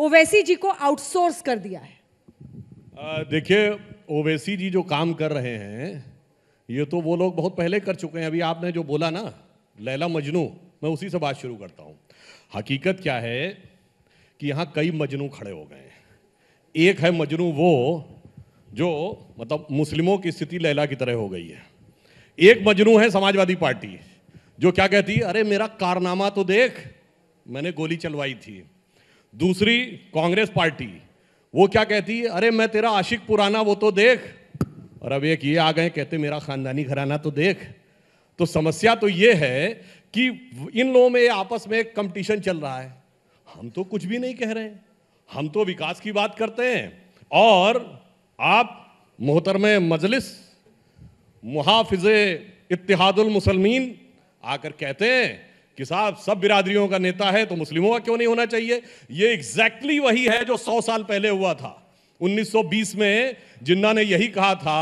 ओवैसी जी को आउटसोर्स कर दिया है देखिए ओवैसी जी जो काम कर रहे हैं ये तो वो लोग बहुत पहले कर चुके हैं अभी आपने जो बोला ना लैला मजनू मैं उसी से बात शुरू करता हूं हकीकत क्या है कि यहां कई मजनू खड़े हो गए एक है मजनू वो जो मतलब मुस्लिमों की स्थिति लैला की तरह हो गई है एक मजनू है समाजवादी पार्टी जो क्या कहती है अरे मेरा कारनामा तो देख मैंने गोली चलवाई थी दूसरी कांग्रेस पार्टी वो क्या कहती है अरे मैं तेरा आशिक पुराना वो तो देख और अब एक ये आ गए कहते मेरा खानदानी घराना तो देख तो समस्या तो ये है कि इन लोगों में आपस में एक कंपटीशन चल रहा है हम तो कुछ भी नहीं कह रहे हम तो विकास की बात करते हैं और आप मोहतरमे मजलिस मुहाफिज इतिहादुल मुसलमीन आकर कहते हैं कि साहब सब बिरादरियों का नेता है तो मुस्लिमों का क्यों नहीं होना चाहिए ये एग्जैक्टली exactly वही है जो सौ साल पहले हुआ था 1920 में जिन्ना ने यही कहा था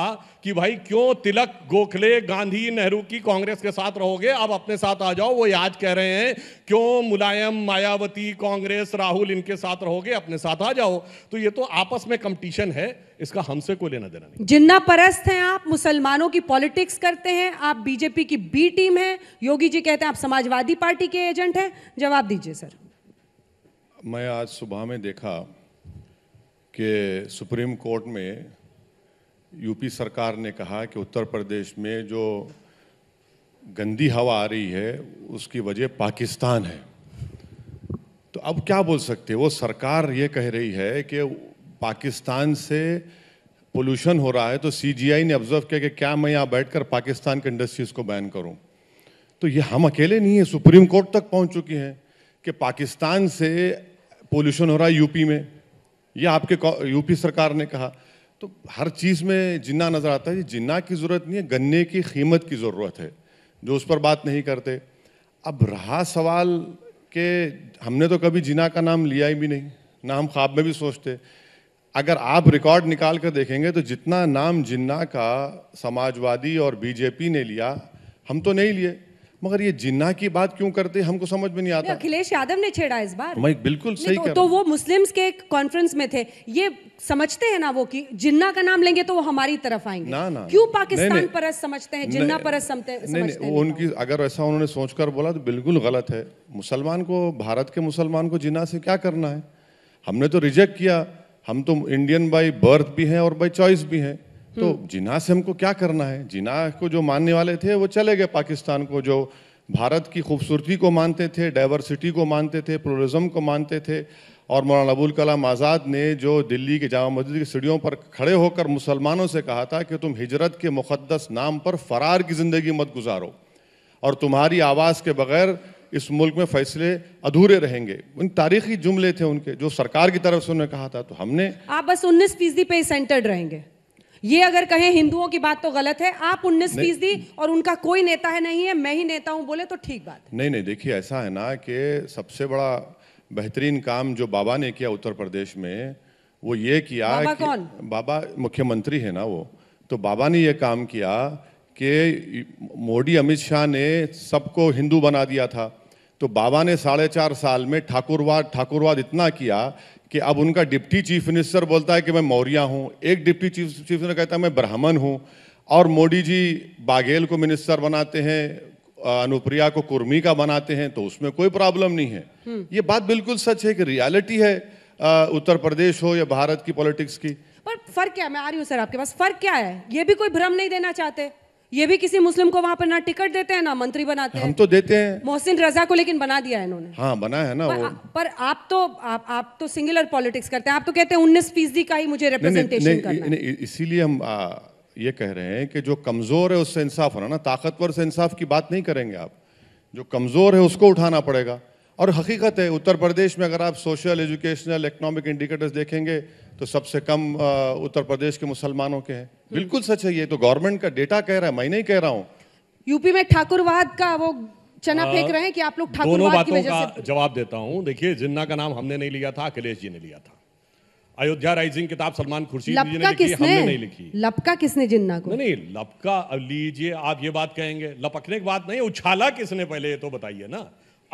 कि भाई क्यों तिलक गोखले गांधी नेहरू की कांग्रेस के साथ रहोगे अब अपने साथ आ जाओ वो याद कह रहे हैं क्यों मुलायम मायावती कांग्रेस राहुल इनके साथ रहोगे अपने साथ आ जाओ तो ये तो आपस में कंपटीशन है इसका हमसे कोई लेना देना नहीं जिन्ना परस्त हैं आप मुसलमानों की पॉलिटिक्स करते हैं आप बीजेपी की बी टीम है योगी जी कहते हैं आप समाजवादी पार्टी के एजेंट हैं जवाब दीजिए सर मैं आज सुबह में देखा कि सुप्रीम कोर्ट में यूपी सरकार ने कहा कि उत्तर प्रदेश में जो गंदी हवा आ रही है उसकी वजह पाकिस्तान है तो अब क्या बोल सकते हैं वो सरकार ये कह रही है कि पाकिस्तान से पोल्यूशन हो रहा है तो सीजीआई ने ऑब्जर्व किया कि क्या मैं यहाँ बैठकर पाकिस्तान के इंडस्ट्रीज़ को बैन करूँ तो ये हम अकेले नहीं है सुप्रीम कोर्ट तक पहुँच चुकी हैं कि पाकिस्तान से पोल्यूशन हो रहा है यूपी में यह आपके यूपी सरकार ने कहा तो हर चीज़ में जिन्ना नज़र आता है जिन्ना की ज़रूरत नहीं है गन्ने की कीमत की ज़रूरत है जो उस पर बात नहीं करते अब रहा सवाल के हमने तो कभी जिना का नाम लिया ही भी नहीं ना हम ख्वाब में भी सोचते अगर आप रिकॉर्ड निकाल कर देखेंगे तो जितना नाम जिन्ना का समाजवादी और बीजेपी ने लिया हम तो नहीं लिए मगर ये जिन्ना की बात क्यों करते हमको समझ में नहीं आता अखिलेश यादव ने छेड़ा इस बार मैं बिल्कुल सही तो, तो वो मुस्लिम्स के कॉन्फ्रेंस में थे ये समझते हैं ना वो कि जिन्ना का नाम लेंगे तो वो हमारी तरफ आएंगे ना ना क्यों पाकिस्तान परस समझते हैं जिन्ना परस समझते हैं उनकी अगर ऐसा उन्होंने सोचकर बोला तो बिल्कुल गलत है मुसलमान को भारत के मुसलमान को जिन्ना से क्या करना है हमने तो रिजेक्ट किया हम तो इंडियन बाई बर्थ भी हैं और बाई चॉइस भी हैं तो हम्म। जिना से हमको क्या करना है जिना को जो मानने वाले थे वो चले गए पाकिस्तान को जो भारत की खूबसूरती को मानते थे डाइवर्सिटी को मानते थे प्लोरिज्म को मानते थे और मौलाना अबुल कलाम आज़ाद ने जो दिल्ली के जामा मस्जिद की सीढ़ियों पर खड़े होकर मुसलमानों से कहा था कि तुम हिजरत के मुक़दस नाम पर फ़रार की ज़िंदगी मत गुजारो और तुम्हारी आवाज़ के बगैर इस मुल्क में फैसले अधूरे रहेंगे उन तारीखी जुमले थे उनके जो सरकार की तरफ से उन्होंने कहा था तो हमने आप बस उन्नीस फीसदी पे सेंटर्ड रहेंगे ये अगर कहें हिंदुओं की बात तो गलत है आप उन्नीस फीसदी और उनका कोई नेता है नहीं है मैं ही नेता हूं बोले तो ठीक बात है नहीं नहीं देखिए ऐसा है ना कि सबसे बड़ा बेहतरीन काम जो बाबा ने किया उत्तर प्रदेश में वो ये किया बाबा कि, कौन बाबा मुख्यमंत्री है ना वो तो बाबा ने ये काम किया कि मोदी अमित शाह ने सबको हिंदू बना दिया था तो बाबा ने साढ़े चार साल में ठाकुरवाद ठाकुरवाद इतना किया कि अब उनका डिप्टी चीफ मिनिस्टर बोलता है कि मैं मौर्या हूँ एक डिप्टी चीफ चीफ मिनिस्टर कहता है मैं ब्राह्मण हूँ और मोदी जी बाघेल को मिनिस्टर बनाते हैं अनुप्रिया को कुर्मी का बनाते हैं तो उसमें कोई प्रॉब्लम नहीं है हम्म। ये बात बिल्कुल सच है कि रियलिटी है उत्तर प्रदेश हो या भारत की पॉलिटिक्स की पर फर्क क्या मैं आ रही हूँ सर आपके पास फर्क क्या है ये भी कोई भ्रम नहीं देना चाहते ये भी किसी मुस्लिम को वहाँ पर ना टिकट देते हैं ना मंत्री बनाते हैं हम तो देते हैं मोहसिन रजा को लेकिन बना दिया है इन्होंने हाँ बना है ना पर, वो आ, पर आप तो आप आप तो सिंगुलर पॉलिटिक्स करते हैं आप तो कहते हैं उन्नीस फीसदी का ही मुझे रिप्रेजेंटेशन करना इसीलिए हम आ, ये कह रहे हैं कि जो कमजोर है उससे इंसाफ होना ना ताकतवर से इंसाफ की बात नहीं करेंगे आप जो कमजोर है उसको उठाना पड़ेगा और हकीकत है उत्तर प्रदेश में अगर आप सोशल एजुकेशनल इकोनॉमिक इंडिकेटर्स देखेंगे तो सबसे कम उत्तर प्रदेश के मुसलमानों के हैं हम्म। बिल्कुल सच है ये तो गवर्नमेंट का डेटा कह रहा है मैं नहीं कह रहा हूँ यूपी में ठाकुरवाद का वो चना आ, फेंक रहे हैं कि आप लोग दोनों बातों का जवाब देता हूँ देखिए जिन्ना का नाम हमने नहीं लिया था अखिलेश जी ने लिया था अयोध्या राइजिंग किताब सलमान खुर्शीद जी ने लिखी हमने नहीं लिखी लपका किसने जिन्ना को नहीं लपका लीजिए आप ये बात कहेंगे लपकने की बात नहीं उछाला किसने पहले ये तो बताइए ना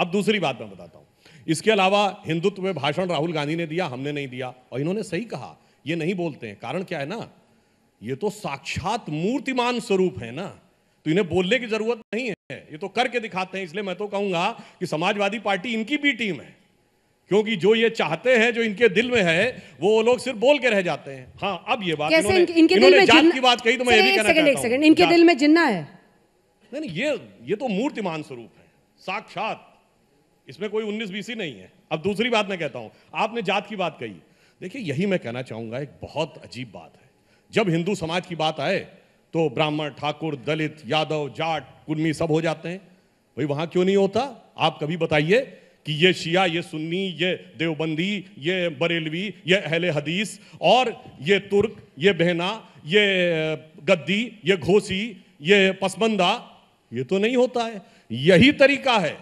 अब दूसरी बात मैं बताता हूं इसके अलावा हिंदुत्व में भाषण राहुल गांधी ने दिया हमने नहीं दिया और इन्होंने सही कहा ये नहीं बोलते हैं कारण क्या है ना ये तो साक्षात मूर्तिमान स्वरूप है ना तो इन्हें बोलने की जरूरत नहीं है ये तो करके दिखाते हैं इसलिए मैं तो कहूंगा कि समाजवादी पार्टी इनकी भी टीम है क्योंकि जो ये चाहते हैं जो इनके दिल में है वो लोग सिर्फ बोल के रह जाते हैं हाँ अब ये बात इनके, इनके दिल में जात की बात कही तो मैं ये भी कहना चाहता हूं इनके दिल में जिन्ना है नहीं ये ये तो मूर्तिमान स्वरूप है साक्षात इसमें कोई उन्नीस बीस ही नहीं है अब दूसरी बात मैं कहता हूं आपने जात की बात कही देखिए यही मैं कहना चाहूंगा एक बहुत अजीब बात है जब हिंदू समाज की बात आए तो ब्राह्मण ठाकुर दलित यादव जाट कुर्मी सब हो जाते हैं भाई वहां क्यों नहीं होता आप कभी बताइए कि ये शिया ये सुन्नी ये देवबंदी ये बरेलवी ये अहले हदीस और ये तुर्क ये बहना ये गद्दी ये घोसी ये पसमंदा ये तो नहीं होता है यही तरीका है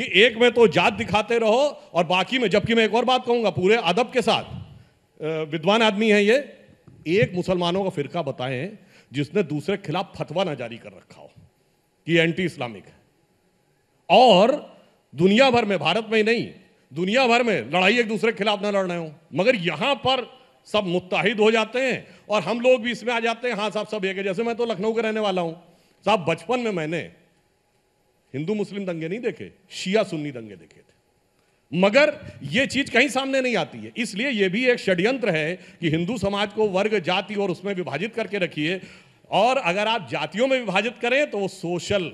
कि एक में तो जात दिखाते रहो और बाकी में जबकि मैं एक और बात कहूंगा पूरे अदब के साथ विद्वान आदमी है ये एक मुसलमानों का फिरका बताएं जिसने दूसरे खिलाफ फतवा ना जारी कर रखा हो कि एंटी इस्लामिक है और दुनिया भर में भारत में ही नहीं दुनिया भर में लड़ाई एक दूसरे के खिलाफ ना लड़ रहे हो मगर यहां पर सब मुताहिद हो जाते हैं और हम लोग भी इसमें आ जाते हैं हाँ साहब सब एक है जैसे मैं तो लखनऊ के रहने वाला हूं साहब बचपन में मैंने हिंदू मुस्लिम दंगे नहीं देखे शिया सुन्नी दंगे देखे थे मगर यह चीज कहीं सामने नहीं आती है इसलिए यह भी एक षड्यंत्र है कि हिंदू समाज को वर्ग जाति और उसमें विभाजित करके रखिए और अगर आप जातियों में विभाजित करें तो वो सोशल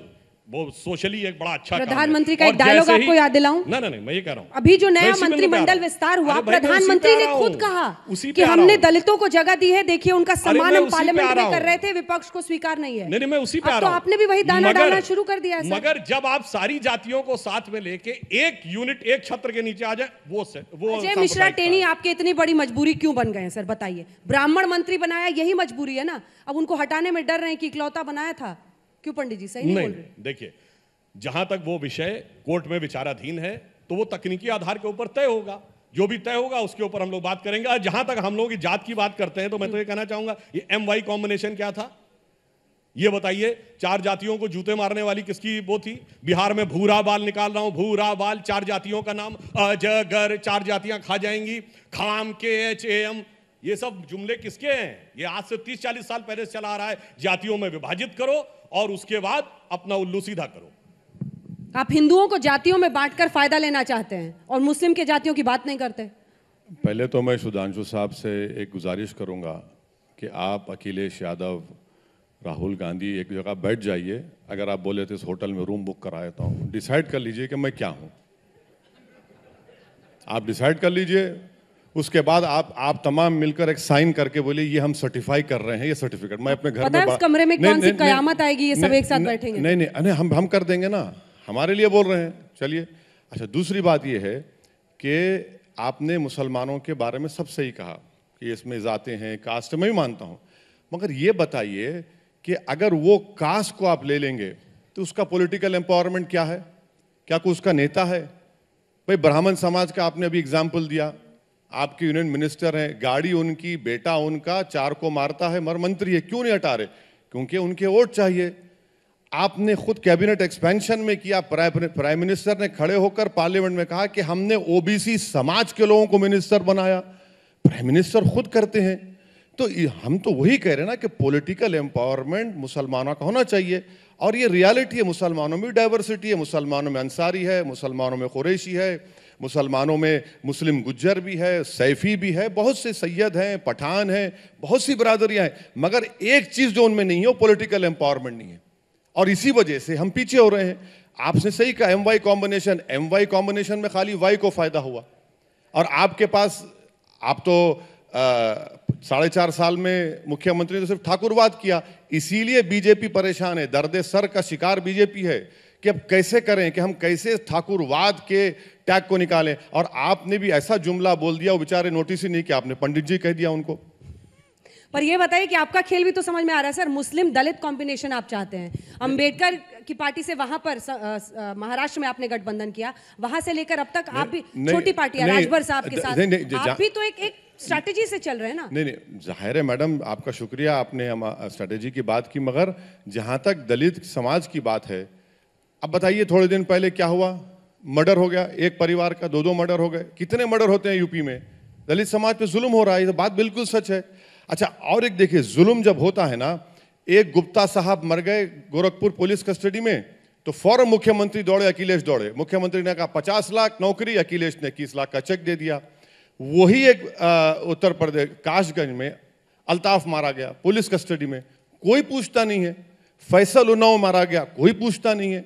वो सोशली एक बड़ा अच्छा प्रधानमंत्री का एक डायलॉग आपको याद दिलाऊं ना ना नहीं मैं ये कह रहा हूँ अभी जो नया मंत्रिमंडल विस्तार हुआ प्रधानमंत्री ने खुद कहा उसी कि हमने दलितों को जगह दी है देखिए उनका सम्मान हम पार्लियामेंट में कर रहे थे विपक्ष को स्वीकार नहीं है नहीं मैं उसी पे तो आपने भी वही दाना डालना शुरू कर दिया मगर जब आप सारी जातियों को साथ में लेके एक यूनिट एक छत्र के नीचे आ जाए वो वो अजय मिश्रा टेनी आपके इतनी बड़ी मजबूरी क्यों बन गए सर बताइए ब्राह्मण मंत्री बनाया यही मजबूरी है ना अब उनको हटाने में डर रहे हैं कि इकलौता बनाया था क्यों पंडित जी सही नहीं, नहीं देखिए जहां तक वो विषय कोर्ट में विचाराधीन है तो वो तकनीकी आधार के ऊपर तय होगा जो भी तय होगा उसके ऊपर हम लोग बात करेंगे और जहां तक हम लोग जात की बात करते हैं तो मैं तो ये हम्म। कहना चाहूंगा ये एम वाई कॉम्बिनेशन क्या था ये बताइए चार जातियों को जूते मारने वाली किसकी वो थी बिहार में भूरा बाल निकाल रहा हूं भूरा बाल चार जातियों का नाम अजगर चार जातियां खा जाएंगी खाम के एच ए एम ये सब जुमले किसके हैं ये आज से तीस चालीस साल पहले से चला आ रहा है जातियों में विभाजित करो और उसके बाद अपना उल्लू सीधा करो आप हिंदुओं को जातियों में बांटकर फायदा लेना चाहते हैं और मुस्लिम के जातियों की बात नहीं करते पहले तो मैं सुधांशु साहब से एक गुजारिश करूंगा कि आप अखिलेश यादव राहुल गांधी एक जगह बैठ जाइए अगर आप बोले तो इस होटल में रूम बुक करा देता हूँ डिसाइड कर लीजिए कि मैं क्या हूँ आप डिसाइड कर लीजिए उसके बाद आप आप तमाम मिलकर एक साइन करके बोलिए ये हम सर्टिफाई कर रहे हैं ये सर्टिफिकेट मैं अपने घर में कमरे में कौन सी कयामत आएगी ये सब एक साथ बैठेंगे नहीं नहीं अरे हम हम कर देंगे ना हमारे लिए बोल रहे हैं चलिए अच्छा दूसरी बात ये है कि आपने मुसलमानों के बारे में सब सही कहा कि इसमें जाते हैं कास्ट मैं भी मानता हूँ मगर ये बताइए कि अगर वो कास्ट को आप ले लेंगे तो उसका पोलिटिकल एम्पावरमेंट क्या है क्या कोई उसका नेता है भाई ब्राह्मण समाज का आपने अभी एग्जाम्पल दिया आपके यूनियन मिनिस्टर हैं गाड़ी उनकी बेटा उनका चार को मारता है मर मंत्री है क्यों नहीं हटा रहे क्योंकि उनके वोट चाहिए आपने खुद कैबिनेट एक्सपेंशन में किया प्राइम मिनिस्टर ने खड़े होकर पार्लियामेंट में कहा कि हमने ओबीसी समाज के लोगों को मिनिस्टर बनाया प्राइम मिनिस्टर खुद करते हैं तो हम तो वही कह रहे हैं ना कि पॉलिटिकल एम्पावरमेंट मुसलमानों का होना चाहिए और ये रियलिटी है मुसलमानों में डाइवर्सिटी है मुसलमानों में अंसारी है मुसलमानों में कुरेशी है मुसलमानों में मुस्लिम गुज्जर भी है सैफ़ी भी है बहुत से सैयद हैं पठान हैं बहुत सी बरादरियां हैं मगर एक चीज़ जो उनमें नहीं है वो पोलिटिकल एम्पावरमेंट नहीं है और इसी वजह से हम पीछे हो रहे हैं आपने सही कहा M Y combination M Y combination में खाली वाई को फ़ायदा हुआ और आपके पास आप तो साढ़े चार साल में मुख्यमंत्री ने तो सिर्फ ठाकुरवाद किया इसीलिए बीजेपी परेशान है दर्द सर का शिकार बीजेपी है कि अब कैसे करें कि हम कैसे ठाकुरवाद के टैग को निकाले और आपने भी ऐसा जुमला बोल दिया वो बेचारे नोटिस ही नहीं कि आपने पंडित जी कह दिया उनको पर ये बताइए कि आपका खेल भी तो समझ में आ रहा है सर मुस्लिम दलित कॉम्बिनेशन आप चाहते हैं अंबेडकर की पार्टी से वहां पर महाराष्ट्र में आपने गठबंधन किया वहां से लेकर अब तक आप भी छोटी पार्टी राजभर साहब के साथ नहीं, नहीं, आप भी तो एक एक स्ट्रेटेजी से चल रहे हैं ना नहीं नहीं जाहिर है मैडम आपका शुक्रिया आपने हम स्ट्रैटेजी की बात की मगर जहां तक दलित समाज की बात है अब बताइए थोड़े दिन पहले क्या हुआ मर्डर हो गया एक परिवार का दो दो मर्डर हो गए कितने मर्डर होते हैं यूपी में दलित समाज पे जुल्म हो रहा है ये तो बात बिल्कुल सच है अच्छा और एक देखिए जुल्म जब होता है ना एक गुप्ता साहब मर गए गोरखपुर पुलिस कस्टडी में तो फौरन मुख्यमंत्री दौड़े अखिलेश दौड़े मुख्यमंत्री ने कहा पचास लाख नौकरी अखिलेश ने इक्कीस लाख का चेक दे दिया वही एक उत्तर प्रदेश काशगंज में अल्ताफ मारा गया पुलिस कस्टडी में कोई पूछता नहीं है फैसल उन्नाव मारा गया कोई पूछता नहीं है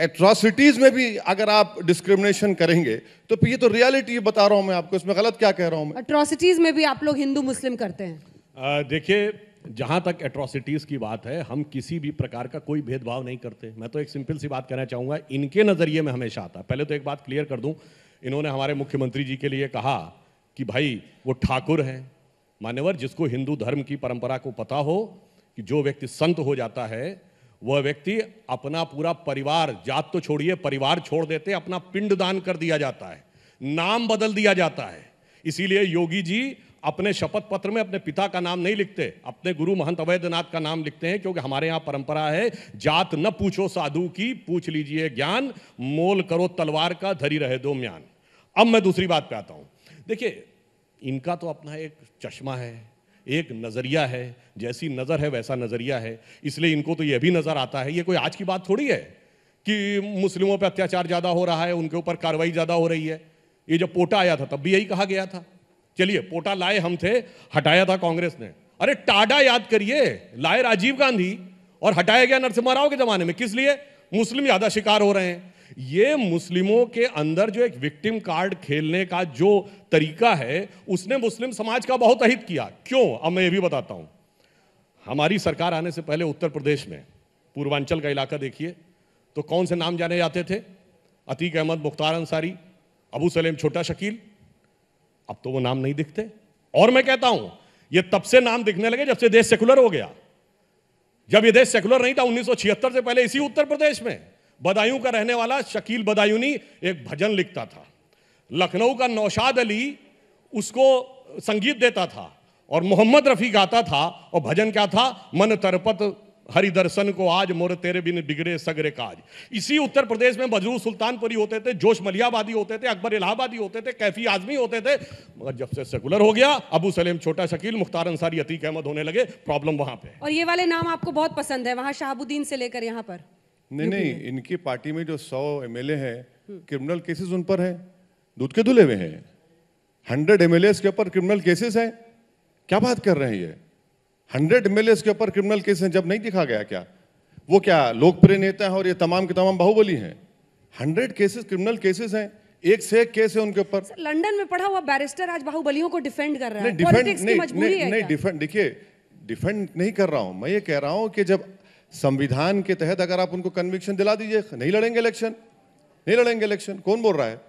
एट्रॉसिटीज़ में भी अगर आप डिस्क्रिमिनेशन करेंगे तो ये तो रियलिटी बता रहा हूँ मैं आपको इसमें गलत क्या कह रहा हूँ मैं एट्रॉसिटीज़ में भी आप लोग हिंदू मुस्लिम करते हैं देखिए जहाँ तक एट्रॉसिटीज़ की बात है हम किसी भी प्रकार का कोई भेदभाव नहीं करते मैं तो एक सिंपल सी बात कहना चाहूँगा इनके नज़रिए में हमेशा आता पहले तो एक बात क्लियर कर दूँ इन्होंने हमारे मुख्यमंत्री जी के लिए कहा कि भाई वो ठाकुर हैं मान्यवर जिसको हिंदू धर्म की परंपरा को पता हो कि जो व्यक्ति संत हो जाता है वह व्यक्ति अपना पूरा परिवार जात तो छोड़िए परिवार छोड़ देते अपना पिंड दान कर दिया जाता है नाम बदल दिया जाता है इसीलिए योगी जी अपने शपथ पत्र में अपने पिता का नाम नहीं लिखते अपने गुरु महंत अवैधनाथ का नाम लिखते हैं क्योंकि हमारे यहाँ परंपरा है जात न पूछो साधु की पूछ लीजिए ज्ञान मोल करो तलवार का धरी रहे दो म्यान अब मैं दूसरी बात पे आता हूँ देखिए इनका तो अपना एक चश्मा है एक नज़रिया है जैसी नज़र है वैसा नज़रिया है इसलिए इनको तो यह भी नज़र आता है ये कोई आज की बात थोड़ी है कि मुस्लिमों पर अत्याचार ज़्यादा हो रहा है उनके ऊपर कार्रवाई ज़्यादा हो रही है ये जब पोटा आया था तब भी यही कहा गया था चलिए पोटा लाए हम थे हटाया था कांग्रेस ने अरे टाडा याद करिए लाए राजीव गांधी और हटाया गया नरसिम्हा राव के ज़माने में किस लिए मुस्लिम ज़्यादा शिकार हो रहे हैं ये मुस्लिमों के अंदर जो एक विक्टिम कार्ड खेलने का जो तरीका है उसने मुस्लिम समाज का बहुत अहित किया क्यों अब मैं ये भी बताता हूं हमारी सरकार आने से पहले उत्तर प्रदेश में पूर्वांचल का इलाका देखिए तो कौन से नाम जाने जाते थे अतीक अहमद मुख्तार अंसारी अबू सलेम छोटा शकील अब तो वो नाम नहीं दिखते और मैं कहता हूं ये तब से नाम दिखने लगे जब से देश सेकुलर हो गया जब ये देश सेकुलर नहीं था 1976 से पहले इसी उत्तर प्रदेश में बदायूं का रहने वाला शकील बदायूनी एक भजन लिखता था लखनऊ का नौशाद अली उसको संगीत देता था और मोहम्मद रफ़ी गाता था और भजन क्या था मन तरपत हरिदर्शन को आज मोर तेरे बिन बिगड़े सगरे काज इसी उत्तर प्रदेश में बजरू सुल्तानपुरी होते थे जोश मलियाबादी होते थे अकबर इलाहाबादी होते थे कैफी आजमी होते थे मगर जब से सेकुलर हो गया अबू सलेम छोटा शकील मुख्तार अंसारी अतीक अहमद होने लगे प्रॉब्लम वहां पे और ये वाले नाम आपको बहुत पसंद है वहां शाहबुद्दीन से लेकर यहाँ पर नहीं नहीं इनकी पार्टी में जो सौ एम एल है क्रिमिनल केसेस उन पर है दूध के धुले हुए हैं हंड्रेड एम के ऊपर क्रिमिनल केसेस है क्या बात कर रहे हैं ये हंड्रेड एम के ऊपर क्रिमिनल केस हैं जब नहीं दिखा गया क्या वो क्या लोकप्रिय नेता हैं और ये तमाम के तमाम बाहुबली हैं हंड्रेड केसेस क्रिमिनल केसेस हैं एक से एक केस है उनके ऊपर लंदन में पढ़ा हुआ बैरिस्टर आज बाहुबलियों को डिफेंड कर रहा है नहीं डिफेंड नहीं, नहीं, नहीं, नहीं डिफेंड देखिए डिफेंड नहीं कर रहा हूं मैं ये कह रहा हूं कि जब संविधान के तहत अगर आप उनको कन्विक्शन दिला दीजिए नहीं लड़ेंगे इलेक्शन नहीं लड़ेंगे इलेक्शन कौन बोल रहा है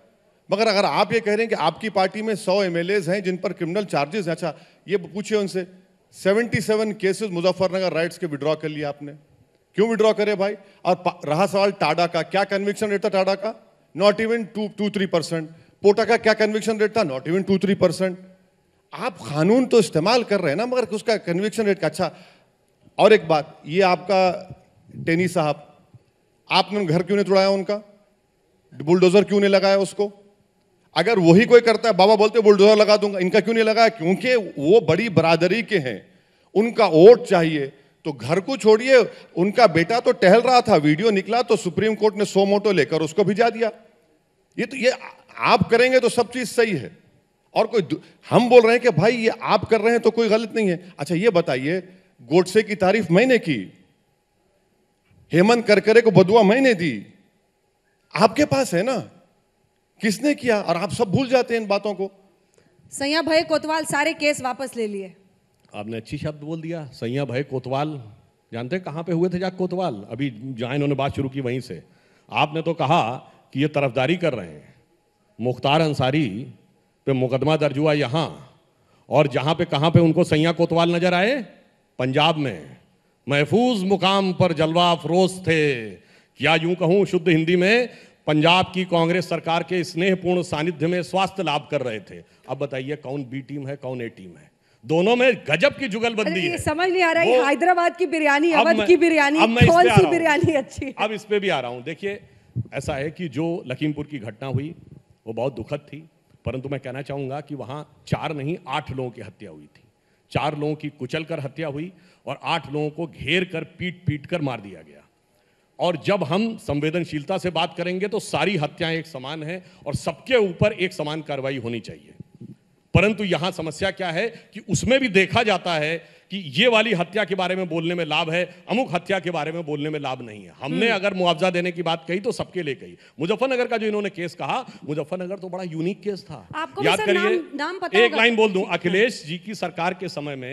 मगर अगर आप ये कह रहे हैं कि आपकी पार्टी में सौ एम हैं जिन पर क्रिमिनल चार्जेस हैं अच्छा ये पूछिए उनसे 77 केसेस मुजफ्फरनगर राइट्स के विड्रॉ कर लिए आपने क्यों विड्रॉ करे भाई और रहा सवाल टाडा का क्या कन्विक्शन रेट था टाडा का not even two two three percent POTA का क्या कन्विक्शन रेट था not even two three percent आप कानून तो इस्तेमाल कर रहे हैं ना मगर उसका कन्विक्शन रेट का अच्छा और एक बात ये आपका टेनी साहब आपने घर क्यों नहीं तोड़ाया उनका बुलडोजर क्यों नहीं लगाया उसको अगर वही कोई करता है बाबा बोलते बुलडोजर लगा दूंगा इनका क्यों नहीं लगाया क्योंकि वो बड़ी बरादरी के हैं उनका वोट चाहिए तो घर को छोड़िए उनका बेटा तो टहल रहा था वीडियो निकला तो सुप्रीम कोर्ट ने सो मोटो लेकर उसको भिजा दिया ये तो ये आप करेंगे तो सब चीज सही है और कोई हम बोल रहे हैं कि भाई ये आप कर रहे हैं तो कोई गलत नहीं है अच्छा ये बताइए गोडसे की तारीफ मैंने की हेमंत करकरे को बदुआ मैंने दी आपके पास है ना किसने किया और आप सब भूल जाते हैं इन बातों को सैया भाई कोतवाल सारे केस वापस ले लिए आपने अच्छी शब्द बोल दिया सैया भाई कोतवाल जानते कहां पे हुए थे जाक कोतवाल अभी जहां इन्होंने बात शुरू की वहीं से आपने तो कहा कि ये तरफदारी कर रहे हैं मुख्तार अंसारी पे मुकदमा दर्ज हुआ यहां और जहां पे कहां पे उनको सैया कोतवाल नजर आए पंजाब में महफूज मुकाम पर जलवा अफरोज थे या यूं कहूं शुद्ध हिंदी में पंजाब की कांग्रेस सरकार के स्नेहपूर्ण सानिध्य में स्वास्थ्य लाभ कर रहे थे अब बताइए कौन बी टीम है कौन ए टीम है दोनों में गजब की जुगलबंदी है समझ नहीं आ रहा है हैदराबाद की बिरयानी अवध की बिरयानी कौन सी बिरयानी अच्छी अब इस पे भी आ रहा हूं देखिए ऐसा है कि जो लखीमपुर की घटना हुई वो बहुत दुखद थी परंतु मैं कहना चाहूंगा कि वहां चार नहीं आठ लोगों की हत्या हुई थी चार लोगों की कुचलकर हत्या हुई और आठ लोगों को घेर कर पीट पीट कर मार दिया गया और जब हम संवेदनशीलता से बात करेंगे तो सारी हत्याएं एक समान हैं और सबके ऊपर एक समान कार्रवाई होनी चाहिए परंतु यहां समस्या क्या है कि उसमें भी देखा जाता है कि ये वाली हत्या के बारे में बोलने में लाभ है अमुक हत्या के बारे में बोलने में लाभ नहीं है हमने हम्म। अगर मुआवजा देने की बात कही तो सबके लिए कही मुजफ्फरनगर का जो इन्होंने केस कहा मुजफ्फरनगर तो बड़ा यूनिक केस था आपको याद करिए एक लाइन बोल दू हाँ। अखिलेश जी की सरकार के समय में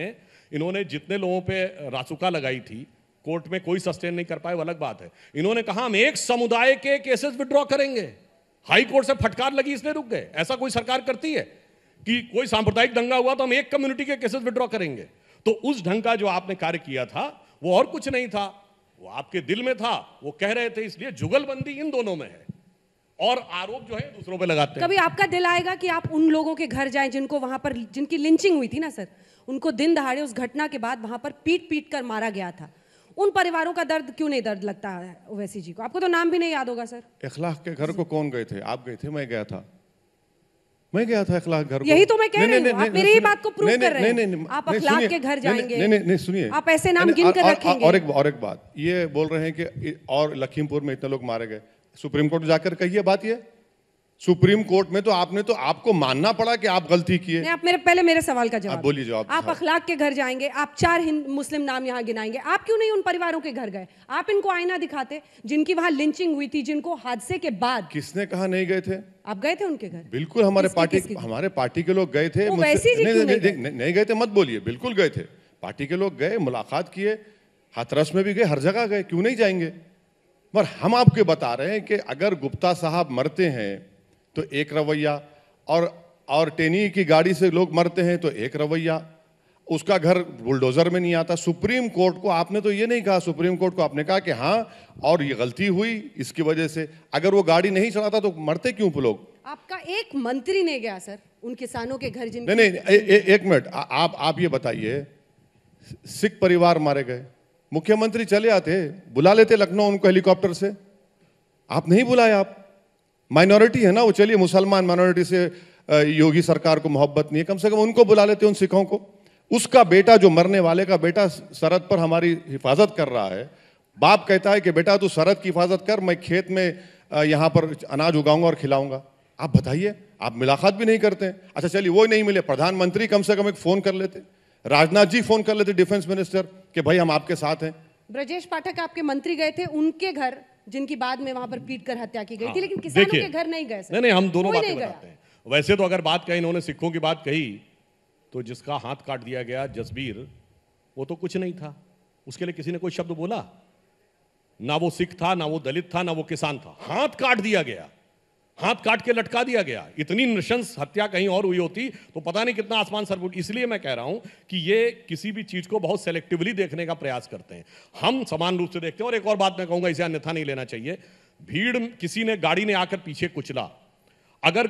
इन्होंने जितने लोगों पर रासुका लगाई थी कोर्ट में कोई सस्टेन नहीं कर पाए अलग बात है इन्होंने कहा हम एक समुदाय के केसेस विड्रॉ करेंगे हाई कोर्ट से फटकार लगी इसलिए रुक गए ऐसा कोई सरकार करती है कि कोई सांप्रदायिक दंगा हुआ तो हम एक कम्युनिटी के केसेस विड्रॉ करेंगे तो उस ढंग का जो आपने कार्य किया था वो और कुछ नहीं था वो आपके दिल में था वो कह रहे थे इसलिए जुगलबंदी इन दोनों में है और आरोप जो है दूसरों पे लगाते कभी हैं आपका दिल आएगा कि आप उन लोगों के घर जाएं जिनको वहां पर जिनकी लिंचिंग हुई थी ना सर उनको दिन दहाड़े उस घटना के बाद वहां पर पीट पीट कर मारा गया था उन परिवारों का दर्द क्यों नहीं दर्द लगता है ओवैसी जी को आपको तो नाम भी नहीं याद होगा सर इखलाक के घर को कौन गए थे आप गए थे मैं गया था मैं गया था अखलाक घर यही तो मैं कह रही हूँ आप मेरी ही बात को प्रूव कर रहे हैं आप अखलाक के घर जाएंगे नहीं नहीं सुनिए आप ऐसे नाम गिन कर रखेंगे और एक और एक बात ये बोल रहे हैं कि और लखीमपुर में इतने लोग मारे गए सुप्रीम कोर्ट जाकर कहिए बात ये सुप्रीम कोर्ट में तो आपने तो आपको मानना पड़ा कि आप गलती किए आप मेरे पहले मेरे सवाल का जवाब बोलिए जवाब आप हाँ। अखलाक के घर जाएंगे आप चार हिंद मुस्लिम नाम यहाँ गिनाएंगे आप क्यों नहीं उन परिवारों के घर गए आप इनको आईना दिखाते जिनकी वहाँ लिंचिंग हुई थी जिनको हादसे के बाद किसने कहा नहीं गए थे आप गए थे उनके घर बिल्कुल हमारे पार्टी हमारे पार्टी के लोग गए थे नहीं गए थे मत बोलिए बिल्कुल गए थे पार्टी के लोग गए मुलाकात किए हाथरस में भी गए हर जगह गए क्यों नहीं जाएंगे मगर हम आपके बता रहे हैं कि अगर गुप्ता साहब मरते हैं तो एक रवैया और और टेनी की गाड़ी से लोग मरते हैं तो एक रवैया उसका घर बुलडोजर में नहीं आता सुप्रीम कोर्ट को आपने तो ये नहीं कहा सुप्रीम कोर्ट को आपने कहा कि हाँ और ये गलती हुई इसकी वजह से अगर वो गाड़ी नहीं चलाता तो मरते क्यों लोग आपका एक मंत्री नहीं गया सर उन किसानों के घर जिन नहीं नहीं ए, ए, एक मिनट आप आप ये बताइए सिख परिवार मारे गए मुख्यमंत्री चले आते बुला लेते लखनऊ उनको हेलीकॉप्टर से आप नहीं बुलाए आप माइनॉरिटी है ना वो चलिए मुसलमान माइनॉरिटी से योगी सरकार को मोहब्बत नहीं है कम से कम उनको बुला लेते उन सिखों को उसका बेटा जो मरने वाले का बेटा सरहद पर हमारी हिफाजत कर रहा है बाप कहता है कि बेटा तू सरहद की हिफाजत कर मैं खेत में यहाँ पर अनाज उगाऊंगा और खिलाऊंगा आप बताइए आप मुलाकात भी नहीं करते अच्छा चलिए वो नहीं मिले प्रधानमंत्री कम से कम एक फ़ोन कर लेते राजनाथ जी फ़ोन कर लेते डिफेंस मिनिस्टर कि भाई हम आपके साथ हैं ब्रजेश पाठक आपके मंत्री गए थे उनके घर जिनकी बाद में वहां पर हम्म। पीट कर हत्या की गई हाँ, थी लेकिन किसानों के घर नहीं गए नहीं नहीं हम दोनों बातें बताते हैं वैसे तो अगर बात कही इन्होंने सिखों की बात कही तो जिसका हाथ काट दिया गया जसबीर वो तो कुछ नहीं था उसके लिए किसी ने कोई शब्द बोला ना वो सिख था ना वो दलित था ना वो किसान था हाथ काट दिया गया हाथ काट के लटका दिया गया इतनी नृशंस हत्या कहीं और हुई होती तो पता नहीं कितना आसमान सरपुट इसलिए मैं कह रहा हूं कि ये किसी भी चीज को बहुत सेलेक्टिवली देखने का प्रयास करते हैं हम समान रूप से देखते हैं और एक और बात मैं कहूंगा इसे अन्यथा नहीं लेना चाहिए भीड़ किसी ने गाड़ी ने आकर पीछे कुचला अगर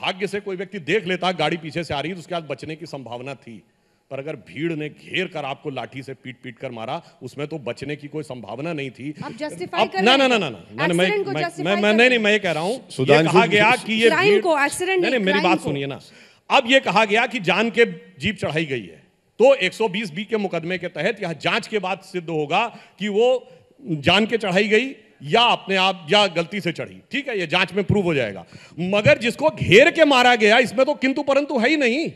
भाग्य से कोई व्यक्ति देख लेता गाड़ी पीछे से आ रही तो उसके बाद बचने की संभावना थी पर अगर भीड़ ने घेर कर आपको लाठी से पीट पीट कर मारा उसमें तो बचने की कोई संभावना नहीं थी आप ना ना ना ना ना मैं मैं मैं नहीं मैं कह रहा हूँ कहा गया कि ये नहीं मेरी बात सुनिए ना अब ये कहा गया कि जान के जीप चढ़ाई गई है तो 120 बी के मुकदमे के तहत यह जांच के बाद सिद्ध होगा कि वो जान के चढ़ाई गई या अपने आप या गलती से चढ़ी ठीक है ये जांच में प्रूव हो जाएगा मगर जिसको घेर के मारा गया इसमें तो किंतु परंतु है ही नहीं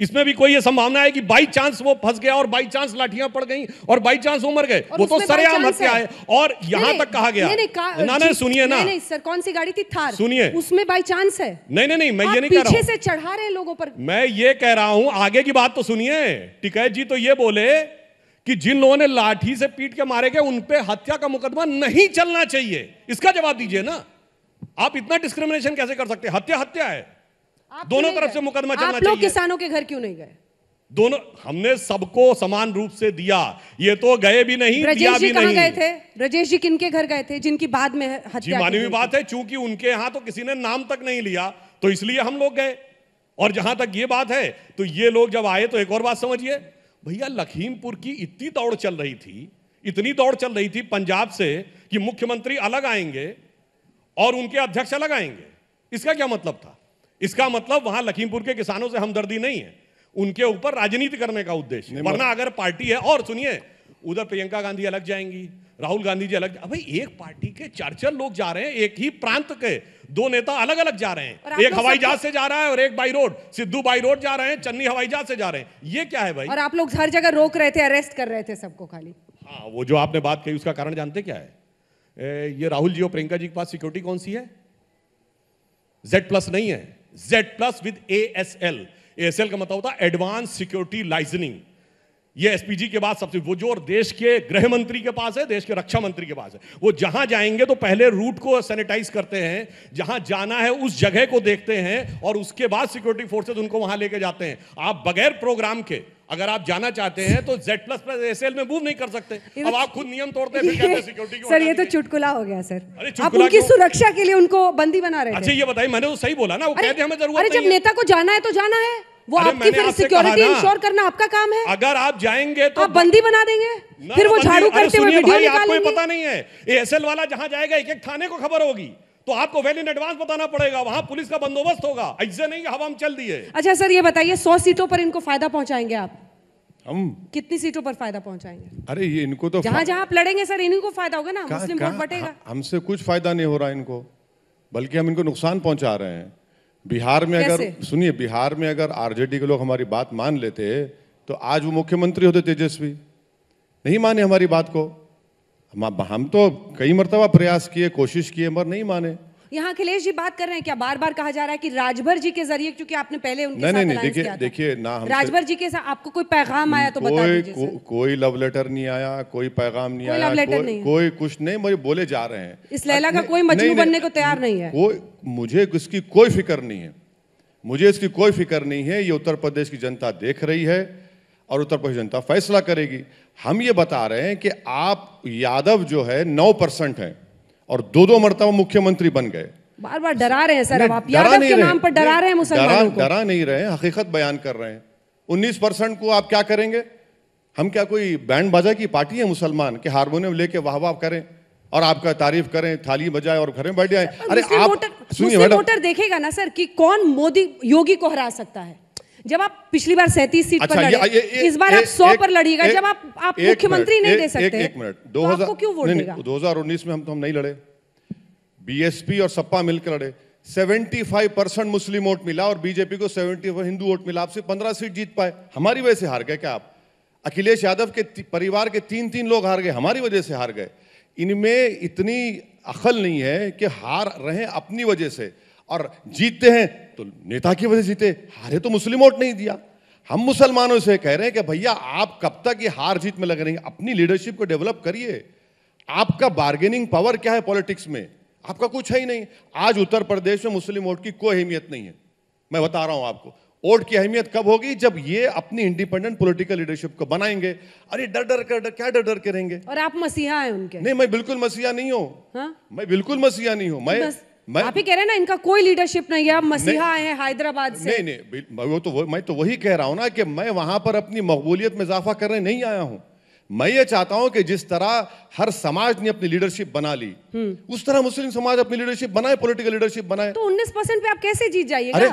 इसमें भी कोई ये संभावना है कि बाई चांस वो फंस गया और बाई चांस लाठियां पड़ गई और बाई चांस उमर गए वो तो सरेआम हत्या है और यहाँ तक कहा गया ना ना सुनिए ना नहीं सर कौन सी गाड़ी थी थार सुनिए उसमें बाई चांस है नहीं नहीं नहीं मैं ये नहीं कह रहा पीछे से चढ़ा रहे लोगों पर मैं ये कह रहा हूँ आगे की बात तो सुनिए टिकैत जी तो ये बोले कि जिन लोगों ने लाठी से पीट के मारे गए उनपे हत्या का मुकदमा नहीं चलना चाहिए इसका जवाब दीजिए ना आप इतना डिस्क्रिमिनेशन कैसे कर सकते हत्या हत्या है दोनों तरफ से मुकदमा चलना चाहिए आप लोग किसानों के घर क्यों नहीं गए दोनों हमने सबको समान रूप से दिया ये तो गए भी नहीं दिया भी नहीं गए थे ब्रजेश जी किनके घर गए थे जिनकी बाद में हत्या मानवीय बात है चूंकि उनके यहां तो किसी ने नाम तक नहीं लिया तो इसलिए हम लोग गए और जहां तक ये बात है तो ये लोग जब आए तो एक और बात समझिए भैया लखीमपुर की इतनी दौड़ चल रही थी इतनी दौड़ चल रही थी पंजाब से कि मुख्यमंत्री अलग आएंगे और उनके अध्यक्ष अलग आएंगे इसका क्या मतलब था इसका मतलब वहां लखीमपुर के किसानों से हमदर्दी नहीं है उनके ऊपर राजनीति करने का उद्देश्य वरना अगर पार्टी है और सुनिए उधर प्रियंका गांधी अलग जाएंगी राहुल गांधी जी अलग भाई एक पार्टी के चार चार लोग जा रहे हैं एक ही प्रांत के दो नेता अलग अलग जा रहे हैं एक हवाई जहाज से जा रहा है और एक by road Sidhu by road जा रहे हैं चन्नी हवाई जहाज से जा रहे हैं ये क्या है भाई और आप लोग हर जगह रोक रहे थे अरेस्ट कर रहे थे सबको खाली हाँ वो जो आपने बात कही उसका कारण जानते क्या है ए, ये राहुल जी और प्रियंका जी के पास सिक्योरिटी कौन सी है जेड प्लस नहीं है Z plus with A S L A S L का मतलब होता है एडवांस सिक्योरिटी लाइजनिंग ये एसपीजी के बाद सबसे वो जो देश के गृह मंत्री के पास है देश के रक्षा मंत्री के पास है वो जहां जाएंगे तो पहले रूट को सैनिटाइज करते हैं जहां जाना है उस जगह को देखते हैं और उसके बाद सिक्योरिटी फोर्सेज उनको वहां लेके जाते हैं आप बगैर प्रोग्राम के अगर आप जाना चाहते हैं तो Z प्लस प्लस एस में मूव नहीं कर सकते अब तो आप खुद नियम तोड़ते हैं फिर सिक्योरिटी सर ये तो चुटकुला हो गया सर अरे आप उनकी सुरक्षा के लिए उनको बंदी बना रहे अच्छा ये बताइए मैंने तो सही बोला ना वो कहते हमें जरूरत अरे जब नेता को जाना है तो जाना है वो आपकी फिर सिक्योरिटी इंश्योर करना आपका काम है अगर आप जाएंगे तो आप बंदी बना देंगे फिर वो झाड़ू करते हुए वीडियो निकालेंगे पता नहीं है एएसएल वाला जहां जाएगा एक एक थाने को खबर होगी तो आपको वेल इन एडवांस बताना पड़ेगा वहां पुलिस का बंदोबस्त होगा ऐसे नहीं हवा हम चल दिए अच्छा सर ये बताइए सौ सीटों पर इनको फायदा पहुंचाएंगे आप हम कितनी सीटों पर फायदा पहुंचाएंगे अरे ये इनको तो जहां जहां आप लड़ेंगे सर इन्हीं को फायदा होगा ना मुस्लिम वोट बटेगा हमसे कुछ फायदा नहीं हो रहा इनको बल्कि हम इनको नुकसान पहुंचा रहे हैं बिहार में अगर सुनिए बिहार में अगर आरजेडी के लोग हमारी बात मान लेते तो आज वो मुख्यमंत्री होते तेजस्वी नहीं माने हमारी बात को हम तो कई मरतबा प्रयास किए कोशिश किए मगर नहीं माने यहाँ अखिलेश जी बात कर रहे हैं क्या बार बार कहा जा रहा है कि राजभर जी के जरिए क्योंकि आपने पहले उनके नहीं, साथ देखिए देखिए ना राजभर जी के साथ आपको कोई पैगाम आया तो बता को, कोई लव लेटर नहीं आया कोई पैगाम नहीं कोई आया को, नहीं। कोई कुछ नहीं मुझे बोले जा रहे हैं इस लैला का कोई मजबूत बनने को तैयार नहीं है मुझे इसकी कोई फिक्र नहीं है मुझे इसकी कोई फिक्र नहीं है ये उत्तर प्रदेश की जनता देख रही है और उत्तर प्रदेश जनता फैसला करेगी हम ये बता रहे हैं कि आप यादव जो है नौ परसेंट है और दो दो मरतबा मुख्यमंत्री बन गए बार बार डरा रहे हैं सर आप यादव के नाम पर डरा रहे हैं मुसलमानों को डरा नहीं रहे हैं हकीकत बयान कर रहे हैं 19 परसेंट को आप क्या करेंगे हम क्या कोई बैंड बाजा की पार्टी है मुसलमान के हारमोनियम लेके वाह वाह करें और आपका तारीफ करें थाली बजाए और घरे बैठ जाए अरे आप सुनिए वोटर देखेगा ना सर कि कौन मोदी योगी को हरा सकता है जब आप पिछली बार सैतीस सीट अच्छा, पर लड़े ये, ये, इस बार ए, आप सौ पर लड़िएगा जब आप आप मुख्यमंत्री नहीं ए, दे सकते एक एक मिनट तो दो हजार क्यों वोट नहीं दो हजार उन्नीस में हम तो हम नहीं लड़े बीएसपी और सपा मिलकर लड़े 75 परसेंट मुस्लिम वोट मिला और बीजेपी को 70 हिंदू वोट मिला आपसे 15 सीट जीत पाए हमारी वजह से हार गए क्या आप अखिलेश यादव के परिवार के तीन तीन लोग हार गए हमारी वजह से हार गए इनमें इतनी अखल नहीं है कि हार रहे अपनी वजह से और जीतते हैं तो नेता की वजह जीते हारे तो मुस्लिम वोट नहीं दिया हम मुसलमानों से कह रहे हैं कि भैया आप कब तक ये हार जीत में रहे हैं अपनी लीडरशिप को डेवलप करिए आपका बार्गेनिंग पावर क्या है पॉलिटिक्स में आपका कुछ है ही नहीं आज उत्तर प्रदेश में मुस्लिम वोट की कोई अहमियत नहीं है मैं बता रहा हूं आपको वोट की अहमियत कब होगी जब ये अपनी इंडिपेंडेंट पॉलिटिकल लीडरशिप को बनाएंगे अरे डर डर कर डर, क्या डर डर के रहेंगे और आप मसीहा हैं उनके नहीं मैं बिल्कुल मसीहा नहीं हूँ हाँ? मैं बिल्कुल मसीहा नहीं हूँ मैं बस... मैं आप ही कह रहे हैं ना इनका कोई लीडरशिप नहीं है मसीहा आए हैं हैदराबाद से नहीं नहीं वो तो वो, मैं तो वही कह रहा हूँ ना कि मैं वहां पर अपनी मकबूलियत में इजाफा करने नहीं आया हूं मैं ये चाहता हूं कि जिस तरह हर समाज ने अपनी लीडरशिप बना ली हम्म। उस तरह मुस्लिम समाज अपनी लीडरशिप बनाए पॉलिटिकल लीडरशिप बनाए तो उन्नीस परसेंट पे आप कैसे जीत जाइए अरे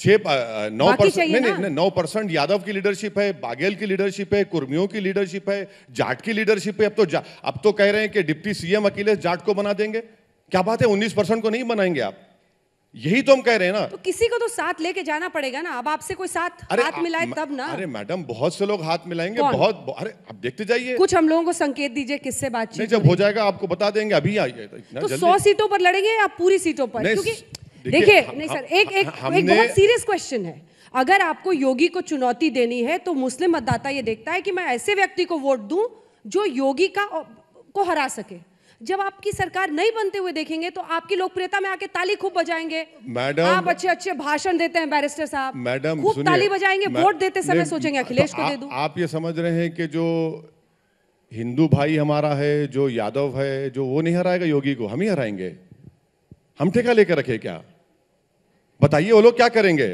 छह नौ परसेंट नहीं नौ परसेंट यादव की लीडरशिप है बाघेल की लीडरशिप है कुर्मियों की लीडरशिप है जाट की लीडरशिप है अब तो अब तो कह रहे हैं कि डिप्टी सीएम अखिलेश जाट को बना देंगे क्या बात है उन्नीस परसेंट को नहीं बनाएंगे आप यही तो हम कह रहे हैं ना तो किसी को तो साथ लेके जाना पड़ेगा ना अब आपसे कोई साथ हाथ मिलाए तब ना अरे मैडम बहुत से लोग हाथ मिलाएंगे बहुत अरे आप देखते जाइए कुछ हम लोगों को संकेत दीजिए किससे बातचीत जब हो जाएगा आपको बता देंगे अभी आइए तो सौ सीटों पर लड़ेंगे या पूरी सीटों पर क्योंकि देखिए नहीं सर एक एक बहुत सीरियस क्वेश्चन है अगर आपको योगी को चुनौती देनी है तो मुस्लिम मतदाता ये देखता है कि मैं ऐसे व्यक्ति को वोट दूं जो योगी का को हरा सके जब आपकी सरकार नहीं बनते हुए देखेंगे तो आपकी लोकप्रियता में आके ताली खूब बजाएंगे मैडम आप अच्छे अच्छे भाषण देते हैं बैरिस्टर साहब मैडम खूब ताली बजाएंगे वोट देते समय सोचेंगे अखिलेश को तो दे दू आप ये समझ रहे हैं कि जो हिंदू भाई हमारा है जो यादव है जो वो नहीं हराएगा योगी को हम ही हराएंगे हम ठेका लेकर रखे क्या बताइए वो लोग क्या करेंगे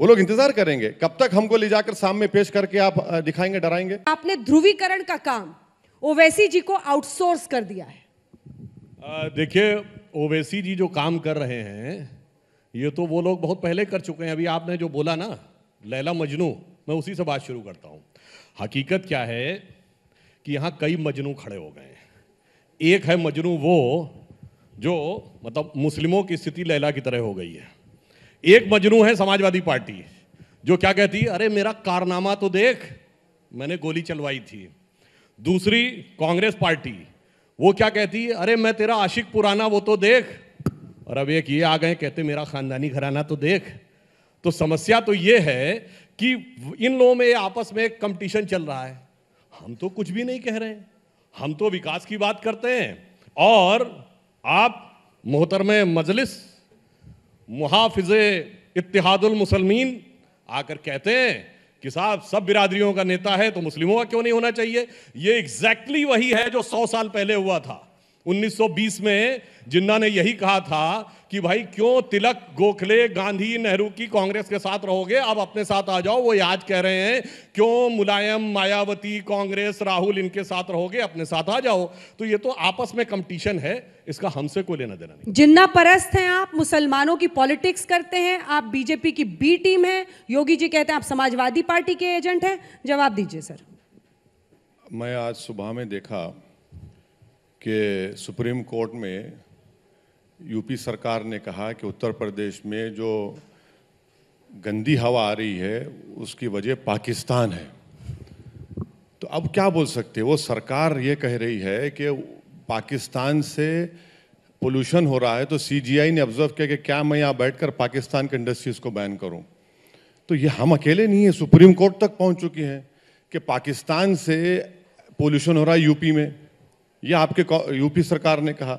वो लोग इंतजार करेंगे कब तक हमको ले जाकर सामने पेश करके आप दिखाएंगे डराएंगे आपने ध्रुवीकरण का काम ओवैसी जी को आउटसोर्स कर दिया है देखिए ओवैसी जी जो काम कर रहे हैं ये तो वो लोग बहुत पहले कर चुके हैं अभी आपने जो बोला ना लैला मजनू मैं उसी से बात शुरू करता हूँ हकीकत क्या है कि यहाँ कई मजनू खड़े हो गए हैं एक है मजनू वो जो मतलब मुस्लिमों की स्थिति लैला की तरह हो गई है एक मजनू है समाजवादी पार्टी जो क्या कहती है अरे मेरा कारनामा तो देख मैंने गोली चलवाई थी दूसरी कांग्रेस पार्टी वो क्या कहती है अरे मैं तेरा आशिक पुराना वो तो देख और अब एक ये आ गए कहते मेरा खानदानी घराना तो देख तो समस्या तो ये है कि इन लोगों में आपस में एक कंपटीशन चल रहा है हम तो कुछ भी नहीं कह रहे हैं हम तो विकास की बात करते हैं और आप मोहतरम मजलिस मुहाफिज इतिहादुल मुसलमीन आकर कहते हैं कि साहब सब बिरादरियों का नेता है तो मुस्लिमों का क्यों नहीं होना चाहिए ये एग्जैक्टली exactly वही है जो सौ साल पहले हुआ था 1920 में जिन्ना ने यही कहा था कि भाई क्यों तिलक गोखले गांधी नेहरू की कांग्रेस के साथ रहोगे अब अपने साथ आ जाओ वो याद कह रहे हैं क्यों मुलायम मायावती कांग्रेस राहुल इनके साथ रहोगे अपने साथ आ जाओ तो ये तो आपस में कंपटीशन है इसका हमसे कोई लेना देना नहीं जिन्ना परस्त हैं आप मुसलमानों की पॉलिटिक्स करते हैं आप बीजेपी की बी टीम है योगी जी कहते हैं आप समाजवादी पार्टी के एजेंट हैं जवाब दीजिए सर मैं आज सुबह में देखा कि सुप्रीम कोर्ट में यूपी सरकार ने कहा कि उत्तर प्रदेश में जो गंदी हवा आ रही है उसकी वजह पाकिस्तान है तो अब क्या बोल सकते वो सरकार ये कह रही है कि पाकिस्तान से पोल्यूशन हो रहा है तो सीजीआई ने ऑब्जर्व किया कि क्या मैं यहाँ बैठकर पाकिस्तान के इंडस्ट्रीज़ को बैन करूँ तो ये हम अकेले नहीं हैं सुप्रीम कोर्ट तक पहुँच चुकी हैं कि पाकिस्तान से पोल्यूशन हो रहा है यूपी में या आपके यूपी सरकार ने कहा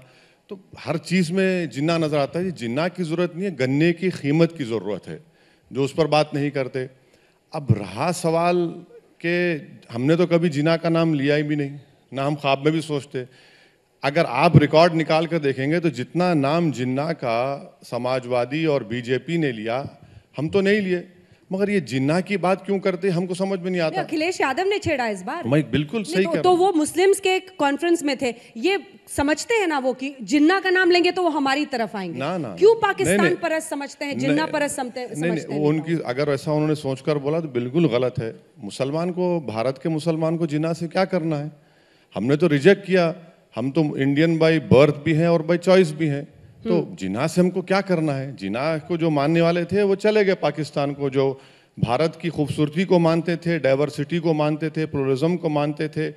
तो हर चीज़ में जिन्ना नज़र आता है ये जिन्ना की ज़रूरत नहीं है गन्ने की कीमत की ज़रूरत है जो उस पर बात नहीं करते अब रहा सवाल के हमने तो कभी जिना का नाम लिया ही भी नहीं ना हम ख्वाब में भी सोचते अगर आप रिकॉर्ड निकाल कर देखेंगे तो जितना नाम जिन्ना का समाजवादी और बीजेपी ने लिया हम तो नहीं लिए मगर ये जिन्ना की बात क्यों करते हमको समझ में नहीं आता अखिलेश यादव ने छेड़ा इस बार मैं बिल्कुल सही तो, तो वो मुस्लिम्स के कॉन्फ्रेंस में थे ये समझते हैं ना वो कि जिन्ना का नाम लेंगे तो वो हमारी तरफ आएंगे ना ना क्यों पाकिस्तान परस समझते हैं जिन्ना परस समझते हैं उनकी अगर ऐसा उन्होंने सोचकर बोला तो बिल्कुल गलत है मुसलमान को भारत के मुसलमान को जिन्ना से क्या करना है हमने तो रिजेक्ट किया हम तो इंडियन बाई बर्थ भी हैं और बाई चॉइस भी हैं तो हम्म। जिना से हमको क्या करना है जिना को जो मानने वाले थे वो चले गए पाकिस्तान को जो भारत की खूबसूरती को मानते थे डाइवर्सिटी को मानते थे प्लोरिज्म को मानते थे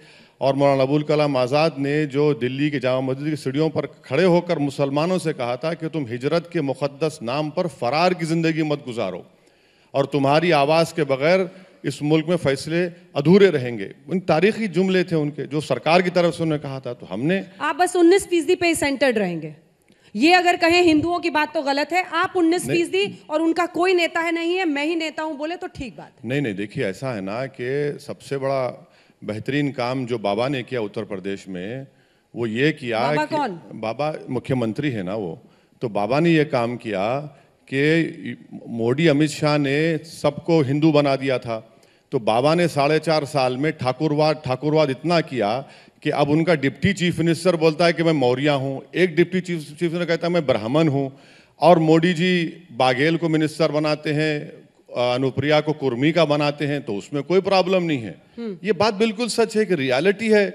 और मौलाना अबुल कलाम आज़ाद ने जो दिल्ली के जामा मस्जिद की सीढ़ियों पर खड़े होकर मुसलमानों से कहा था कि तुम हिजरत के मुक़दस नाम पर फ़रार की ज़िंदगी मत गुजारो और तुम्हारी आवाज़ के बगैर इस मुल्क में फैसले अधूरे रहेंगे उन तारीखी जुमले थे उनके जो सरकार की तरफ से उन्होंने कहा था तो हमने आप बस उन्नीस फीसदी पे सेंटर्ड रहेंगे ये अगर कहें हिंदुओं की बात तो गलत है आप उन्नीस फीसदी और उनका कोई नेता है नहीं है मैं ही नेता हूं बोले तो ठीक बात नहीं नहीं देखिए ऐसा है ना कि सबसे बड़ा बेहतरीन काम जो बाबा ने किया उत्तर प्रदेश में वो ये किया बाबा कि, कौन बाबा मुख्यमंत्री है ना वो तो बाबा ने ये काम किया कि मोदी अमित शाह ने सबको हिंदू बना दिया था तो बाबा ने साढ़े चार साल में ठाकुरवाद ठाकुरवाद इतना किया कि अब उनका डिप्टी चीफ मिनिस्टर बोलता है कि मैं मौर्या हूँ एक डिप्टी चीफ चीफ मिनिस्टर कहता है मैं ब्राह्मण हूँ और मोदी जी बाघेल को मिनिस्टर बनाते हैं अनुप्रिया को कुर्मी का बनाते हैं तो उसमें कोई प्रॉब्लम नहीं है हम्म। ये बात बिल्कुल सच है कि रियलिटी है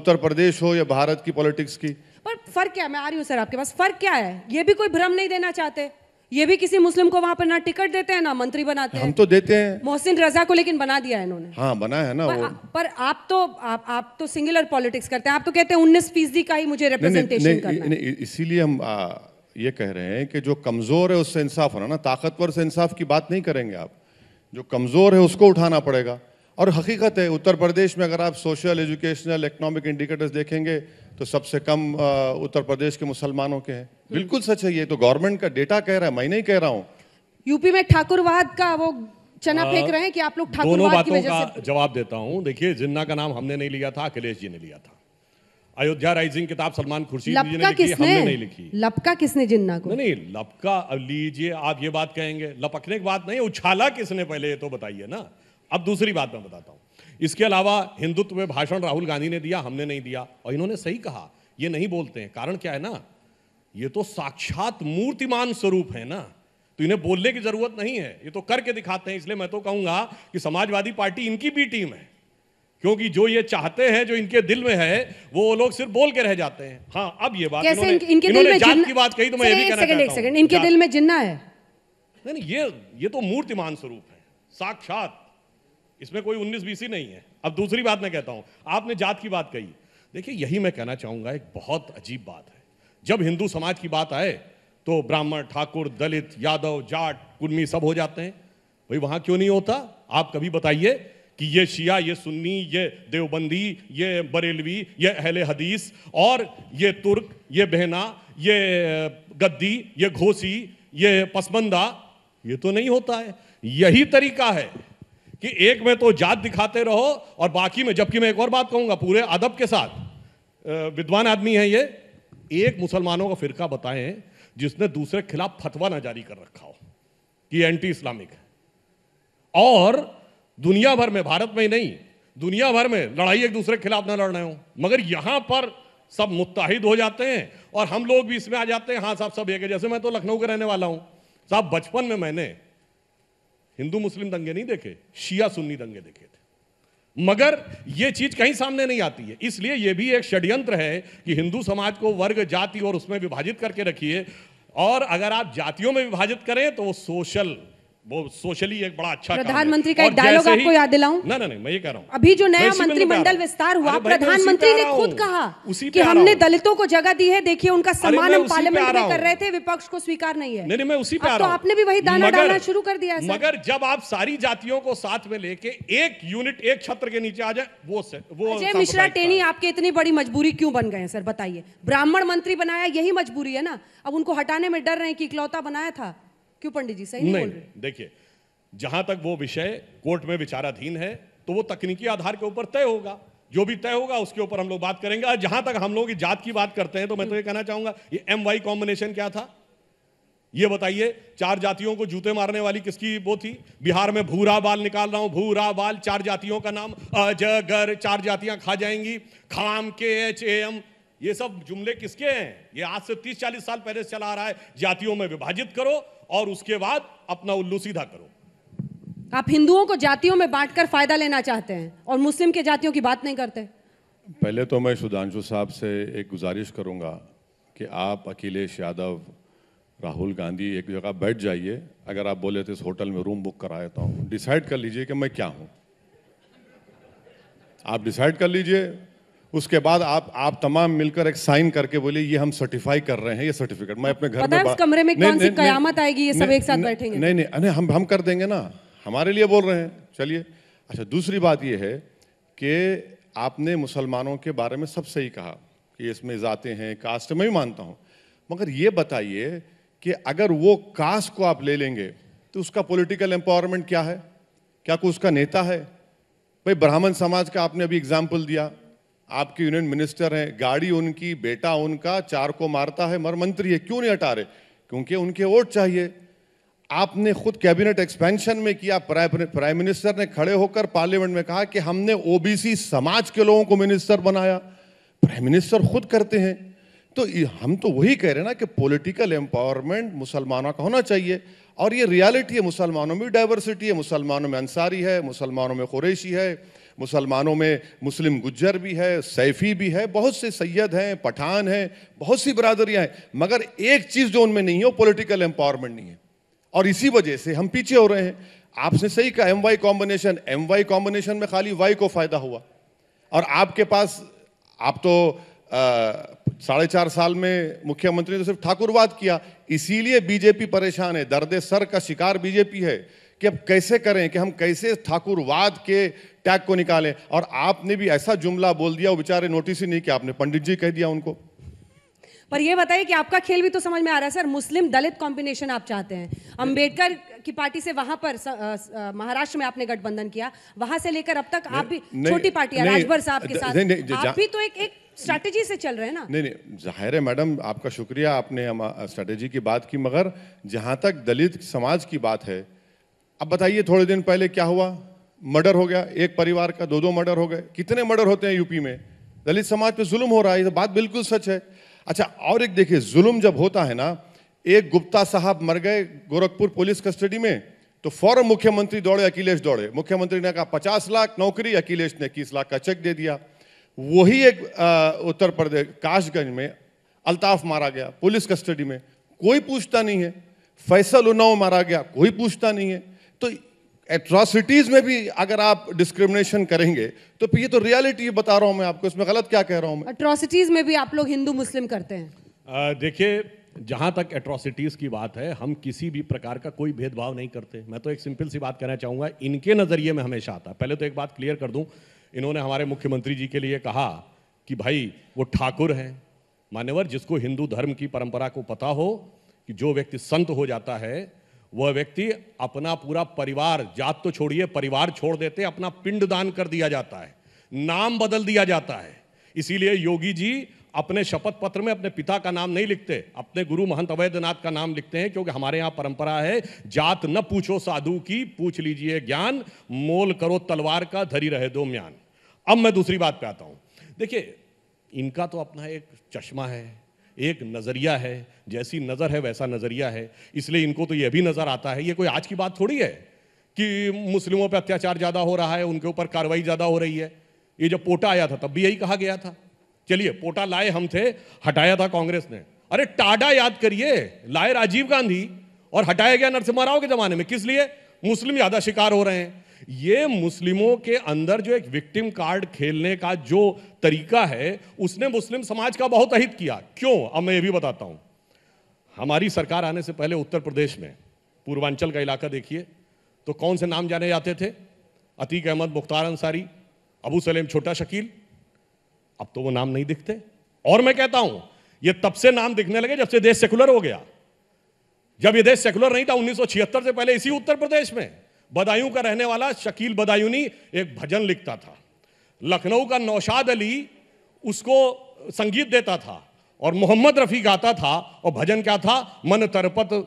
उत्तर प्रदेश हो या भारत की पॉलिटिक्स की पर फर्क क्या मैं आ रही हूँ सर आपके पास फर्क क्या है ये भी कोई भ्रम नहीं देना चाहते ये भी किसी मुस्लिम को वहाँ पर ना टिकट देते हैं ना मंत्री बनाते हैं हम तो देते हैं मोहसिन रजा को लेकिन बना दिया है इन्होंने हाँ बना है ना पर, वो आ, पर आप तो आप आप तो सिंगुलर पॉलिटिक्स करते हैं आप तो कहते हैं उन्नीस फीसदी का ही मुझे रिप्रेजेंटेशन करना है इसीलिए हम आ, ये कह रहे हैं कि जो कमजोर है उससे इंसाफ होना ना ताकतवर से इंसाफ की बात नहीं करेंगे आप जो कमजोर है उसको उठाना पड़ेगा और हकीकत है उत्तर प्रदेश में अगर आप सोशल एजुकेशनल इकोनॉमिक इंडिकेटर्स देखेंगे तो सबसे कम उत्तर प्रदेश के मुसलमानों के हैं हम्म। बिल्कुल सच है ये तो गवर्नमेंट का डेटा कह रहा है मैं नहीं कह रहा हूँ यूपी में ठाकुरवाद का वो चना फेंक रहे हैं कि आप लोग दोनों बातों का जवाब देता हूँ देखिए जिन्ना का नाम हमने नहीं लिया था अखिलेश जी ने लिया था अयोध्या राइजिंग किताब सलमान खुर्शीद जी ने लिखी हमने नहीं लिखी लपका किसने जिन्ना को नहीं लपका लीजिए आप ये बात कहेंगे लपकने की बात नहीं उछाला किसने पहले ये तो बताइए ना अब दूसरी बात मैं बताता हूँ इसके अलावा हिंदुत्व में भाषण राहुल गांधी ने दिया हमने नहीं दिया और इन्होंने सही कहा ये नहीं बोलते हैं कारण क्या है ना ये तो साक्षात मूर्तिमान स्वरूप है ना तो इन्हें बोलने की जरूरत नहीं है ये तो करके दिखाते हैं इसलिए मैं तो कहूंगा कि समाजवादी पार्टी इनकी भी टीम है क्योंकि जो ये चाहते हैं जो इनके दिल में है वो लोग सिर्फ बोल के रह जाते हैं हाँ अब ये बात इन्होंने, इनके, इनके दिल में की बात कही तो मैं ये भी कहना चाहता सेकंड, इनके दिल में जिन्ना है नहीं ये ये तो मूर्तिमान स्वरूप है साक्षात इसमें कोई उन्नीस ही नहीं है अब दूसरी बात मैं कहता हूं आपने जात की बात कही देखिए यही मैं कहना चाहूंगा एक बहुत अजीब बात है जब हिंदू समाज की बात आए तो ब्राह्मण ठाकुर दलित यादव जाट कुर्मी सब हो जाते हैं भाई वहां क्यों नहीं होता आप कभी बताइए कि ये शिया ये सुन्नी ये देवबंदी ये बरेलवी ये अहले हदीस और ये तुर्क ये बहना ये गद्दी ये घोसी ये पसमंदा ये तो नहीं होता है यही तरीका है कि एक में तो जात दिखाते रहो और बाकी में जबकि मैं एक और बात कहूंगा पूरे अदब के साथ विद्वान आदमी है ये एक मुसलमानों का फिरका बताएं जिसने दूसरे के खिलाफ फतवा ना जारी कर रखा हो कि एंटी इस्लामिक है और दुनिया भर में भारत में ही नहीं दुनिया भर में लड़ाई एक दूसरे के खिलाफ ना लड़ रहे हो मगर यहां पर सब मुताहिद हो जाते हैं और हम लोग भी इसमें आ जाते हैं हाँ साहब सब एक है जैसे मैं तो लखनऊ के रहने वाला हूं साहब बचपन में मैंने हिंदू मुस्लिम दंगे नहीं देखे शिया सुन्नी दंगे देखे थे मगर ये चीज कहीं सामने नहीं आती है इसलिए ये भी एक षड्यंत्र है कि हिंदू समाज को वर्ग जाति और उसमें विभाजित करके रखिए और अगर आप जातियों में विभाजित करें तो वो सोशल वो सोशली एक बड़ा अच्छा प्रधानमंत्री का एक डायलॉग आपको याद दिलाऊं ना ना नहीं मैं ये कह रहा हूँ अभी जो नया मंत्रिमंडल विस्तार हुआ प्रधानमंत्री ने खुद कहा कि हमने दलितों को जगह दी है देखिए उनका सम्मान हम पार्लियामेंट में कर रहे थे विपक्ष को स्वीकार नहीं है नहीं मैं उसी पे तो आपने भी वही दाना डालना शुरू कर दिया मगर जब आप सारी जातियों को साथ में लेके एक यूनिट एक छत्र के नीचे आ जाए वो वो मिश्रा टेनी आपके इतनी बड़ी मजबूरी क्यों बन गए सर बताइए ब्राह्मण मंत्री बनाया यही मजबूरी है ना अब उनको हटाने में डर रहे हैं कि इकलौता बनाया था क्यों पंडित जी सही नहीं, नहीं बोल रहे देखिए जहां तक वो विषय कोर्ट में विचाराधीन है तो वो तकनीकी आधार के ऊपर तय होगा जो भी तय होगा उसके ऊपर हम लोग बात करेंगे और जहां तक हम लोग जात की बात करते हैं तो मैं तो ये कहना चाहूंगा ये एम वाई कॉम्बिनेशन क्या था ये बताइए चार जातियों को जूते मारने वाली किसकी वो थी बिहार में भूरा बाल निकाल रहा हूं भूरा बाल चार जातियों का नाम अजगर चार जातियां खा जाएंगी खाम के एच ए एम ये सब जुमले किसके हैं ये आज से तीस चालीस साल पहले चला आ रहा है जातियों में विभाजित करो और उसके बाद अपना उल्लू सीधा करो आप हिंदुओं को जातियों में बांटकर फायदा लेना चाहते हैं और मुस्लिम के जातियों की बात नहीं करते पहले तो मैं सुधांशु साहब से एक गुजारिश करूंगा कि आप अखिलेश यादव राहुल गांधी एक जगह बैठ जाइए अगर आप बोले तो इस होटल में रूम बुक करा देता हूँ डिसाइड कर लीजिए कि मैं क्या हूँ आप डिसाइड कर लीजिए उसके बाद आप आप तमाम मिलकर एक साइन करके बोलिए ये हम सर्टिफाई कर रहे हैं ये सर्टिफिकेट मैं अपने घर में बा... कमरे में कौन सी कयामत आएगी ये सब एक साथ बैठेंगे नहीं नहीं अरे हम हम कर देंगे ना हमारे लिए बोल रहे हैं चलिए अच्छा दूसरी बात ये है कि आपने मुसलमानों के बारे में सब सही कहा कि इसमें जाते हैं कास्ट मैं भी मानता हूँ मगर ये बताइए कि अगर वो कास्ट को आप ले लेंगे तो उसका पोलिटिकल एम्पावरमेंट क्या है क्या कोई उसका नेता है भाई ब्राह्मण समाज का आपने अभी एग्जाम्पल दिया आपके यूनियन मिनिस्टर हैं गाड़ी उनकी बेटा उनका चार को मारता है मर मंत्री है क्यों नहीं हटा रहे क्योंकि उनके वोट चाहिए आपने खुद कैबिनेट एक्सपेंशन में किया प्राइम मिनिस्टर ने खड़े होकर पार्लियामेंट में कहा कि हमने ओबीसी समाज के लोगों को मिनिस्टर बनाया प्राइम मिनिस्टर खुद करते हैं तो हम तो वही कह रहे हैं ना कि पॉलिटिकल एम्पावरमेंट मुसलमानों का होना चाहिए और ये रियलिटी है मुसलमानों में डाइवर्सिटी है मुसलमानों में अंसारी है मुसलमानों में कुरेशी है मुसलमानों में मुस्लिम गुज्जर भी है सैफ़ी भी है बहुत से सैयद हैं पठान हैं बहुत सी बरादरियां हैं मगर एक चीज़ जो उनमें नहीं है वो पोलिटिकल एम्पावरमेंट नहीं है और इसी वजह से हम पीछे हो रहे हैं आपने सही कहा M Y combination M Y combination में खाली वाई को फ़ायदा हुआ और आपके पास आप तो साढ़े चार साल में मुख्यमंत्री ने तो सिर्फ ठाकुरवाद किया इसीलिए बीजेपी परेशान है दर्द सर का शिकार बीजेपी है कि अब कैसे करें कि हम कैसे ठाकुरवाद के टैग को निकालें और आपने भी ऐसा जुमला बोल दिया वो बेचारे नोटिस ही नहीं कि आपने पंडित जी कह दिया उनको पर ये बताइए कि आपका खेल भी तो समझ में आ रहा है सर मुस्लिम दलित कॉम्बिनेशन आप चाहते हैं अंबेडकर की पार्टी से वहां पर महाराष्ट्र में आपने गठबंधन किया वहां से लेकर अब तक आप भी छोटी पार्टी राजभर साहब के साथ आप भी तो एक एक स्ट्रैटेजी से चल रहे हैं ना नहीं नहीं जाहिर है मैडम आपका शुक्रिया आपने स्ट्रैटेजी की बात की मगर जहां तक दलित समाज की बात है अब बताइए थोड़े दिन पहले क्या हुआ मर्डर हो गया एक परिवार का दो दो मर्डर हो गए कितने मर्डर होते हैं यूपी में दलित समाज पे जुल्म हो रहा है ये तो बात बिल्कुल सच है अच्छा और एक देखिए जुल्म जब होता है ना एक गुप्ता साहब मर गए गोरखपुर पुलिस कस्टडी में तो फौरन मुख्यमंत्री दौड़े अखिलेश दौड़े मुख्यमंत्री ने कहा पचास लाख नौकरी अखिलेश ने इक्कीस लाख का चेक दे दिया वही एक उत्तर प्रदेश काशगंज में अल्ताफ मारा गया पुलिस कस्टडी में कोई पूछता नहीं है फैसल उन्नाव मारा गया कोई पूछता नहीं है तो एट्रॉसिटीज में भी अगर आप डिस्क्रिमिनेशन करेंगे तो फिर ये तो रियलिटी बता रहा हूँ मैं आपको इसमें गलत क्या कह रहा हूँ एट्रॉसिटीज में भी आप लोग हिंदू मुस्लिम करते हैं देखिए जहाँ तक एट्रॉसिटीज़ की बात है हम किसी भी प्रकार का कोई भेदभाव नहीं करते मैं तो एक सिंपल सी बात कहना चाहूँगा इनके नज़रिए में हमेशा आता पहले तो एक बात क्लियर कर दूँ इन्होंने हमारे मुख्यमंत्री जी के लिए कहा कि भाई वो ठाकुर हैं मान्यवर जिसको हिंदू धर्म की परंपरा को पता हो कि जो व्यक्ति संत हो जाता है वह व्यक्ति अपना पूरा परिवार जात तो छोड़िए परिवार छोड़ देते अपना पिंड दान कर दिया जाता है नाम बदल दिया जाता है इसीलिए योगी जी अपने शपथ पत्र में अपने पिता का नाम नहीं लिखते अपने गुरु महंत अवैधनाथ का नाम लिखते हैं क्योंकि हमारे यहाँ परंपरा है जात न पूछो साधु की पूछ लीजिए ज्ञान मोल करो तलवार का धरी रहे दो म्यान अब मैं दूसरी बात पे आता हूँ देखिए इनका तो अपना एक चश्मा है एक नज़रिया है जैसी नज़र है वैसा नज़रिया है इसलिए इनको तो यह भी नज़र आता है ये कोई आज की बात थोड़ी है कि मुस्लिमों पर अत्याचार ज़्यादा हो रहा है उनके ऊपर कार्रवाई ज़्यादा हो रही है ये जब पोटा आया था तब भी यही कहा गया था चलिए पोटा लाए हम थे हटाया था कांग्रेस ने अरे टाडा याद करिए लाए राजीव गांधी और हटाया गया नरसिम्हा राव के जमाने में किस लिए मुस्लिम ज्यादा शिकार हो रहे हैं ये मुस्लिमों के अंदर जो एक विक्टिम कार्ड खेलने का जो तरीका है उसने मुस्लिम समाज का बहुत अहित किया क्यों अब मैं ये भी बताता हूं हमारी सरकार आने से पहले उत्तर प्रदेश में पूर्वांचल का इलाका देखिए तो कौन से नाम जाने जाते थे अतीक अहमद मुख्तार अंसारी अबू सलेम छोटा शकील अब तो वो नाम नहीं दिखते और मैं कहता हूं ये तब से नाम दिखने लगे जब से देश सेकुलर हो गया जब ये देश सेकुलर नहीं था 1976 से पहले इसी उत्तर प्रदेश में बदायूं का रहने वाला शकील बदायूनी एक भजन लिखता था लखनऊ का नौशाद अली उसको संगीत देता था और मोहम्मद रफ़ी गाता था और भजन क्या था मन तरपत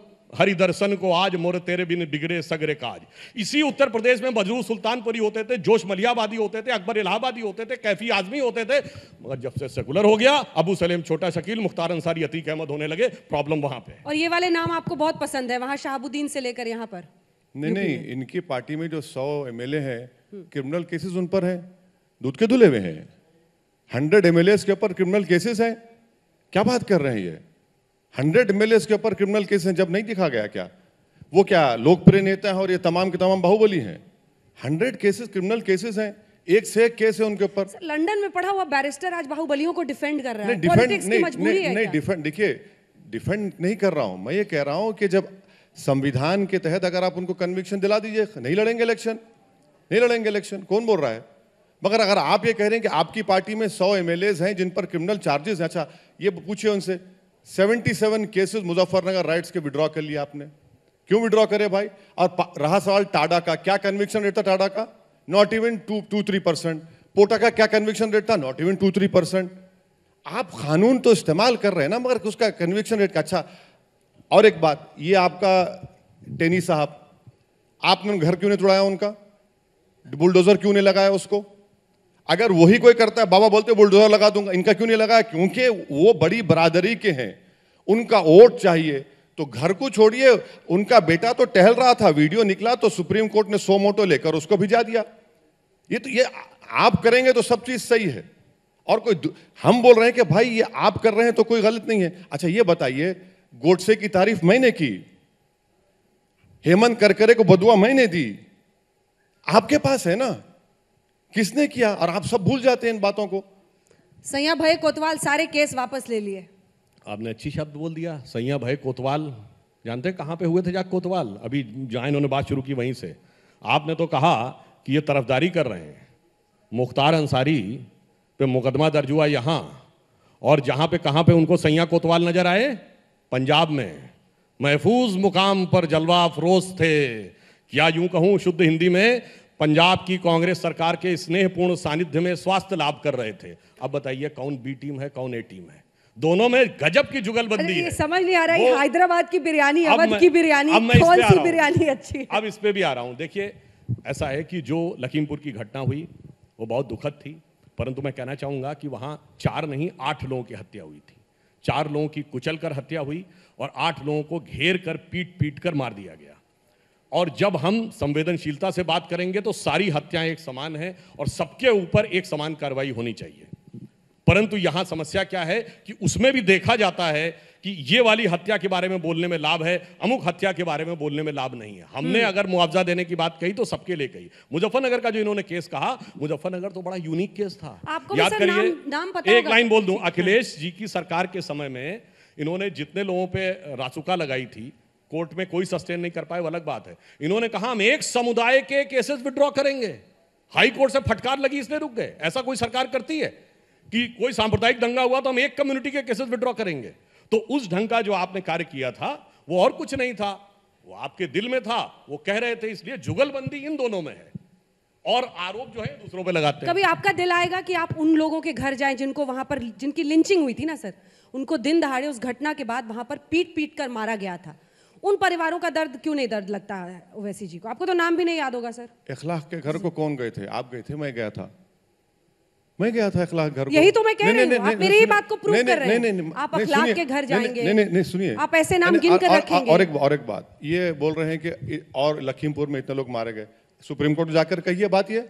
दर्शन को आज मोर तेरे बिन बिगड़े सगरे काज इसी उत्तर प्रदेश में बजरू सुल्तानपुरी होते थे जोश मलियाबादी होते थे अकबर इलाहाबादी होते थे कैफी आजमी होते थे मगर जब से सेकुलर हो गया अबू सलेम छोटा शकील मुख्तार अंसारी अतीक अहमद होने लगे प्रॉब्लम वहां पे और ये वाले नाम आपको बहुत पसंद है वहां शाहबुद्दीन से लेकर यहाँ पर नहीं नहीं इनकी पार्टी में जो सौ एम है क्रिमिनल केसेस उन पर है दूध के धुले हुए हैं हंड्रेड एम के ऊपर क्रिमिनल केसेस हैं क्या बात कर रहे हैं ये हंड्रेड एम के ऊपर क्रिमिनल केस हैं जब नहीं दिखा गया क्या वो क्या लोकप्रिय नेता हैं और ये तमाम के तमाम बाहुबली हैं हंड्रेड केसेस क्रिमिनल केसेस हैं एक से एक केस है उनके ऊपर लंदन में पढ़ा हुआ बैरिस्टर आज बाहुबलियों को डिफेंड कर रहा है नहीं डिफेंड नहीं, नहीं, नहीं, नहीं डिफेंड देखिए डिफेंड नहीं कर रहा हूं मैं ये कह रहा हूं कि जब संविधान के तहत अगर आप उनको कन्विक्शन दिला दीजिए नहीं लड़ेंगे इलेक्शन नहीं लड़ेंगे इलेक्शन कौन बोल रहा है मगर अगर आप ये कह रहे हैं कि आपकी पार्टी में सौ एम हैं जिन पर क्रिमिनल चार्जेस हैं अच्छा ये पूछिए उनसे 77 केसेस मुजफ्फरनगर राइट्स के विड्रॉ कर लिए आपने क्यों विड्रॉ करे भाई और रहा सवाल टाडा का क्या कन्विक्शन रेट था टाडा का not even two two three percent POTA का क्या कन्विक्शन रेट था not even two three percent आप कानून तो इस्तेमाल कर रहे हैं ना मगर उसका कन्विक्शन रेट का अच्छा और एक बात ये आपका टेनी साहब आपने घर क्यों नहीं तोड़ाया उनका बुलडोजर क्यों नहीं लगाया उसको अगर वही कोई करता है बाबा बोलते बुलडोजर लगा दूंगा इनका क्यों नहीं लगाया क्योंकि वो बड़ी बरादरी के हैं उनका वोट चाहिए तो घर को छोड़िए उनका बेटा तो टहल रहा था वीडियो निकला तो सुप्रीम कोर्ट ने सो मोटो लेकर उसको भिजा दिया ये तो ये आप करेंगे तो सब चीज सही है और कोई हम बोल रहे हैं कि भाई ये आप कर रहे हैं तो कोई गलत नहीं है अच्छा ये बताइए गोडसे की तारीफ मैंने की हेमंत करकरे को बदुआ मैंने दी आपके पास है ना किसने किया और आप सब भूल जाते हैं इन बातों को सैया भाई कोतवाल सारे केस वापस ले लिए आपने अच्छी शब्द बोल दिया सैया भाई कोतवाल जानते हैं कहां पे हुए थे जाक कोतवाल अभी जहां इन्होंने बात शुरू की वहीं से आपने तो कहा कि ये तरफदारी कर रहे हैं मुख्तार अंसारी पे मुकदमा दर्ज हुआ यहां और जहां पे कहां पे उनको सैया कोतवाल नजर आए पंजाब में महफूज मुकाम पर जलवा अफरोज थे या यूं कहूं शुद्ध हिंदी में पंजाब की कांग्रेस सरकार के स्नेहपूर्ण सानिध्य में स्वास्थ्य लाभ कर रहे थे अब बताइए कौन बी टीम है कौन ए टीम है दोनों में गजब की जुगलबंदी है समझ नहीं आ रहा है हैदराबाद की बिरयानी अवध की बिरयानी कौन सी बिरयानी अच्छी अब इस पे भी आ रहा हूं देखिए ऐसा है कि जो लखीमपुर की घटना हुई वो बहुत दुखद थी परंतु मैं कहना चाहूंगा कि वहां चार नहीं आठ लोगों की हत्या हुई थी चार लोगों की कुचल कर हत्या हुई और आठ लोगों को घेर कर पीट पीट कर मार दिया गया और जब हम संवेदनशीलता से बात करेंगे तो सारी हत्याएं एक समान हैं और सबके ऊपर एक समान कार्रवाई होनी चाहिए परंतु यहां समस्या क्या है कि उसमें भी देखा जाता है कि ये वाली हत्या के बारे में बोलने में लाभ है अमुक हत्या के बारे में बोलने में लाभ नहीं है हमने हम्म। अगर मुआवजा देने की बात कही तो सबके लिए कही मुजफ्फरनगर का जो इन्होंने केस कहा मुजफ्फरनगर तो बड़ा यूनिक केस था याद करिए एक लाइन बोल दू हाँ। अखिलेश जी की सरकार के समय में इन्होंने जितने लोगों पर रासुका लगाई थी कोर्ट में कोई सस्टेन नहीं कर पाए वो अलग बात है इन्होंने कहा हम एक समुदाय के केसेस विड्रॉ करेंगे हाई कोर्ट से फटकार लगी इसलिए रुक गए ऐसा कोई सरकार करती है कि कोई सांप्रदायिक दंगा हुआ तो हम एक कम्युनिटी के केसेस विड्रॉ करेंगे तो उस ढंग का जो आपने कार्य किया था वो और कुछ नहीं था वो आपके दिल में था वो कह रहे थे इसलिए जुगलबंदी इन दोनों में है और आरोप जो है दूसरों पे लगाते हैं कभी आपका दिल आएगा कि आप उन लोगों के घर जाएं जिनको वहां पर जिनकी लिंचिंग हुई थी ना सर उनको दिन दहाड़े उस घटना के बाद वहां पर पीट पीट कर मारा गया था उन परिवारों का दर्द क्यों नहीं दर्द लगता है ओवैसी जी को आपको तो नाम भी नहीं याद होगा सर इखलाक के घर को कौन गए थे आप गए थे मैं गया था मैं गया था अखलाक घर यही तो मैं कह रही हूँ मेरी ही बात को प्रूव कर रहे हैं आप अखलाक के घर जाएंगे नहीं नहीं सुनिए आप ऐसे नाम गिन कर रखेंगे और एक और एक बात ये बोल रहे हैं कि और लखीमपुर में इतने लोग मारे गए सुप्रीम कोर्ट जाकर कहिए बात ये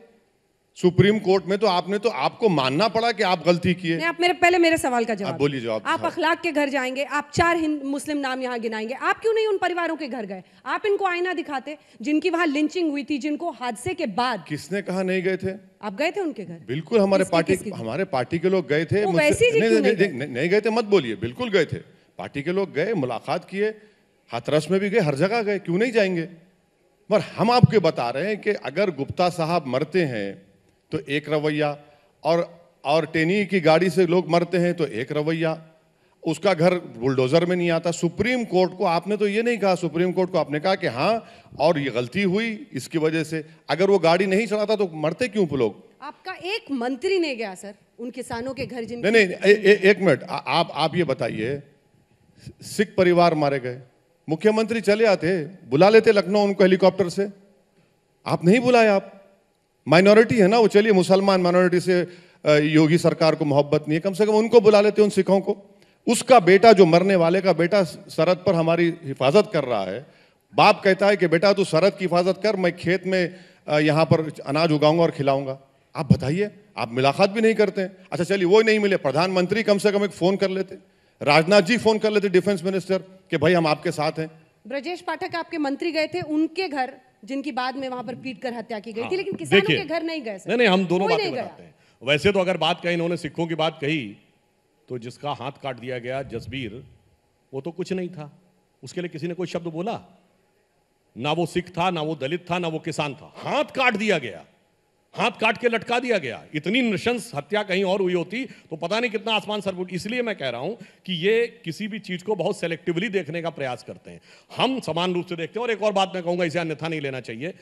सुप्रीम कोर्ट में तो आपने तो आपको मानना पड़ा कि आप गलती किए आप मेरे पहले मेरे सवाल का जवाब बोलिए जवाब आप हाँ। अखलाक के घर जाएंगे आप चार मुस्लिम नाम यहाँ गिनाएंगे आप क्यों नहीं उन परिवारों के घर गए आप इनको आईना दिखाते जिनकी वहाँ लिंचिंग हुई थी जिनको हादसे के बाद किसने कहा नहीं गए थे आप गए थे उनके घर बिल्कुल हमारे पार्टी हमारे पार्टी के लोग गए थे नहीं गए थे मत बोलिए बिल्कुल गए थे पार्टी के लोग गए मुलाकात किए हाथरस में भी गए हर जगह गए क्यों नहीं जाएंगे पर हम आपके बता रहे हैं कि अगर गुप्ता साहब मरते हैं तो एक रवैया और और टेनी की गाड़ी से लोग मरते हैं तो एक रवैया उसका घर बुलडोजर में नहीं आता सुप्रीम कोर्ट को आपने तो ये नहीं कहा सुप्रीम कोर्ट को आपने कहा कि हाँ और ये गलती हुई इसकी वजह से अगर वो गाड़ी नहीं चलाता तो मरते क्यों लोग आपका एक मंत्री नहीं गया सर उन किसानों के घर जिन नहीं नहीं एक मिनट आप आप ये बताइए सिख परिवार मारे गए मुख्यमंत्री चले आते बुला लेते लखनऊ उनको हेलीकॉप्टर से आप नहीं बुलाए आप माइनॉरिटी है ना वो चलिए मुसलमान माइनॉरिटी से योगी सरकार को मोहब्बत नहीं है कम से कम उनको बुला लेते उन सिखों को उसका बेटा जो मरने वाले का बेटा सरहद पर हमारी हिफाजत कर रहा है बाप कहता है कि बेटा तू सरहद की हिफाजत कर मैं खेत में यहाँ पर अनाज उगाऊंगा और खिलाऊंगा आप बताइए आप मुलाकात भी नहीं करते हैं अच्छा चलिए वो नहीं मिले प्रधानमंत्री कम से कम एक फ़ोन कर लेते राजनाथ जी फ़ोन कर लेते डिफेंस मिनिस्टर कि भाई हम आपके साथ हैं ब्रजेश पाठक आपके मंत्री गए थे उनके घर जिनकी बाद में वहां पर पीट कर हत्या की गई थी हाँ, लेकिन किसानों के घर नहीं गए नहीं नहीं हम दोनों बातें बताते हैं वैसे तो अगर बात कही इन्होंने सिखों की बात कही तो जिसका हाथ काट दिया गया जसबीर वो तो कुछ नहीं था उसके लिए किसी ने कोई शब्द बोला ना वो सिख था ना वो दलित था ना वो किसान था हाथ काट दिया गया हाथ काट के लटका दिया गया इतनी नृशंस हत्या कहीं और हुई होती तो पता नहीं कितना आसमान सर इसलिए मैं कह रहा हूं कि ये किसी भी चीज को बहुत सेलेक्टिवली देखने का प्रयास करते हैं हम समान रूप से देखते हैं और एक और बात मैं कहूंगा इसे अन्यथा नहीं लेना चाहिए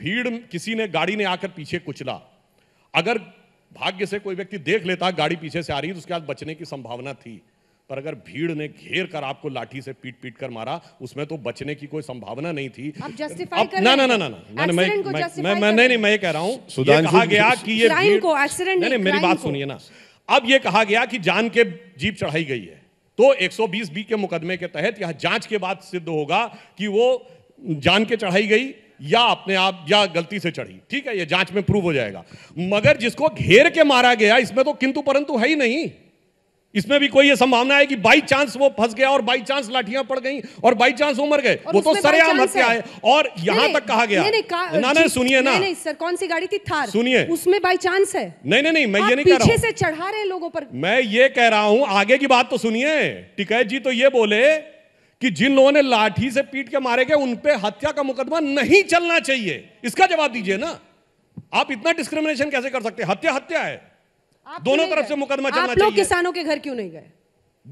भीड़ किसी ने गाड़ी ने आकर पीछे कुचला अगर भाग्य से कोई व्यक्ति देख लेता गाड़ी पीछे से आ रही तो उसके बाद बचने की संभावना थी पर अगर भीड़ ने घेर कर आपको लाठी से पीट पीट कर मारा उसमें तो बचने की कोई संभावना नहीं थी आप ना ना ना ना ना ना, मैं मैं नहीं मैं ये कह रहा हूँ कहा गया कि ये नहीं मेरी बात सुनिए ना अब ये कहा गया कि जान के जीप चढ़ाई गई है तो 120 बी के मुकदमे के तहत यह जांच के बाद सिद्ध होगा कि वो जान के चढ़ाई गई या अपने आप या गलती से चढ़ी ठीक है ये जांच में प्रूव हो जाएगा मगर जिसको घेर के मारा गया इसमें तो किंतु परंतु है ही नहीं इसमें भी कोई ये संभावना है कि बाई चांस वो फंस गया और बाई चांस लाठियां पड़ गई और बाई चांस वो मर गए वो तो सरेआम हत्या है और यहाँ तक कहा गया ना ना सुनिए ना नहीं सर कौन सी गाड़ी थी थार सुनिए उसमें बाई चांस है नहीं नहीं नहीं मैं ये नहीं कह रहा से चढ़ा रहे लोगों पर मैं ये कह रहा हूँ आगे की बात तो सुनिए टिकैत जी तो ये बोले कि जिन लोगों ने लाठी से पीट के मारे गए उन पे हत्या का मुकदमा नहीं चलना चाहिए इसका जवाब दीजिए ना आप इतना डिस्क्रिमिनेशन कैसे कर सकते हत्या हत्या है दोनों तरफ से मुकदमा चलना आप लोग किसानों के घर क्यों नहीं गए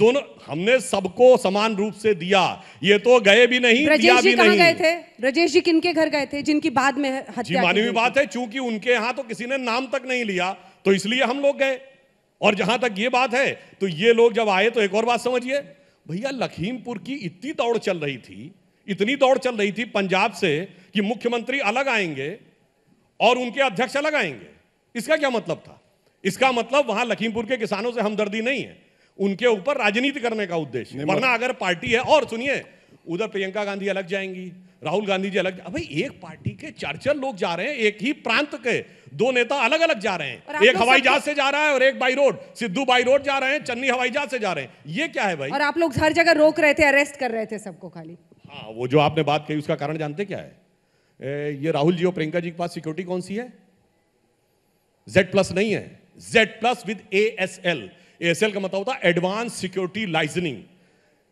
दोनों हमने सबको समान रूप से दिया ये तो गए भी नहीं दिया भी नहीं गए थे राजेश जी किनके घर गए थे जिनकी बाद में हत्या हुई बात है चूंकि उनके यहां तो किसी ने नाम तक नहीं लिया तो इसलिए हम लोग गए और जहां तक ये बात है तो ये लोग जब आए तो एक और बात समझिए भैया लखीमपुर की इतनी दौड़ चल रही थी इतनी दौड़ चल रही थी पंजाब से कि मुख्यमंत्री अलग आएंगे और उनके अध्यक्ष अलग आएंगे इसका क्या मतलब था इसका मतलब वहां लखीमपुर के किसानों से हमदर्दी नहीं है उनके ऊपर राजनीति करने का उद्देश्य वरना अगर पार्टी है और सुनिए उधर प्रियंका गांधी अलग जाएंगी राहुल गांधी जी अलग भाई एक पार्टी के चार चार लोग जा रहे हैं एक ही प्रांत के दो नेता अलग अलग जा रहे हैं एक हवाई जहाज से जा रहा है और एक by road Sidhu by road जा रहे हैं चन्नी हवाई जहाज से जा रहे हैं ये क्या है भाई और आप लोग हर जगह रोक रहे थे अरेस्ट कर रहे थे सबको खाली हाँ वो जो आपने बात कही उसका कारण जानते क्या है ये राहुल जी और प्रियंका जी के पास सिक्योरिटी कौन सी है जेड प्लस नहीं है Z plus with A S L A S L का मतलब होता है एडवांस सिक्योरिटी लाइजनिंग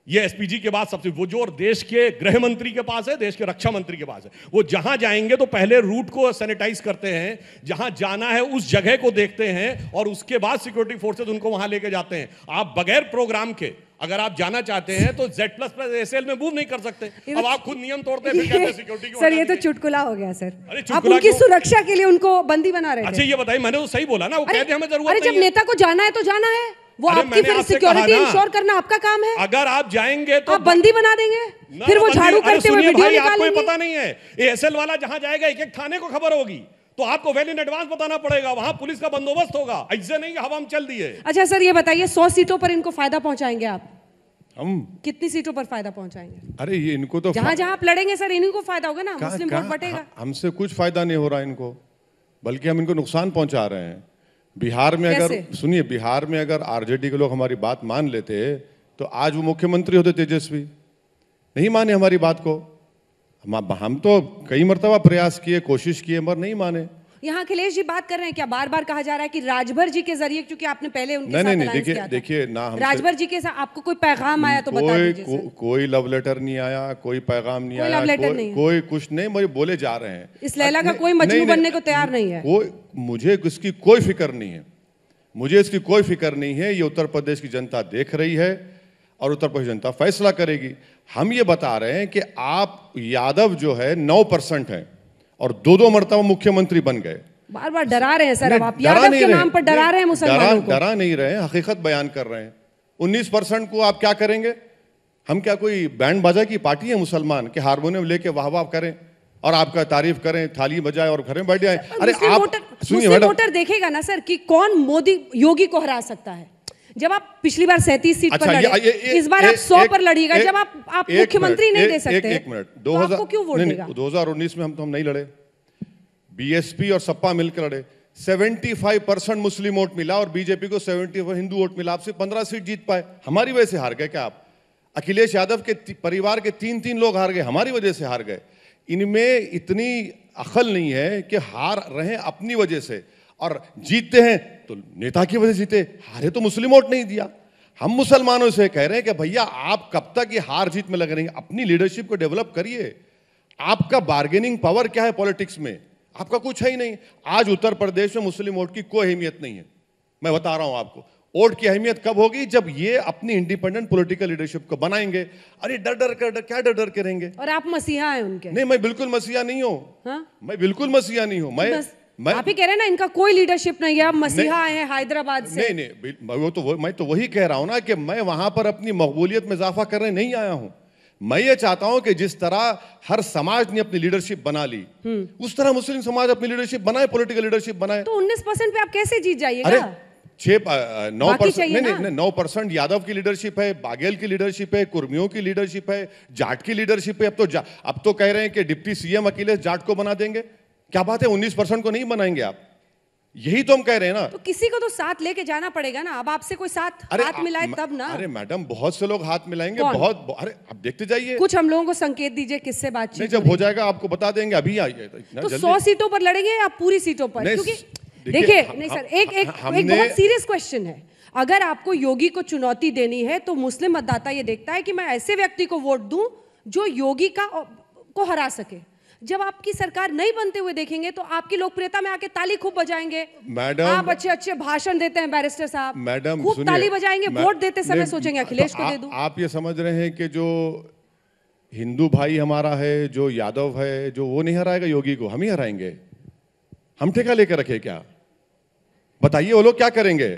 ये एसपीजी के बाद सबसे वो जो देश के गृह मंत्री के पास है देश के रक्षा मंत्री के पास है वो जहां जाएंगे तो पहले रूट को सैनिटाइज करते हैं जहां जाना है उस जगह को देखते हैं और उसके बाद सिक्योरिटी फोर्सेज उनको वहां लेके जाते हैं आप बगैर प्रोग्राम के अगर आप जाना चाहते हैं तो जेड प्लस प्लस एस में मूव नहीं कर सकते तो अब आप खुद नियम तोड़ते हैं फिर सिक्योरिटी सर ये तो चुटकुला हो गया सर अरे आप उनकी सुरक्षा के लिए उनको बंदी बना रहे अच्छा ये बताइए मैंने तो सही बोला ना वो कहते हमें जरूरत अरे जब नेता को जाना है तो जाना है वो आपकी फिर सिक्योरिटी इंश्योर करना आपका काम है अगर आप जाएंगे तो आप बंदी बना देंगे फिर वो झाड़ू करते हुए वीडियो निकालेंगे पता नहीं है एएसएल वाला जहां जाएगा एक एक थाने को खबर होगी तो आपको वेल इन एडवांस बताना पड़ेगा वहां पुलिस का बंदोबस्त होगा ऐसे नहीं हवा हम चल दिए अच्छा सर ये बताइए सौ सीटों पर इनको फायदा पहुंचाएंगे आप हम कितनी सीटों पर फायदा पहुंचाएंगे अरे ये इनको तो जहां जहां आप लड़ेंगे सर इन्हीं को फायदा होगा ना मुस्लिम वोट बटेगा हमसे कुछ फायदा नहीं हो रहा इनको बल्कि हम इनको नुकसान पहुंचा रहे हैं बिहार में अगर सुनिए बिहार में अगर आरजेडी के लोग हमारी बात मान लेते तो आज वो मुख्यमंत्री होते तेजस्वी नहीं माने हमारी बात को हम हम तो कई मरतबा प्रयास किए कोशिश किए मगर नहीं माने यहाँ अखिलेश जी बात कर रहे हैं क्या बार बार कहा जा रहा है कि राजभर जी के जरिए क्योंकि आपने पहले उनके नहीं, साथ देखिए देखिए ना राजभर जी के साथ आपको कोई पैगाम आया तो बता दीजिए को, कोई लव लेटर नहीं आया कोई पैगाम नहीं आया लव लेटर नहीं कोई कुछ नहीं मुझे बोले जा रहे हैं इस लैला का कोई मजबूत बनने को तैयार नहीं है मुझे इसकी कोई फिक्र नहीं है मुझे इसकी कोई फिक्र नहीं है ये उत्तर प्रदेश की जनता देख रही है और उत्तर प्रदेश जनता फैसला करेगी हम ये बता रहे हैं कि आप यादव जो है नौ परसेंट है और दो दो मरतबा मुख्यमंत्री बन गए बार बार डरा रहे हैं सर आप यादव के नाम पर डरा रहे हैं मुसलमानों को डरा नहीं रहे हकीकत बयान कर रहे हैं उन्नीस परसेंट को आप क्या करेंगे हम क्या कोई बैंड बाजा की पार्टी है मुसलमान के हारमोनियम लेके वाह वाह करें और आपका तारीफ करें थाली बजाए और घर में बैठ जाए अरे आप वोटर देखेगा ना सर कि कौन मोदी योगी को हरा सकता है जब आप पिछली बार सैतीस सीट अच्छा, पर लड़े ये, ये, इस बार ए, आप सौ पर लड़िएगा जब आप आप मुख्यमंत्री नहीं दे सकते एक, एक मिनट तो दो हजार क्यों वोट देगा दो हजार उन्नीस में हम तो हम नहीं लड़े बीएसपी और सपा मिलकर लड़े 75 परसेंट मुस्लिम वोट मिला और बीजेपी को 75 हिंदू वोट मिला आपसे 15 सीट जीत पाए हमारी वजह से हार गए क्या आप अखिलेश यादव के परिवार के तीन तीन लोग हार गए हमारी वजह से हार गए इनमें इतनी अखल नहीं है कि हार रहे अपनी वजह से और जीतते हैं तो नेता की वजह से जीते हारे तो मुस्लिम वोट नहीं दिया हम मुसलमानों से कह रहे हैं कि भैया आप कब तक ये हार जीत में रहे हैं अपनी लीडरशिप को डेवलप करिए आपका बार्गेनिंग पावर क्या है पॉलिटिक्स में आपका कुछ है ही नहीं आज उत्तर प्रदेश में मुस्लिम वोट की कोई अहमियत नहीं है मैं बता रहा हूं आपको वोट की अहमियत कब होगी जब ये अपनी इंडिपेंडेंट पॉलिटिकल लीडरशिप को बनाएंगे अरे डर डर कर डर, क्या डर डर के रहेंगे और आप मसीहा हैं उनके नहीं मैं बिल्कुल मसीहा नहीं हूँ हाँ? मैं बिल्कुल मसीहा नहीं हूँ मैं बस... मैं आप ही कह रहे हैं ना इनका कोई लीडरशिप नहीं है आप मसीहा आए हैं हैदराबाद से नहीं नहीं वो तो वो, मैं तो वही कह रहा हूँ ना कि मैं वहां पर अपनी मकबूलियत में इजाफा करने नहीं आया हूँ मैं ये चाहता हूं कि जिस तरह हर समाज ने अपनी लीडरशिप बना ली हम्म। उस तरह मुस्लिम समाज अपनी लीडरशिप बनाए पॉलिटिकल लीडरशिप बनाए तो 19 परसेंट पे आप कैसे जीत जाइएगा छह नौ परसेंट नहीं नहीं नौ परसेंट यादव की लीडरशिप है बागेल की लीडरशिप है कुर्मियों की लीडरशिप है जाट की लीडरशिप है अब तो अब तो कह रहे हैं कि डिप्टी सीएम अखिलेश जाट को बना देंगे क्या बात है उन्नीस परसेंट को नहीं बनाएंगे आप यही तो हम कह रहे हैं ना तो किसी को तो साथ लेके जाना पड़ेगा ना अब आपसे कोई साथ हाथ मिलाए तब ना अरे मैडम बहुत से लोग हाथ मिलाएंगे बहुत अरे आप देखते जाइए कुछ हम लोगों को संकेत दीजिए किससे बातचीत जब हो जाएगा आपको बता देंगे अभी आइए तो सौ सीटों पर लड़ेंगे या पूरी सीटों पर क्योंकि देखिए नहीं सर एक एक बहुत सीरियस क्वेश्चन है अगर आपको योगी को चुनौती देनी है तो मुस्लिम मतदाता ये देखता है कि मैं ऐसे व्यक्ति को वोट दूं जो योगी का को हरा सके जब आपकी सरकार नहीं बनते हुए देखेंगे तो आपकी लोकप्रियता में आके ताली खूब बजाएंगे मैडम आप अच्छे अच्छे भाषण देते हैं बैरिस्टर साहब मैडम खूब ताली बजाएंगे वोट देते समय सोचेंगे तो अखिलेश को दे दू आप ये समझ रहे हैं कि जो हिंदू भाई हमारा है जो यादव है जो वो नहीं हराएगा योगी को हम ही हराएंगे हम ठेका लेकर रखे क्या बताइए वो लोग क्या करेंगे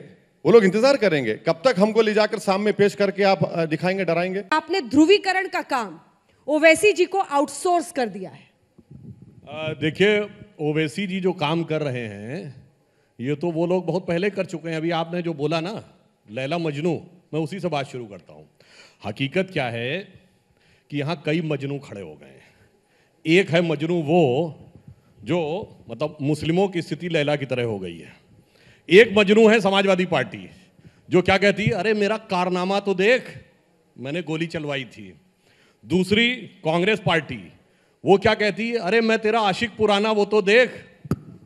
वो लोग इंतजार करेंगे कब तक हमको ले जाकर सामने पेश करके आप दिखाएंगे डराएंगे आपने ध्रुवीकरण का काम ओवैसी जी को आउटसोर्स कर दिया है देखिए ओवैसी जी जो काम कर रहे हैं ये तो वो लोग बहुत पहले कर चुके हैं अभी आपने जो बोला ना लैला मजनू मैं उसी से बात शुरू करता हूँ हकीकत क्या है कि यहाँ कई मजनू खड़े हो गए हैं एक है मजनू वो जो मतलब मुस्लिमों की स्थिति लैला की तरह हो गई है एक मजनू है समाजवादी पार्टी जो क्या कहती है अरे मेरा कारनामा तो देख मैंने गोली चलवाई थी दूसरी कांग्रेस पार्टी वो क्या कहती है अरे मैं तेरा आशिक पुराना वो तो देख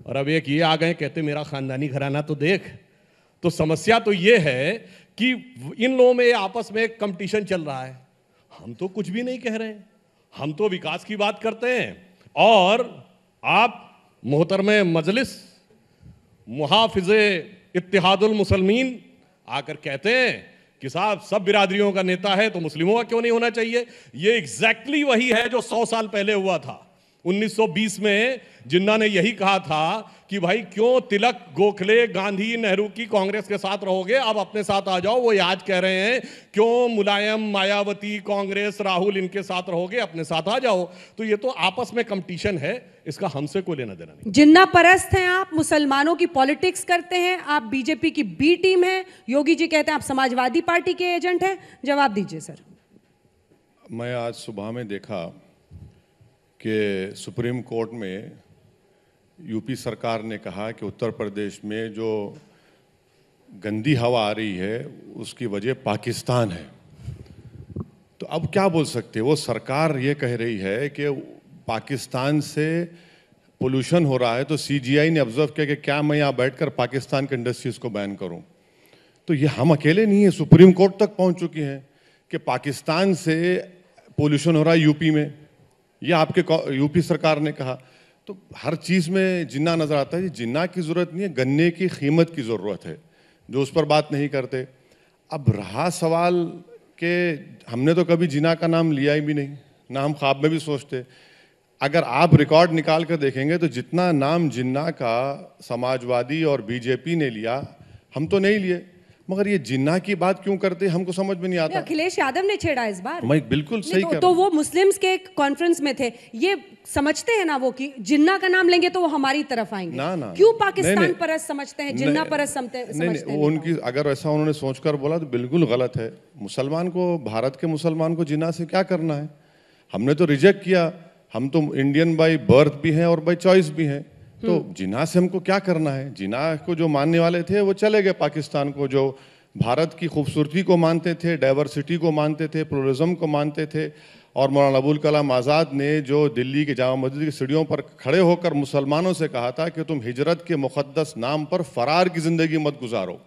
और अब एक ये आ गए कहते मेरा खानदानी घराना तो देख तो समस्या तो ये है कि इन लोगों में आपस में एक कंपटीशन चल रहा है हम तो कुछ भी नहीं कह रहे हम तो विकास की बात करते हैं और आप मोहतरम मजलिस मुहाफिज इतिहादुल मुसलमीन आकर कहते हैं कि साहब सब बिरादरियों का नेता है तो मुस्लिमों का क्यों नहीं होना चाहिए ये एग्जैक्टली exactly वही है जो सौ साल पहले हुआ था 1920 में जिन्ना ने यही कहा था कि भाई क्यों तिलक गोखले गांधी नेहरू की कांग्रेस के साथ रहोगे अब अपने साथ आ जाओ वो याद कह रहे हैं क्यों मुलायम मायावती कांग्रेस राहुल इनके साथ रहोगे अपने साथ आ जाओ तो ये तो आपस में कंपटीशन है इसका हमसे कोई लेना देना नहीं जिन्ना परस्त हैं आप मुसलमानों की पॉलिटिक्स करते हैं आप बीजेपी की बी टीम है योगी जी कहते हैं आप समाजवादी पार्टी के एजेंट हैं जवाब दीजिए सर मैं आज सुबह में देखा कि सुप्रीम कोर्ट में यूपी सरकार ने कहा कि उत्तर प्रदेश में जो गंदी हवा आ रही है उसकी वजह पाकिस्तान है तो अब क्या बोल सकते वो सरकार ये कह रही है कि पाकिस्तान से पोल्यूशन हो रहा है तो सीजीआई ने ऑब्जर्व किया कि क्या मैं यहाँ बैठकर पाकिस्तान के इंडस्ट्रीज़ को बैन करूँ तो ये हम अकेले नहीं हैं सुप्रीम कोर्ट तक पहुँच चुकी हैं कि पाकिस्तान से पोल्यूशन हो रहा है यूपी में यह आपके यूपी सरकार ने कहा तो हर चीज़ में जिन्ना नज़र आता है जिन्ना की ज़रूरत नहीं है गन्ने की कीमत की ज़रूरत है जो उस पर बात नहीं करते अब रहा सवाल के हमने तो कभी जिना का नाम लिया ही भी नहीं ना हम ख्वाब में भी सोचते अगर आप रिकॉर्ड निकाल कर देखेंगे तो जितना नाम जिन्ना का समाजवादी और बीजेपी ने लिया हम तो नहीं लिए मगर ये जिन्ना की बात क्यों करते हमको समझ में नहीं आता अखिलेश यादव ने छेड़ा इस बार मैं बिल्कुल सही तो, तो वो मुस्लिम्स के कॉन्फ्रेंस में थे ये समझते हैं ना वो कि जिन्ना का नाम लेंगे तो वो हमारी तरफ आएंगे ना ना क्यों पाकिस्तान परस समझते हैं जिन्ना परस समझते हैं उनकी अगर ऐसा उन्होंने सोचकर बोला तो बिल्कुल गलत है मुसलमान को भारत के मुसलमान को जिन्ना से क्या करना है हमने तो रिजेक्ट किया हम तो इंडियन बाई बर्थ भी हैं और बाई चॉइस भी हैं तो हम्म। जिना से हमको क्या करना है जिना को जो मानने वाले थे वो चले गए पाकिस्तान को जो भारत की खूबसूरती को मानते थे डाइवर्सिटी को मानते थे प्लोरिज्म को मानते थे और मौलाना अबुल कलाम आज़ाद ने जो दिल्ली के जामा मस्जिद की सीढ़ियों पर खड़े होकर मुसलमानों से कहा था कि तुम हिजरत के मुक़दस नाम पर फ़रार की ज़िंदगी मत गुजारो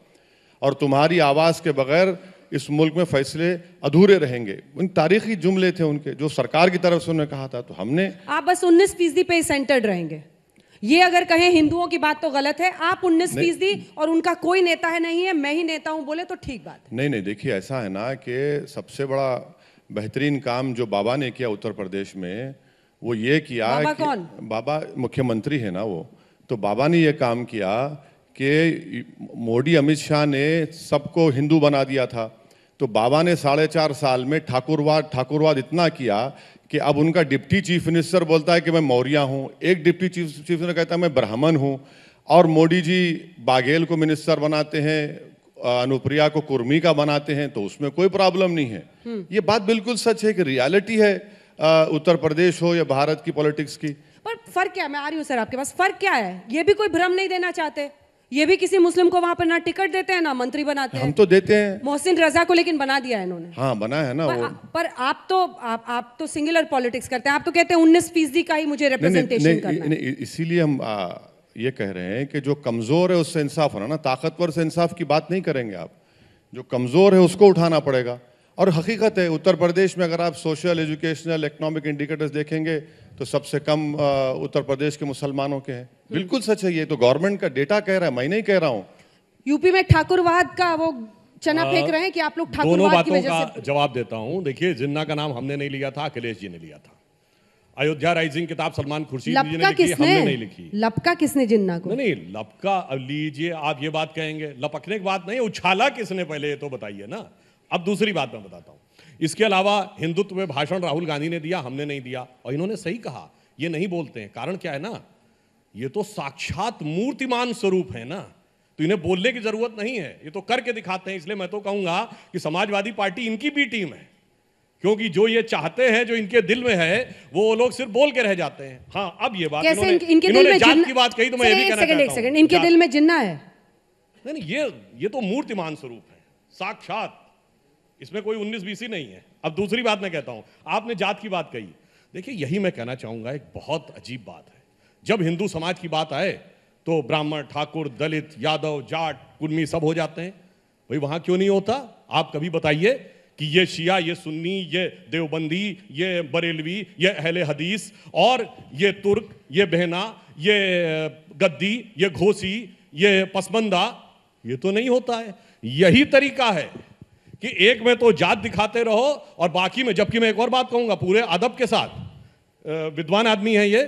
और तुम्हारी आवाज़ के बगैर इस मुल्क में फैसले अधूरे रहेंगे उन तारीखी जुमले थे उनके जो सरकार की तरफ से उन्होंने कहा था तो हमने आप बस उन्नीस फीसदी पे सेंटर्ड रहेंगे ये अगर कहें हिंदुओं की बात तो गलत है आप उन्नीस फीसदी और उनका कोई नेता है नहीं है मैं ही नेता हूं बोले तो ठीक बात है। नहीं नहीं देखिए ऐसा है ना कि सबसे बड़ा बेहतरीन काम जो बाबा ने किया उत्तर प्रदेश में वो ये किया बाबा कि कौन बाबा मुख्यमंत्री है ना वो तो बाबा ने यह काम किया कि मोदी अमित शाह ने सबको हिंदू बना दिया था तो बाबा ने साढ़े चार साल में ठाकुरवाद ठाकुरवाद इतना किया कि अब उनका डिप्टी चीफ मिनिस्टर बोलता है कि मैं मौर्या हूँ एक डिप्टी चीफ चीफ मिनिस्टर कहता है मैं ब्राह्मण हूँ और मोदी जी बाघेल को मिनिस्टर बनाते हैं अनुप्रिया को कुर्मी का बनाते हैं तो उसमें कोई प्रॉब्लम नहीं है हम्म। ये बात बिल्कुल सच है कि रियलिटी है उत्तर प्रदेश हो या भारत की पॉलिटिक्स की पर फर्क क्या मैं आ रही हूँ सर आपके पास फर्क क्या है ये भी कोई भ्रम नहीं देना चाहते ये भी किसी मुस्लिम को वहाँ पर ना टिकट देते हैं ना मंत्री बनाते हैं हम तो देते हैं मोहसिन रजा को लेकिन बना दिया है इन्होंने हाँ बना है ना पर, वो। आ, पर आप तो आप आप तो सिंगुलर पॉलिटिक्स करते हैं आप तो कहते हैं उन्नीस फीसदी का ही मुझे रिप्रेजेंटेशन इसीलिए हम आ, ये कह रहे हैं कि जो कमजोर है उससे इंसाफ होना ना ताकतवर से इंसाफ की बात नहीं करेंगे आप जो कमजोर है उसको उठाना पड़ेगा और हकीकत है उत्तर प्रदेश में अगर आप सोशल एजुकेशनल इकनॉमिक इंडिकेटर्स देखेंगे तो सबसे कम उत्तर प्रदेश के मुसलमानों के हैं हम्म। बिल्कुल सच है ये तो गवर्नमेंट का डेटा कह रहा है मैं नहीं कह रहा हूँ यूपी में ठाकुरवाद का वो चना फेंक रहे हैं कि आप लोग दोनों बातों का जवाब देता हूँ देखिए जिन्ना का नाम हमने नहीं लिया था अखिलेश जी ने लिया था अयोध्या राइजिंग किताब सलमान खुर्शीद जी ने लिखी हमने नहीं लिखी लपका किसने जिन्ना को नहीं लपका लीजिए आप ये बात कहेंगे लपकने की बात नहीं उछाला किसने पहले ये तो बताइए ना अब दूसरी बात मैं बताता हूँ इसके अलावा हिंदुत्व में भाषण राहुल गांधी ने दिया हमने नहीं दिया और इन्होंने सही कहा ये नहीं बोलते हैं कारण क्या है ना ये तो साक्षात मूर्तिमान स्वरूप है ना तो इन्हें बोलने की जरूरत नहीं है ये तो करके दिखाते हैं इसलिए मैं तो कहूंगा कि समाजवादी पार्टी इनकी भी टीम है क्योंकि जो ये चाहते हैं जो इनके दिल में है वो लोग सिर्फ बोल के रह जाते हैं हाँ अब ये बात कैसे इनके, इनके दिल में जात की बात कही तो मैं ये भी कहना इनके दिल में जिन्ना है नहीं ये ये तो मूर्तिमान स्वरूप है साक्षात इसमें कोई उन्नीस बीस ही नहीं है अब दूसरी बात मैं कहता हूं आपने जात की बात कही देखिए यही मैं कहना चाहूंगा एक बहुत अजीब बात है जब हिंदू समाज की बात आए तो ब्राह्मण ठाकुर दलित यादव जाट कुर्मी सब हो जाते हैं भाई वहां क्यों नहीं होता आप कभी बताइए कि ये शिया ये सुन्नी ये देवबंदी ये बरेलवी ये अहले हदीस और ये तुर्क ये बहना ये गद्दी ये घोसी ये पसमंदा ये तो नहीं होता है यही तरीका है कि एक में तो जात दिखाते रहो और बाकी में जबकि मैं एक और बात कहूंगा पूरे अदब के साथ विद्वान आदमी है ये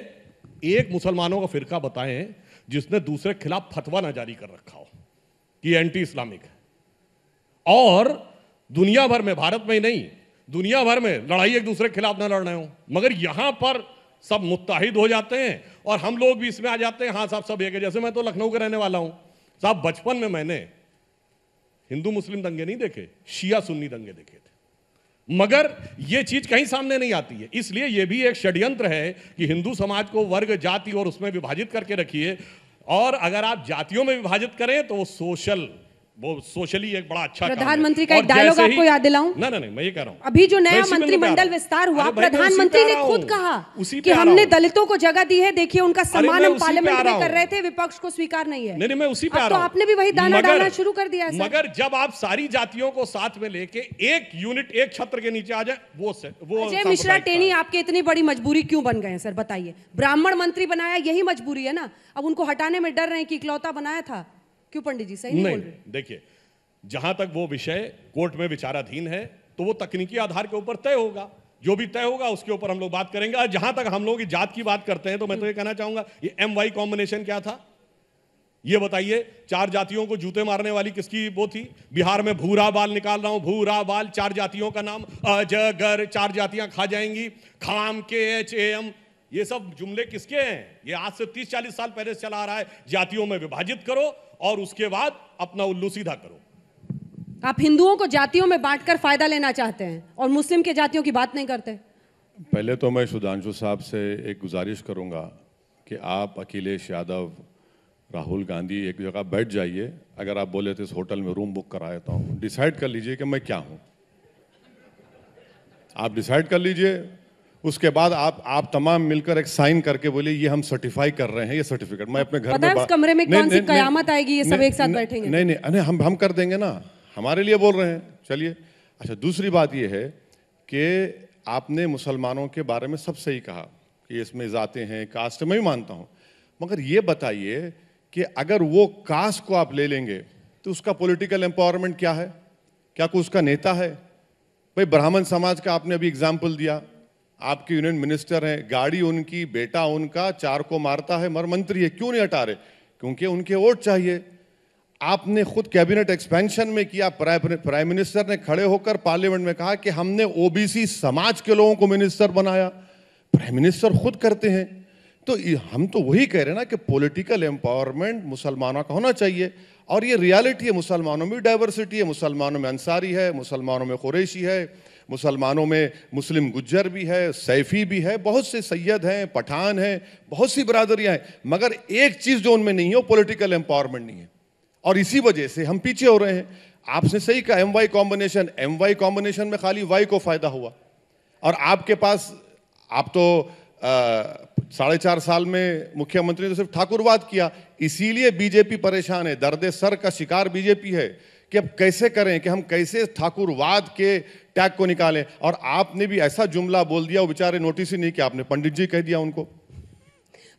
एक मुसलमानों का फिरका बताएं जिसने दूसरे के खिलाफ फतवा ना जारी कर रखा हो कि एंटी इस्लामिक है और दुनिया भर में भारत में ही नहीं दुनिया भर में लड़ाई एक दूसरे के खिलाफ ना लड़ रहे हो मगर यहां पर सब मुताहिद हो जाते हैं और हम लोग भी इसमें आ जाते हैं हाँ साहब सब एक है जैसे मैं तो लखनऊ के रहने वाला हूं साहब बचपन में मैंने हिंदू मुस्लिम दंगे नहीं देखे शिया सुन्नी दंगे देखे थे मगर यह चीज कहीं सामने नहीं आती है इसलिए यह भी एक षड्यंत्र है कि हिंदू समाज को वर्ग जाति और उसमें विभाजित करके रखिए और अगर आप जातियों में विभाजित करें तो वो सोशल वो सोशली एक बड़ा अच्छा प्रधानमंत्री का एक डायलॉग आपको याद दिलाऊं ना ना नहीं मैं ये कह रहा हूँ अभी जो नया मंत्रिमंडल विस्तार हुआ प्रधानमंत्री ने खुद कहा उसी कि हमने दलितों को जगह दी है देखिए उनका सम्मान हम पार्लियामेंट में कर रहे थे विपक्ष को स्वीकार नहीं है नहीं नहीं मैं उसी पे तो आपने भी वही दाना डालना शुरू कर दिया मगर जब आप सारी जातियों को साथ में लेके एक यूनिट एक छत्र के नीचे आ जाए वो वो अजय मिश्रा टेनी आपके इतनी बड़ी मजबूरी क्यों बन गए सर बताइए ब्राह्मण मंत्री बनाया यही मजबूरी है ना अब उनको हटाने में डर रहे हैं कि इकलौता बनाया था क्यों पंडित जी सही नहीं, देखिए जहां तक वो विषय कोर्ट में विचाराधीन है तो वो तकनीकी आधार के ऊपर तय होगा जो भी तय होगा उसके ऊपर हम लोग बात करेंगे और जहां तक हम लोग की जात की बात करते हैं तो मैं तो ये कहना चाहूंगा ये एम वाई कॉम्बिनेशन क्या था ये बताइए चार जातियों को जूते मारने वाली किसकी वो थी बिहार में भूरा बाल निकाल रहा हूं भूरा बाल चार जातियों का नाम अजगर चार जातियां खा जाएंगी खाम के एच एम ये सब जुमले किसके हैं ये आज से 30-40 साल पहले चला आ रहा है जातियों में विभाजित करो और उसके बाद अपना उल्लू सीधा करो आप हिंदुओं को जातियों में बांटकर फायदा लेना चाहते हैं और मुस्लिम के जातियों की बात नहीं करते पहले तो मैं सुधांशु साहब से एक गुजारिश करूंगा कि आप अखिलेश यादव राहुल गांधी एक जगह बैठ जाइए अगर आप बोले तो इस होटल में रूम बुक करा देता हूँ डिसाइड कर लीजिए कि मैं क्या हूँ आप डिसाइड कर लीजिए उसके बाद आप आप तमाम मिलकर एक साइन करके बोले ये हम सर्टिफाई कर रहे हैं ये सर्टिफिकेट मैं अपने घर में कमरे में कौन सी कयामत आएगी ये सब एक साथ बैठेंगे नहीं नहीं अरे हम हम कर देंगे ना हमारे लिए बोल रहे हैं चलिए अच्छा दूसरी बात ये है कि आपने मुसलमानों के बारे में सब सही कहा कि इसमें जाते हैं कास्ट मैं भी मानता हूँ मगर ये बताइए कि अगर वो कास्ट को आप ले लेंगे तो उसका पॉलिटिकल एम्पावरमेंट क्या है क्या कोई उसका नेता है भाई ब्राह्मण समाज का आपने अभी एग्जाम्पल दिया आपके यूनियन मिनिस्टर हैं गाड़ी उनकी बेटा उनका चार को मारता है मर मंत्री है क्यों नहीं हटा रहे क्योंकि उनके वोट चाहिए आपने खुद कैबिनेट एक्सपेंशन में किया प्राइम मिनिस्टर ने खड़े होकर पार्लियामेंट में कहा कि हमने ओबीसी समाज के लोगों को मिनिस्टर बनाया प्राइम मिनिस्टर खुद करते हैं तो हम तो वही कह रहे हैं ना कि पॉलिटिकल एम्पावरमेंट मुसलमानों का होना चाहिए और ये रियलिटी है मुसलमानों में डाइवर्सिटी है मुसलमानों में अंसारी है मुसलमानों में कुरेशी है मुसलमानों में मुस्लिम गुज्जर भी है सैफ़ी भी है बहुत से सैयद हैं पठान हैं बहुत सी बरादरियाँ हैं मगर एक चीज़ जो उनमें नहीं है वो पोलिटिकल एम्पावरमेंट नहीं है और इसी वजह से हम पीछे हो रहे हैं आपने सही कहा M Y combination M Y combination में खाली वाई को फ़ायदा हुआ और आपके पास आप तो साढ़े चार साल में मुख्यमंत्री ने तो सिर्फ ठाकुरवाद किया इसीलिए बीजेपी परेशान है दर्द सर का शिकार बीजेपी है कि अब कैसे करें कि हम कैसे ठाकुरवाद के टैग को निकालें और आपने भी ऐसा जुमला बोल दिया वो बेचारे नोटिस ही नहीं किया आपने पंडित जी कह दिया उनको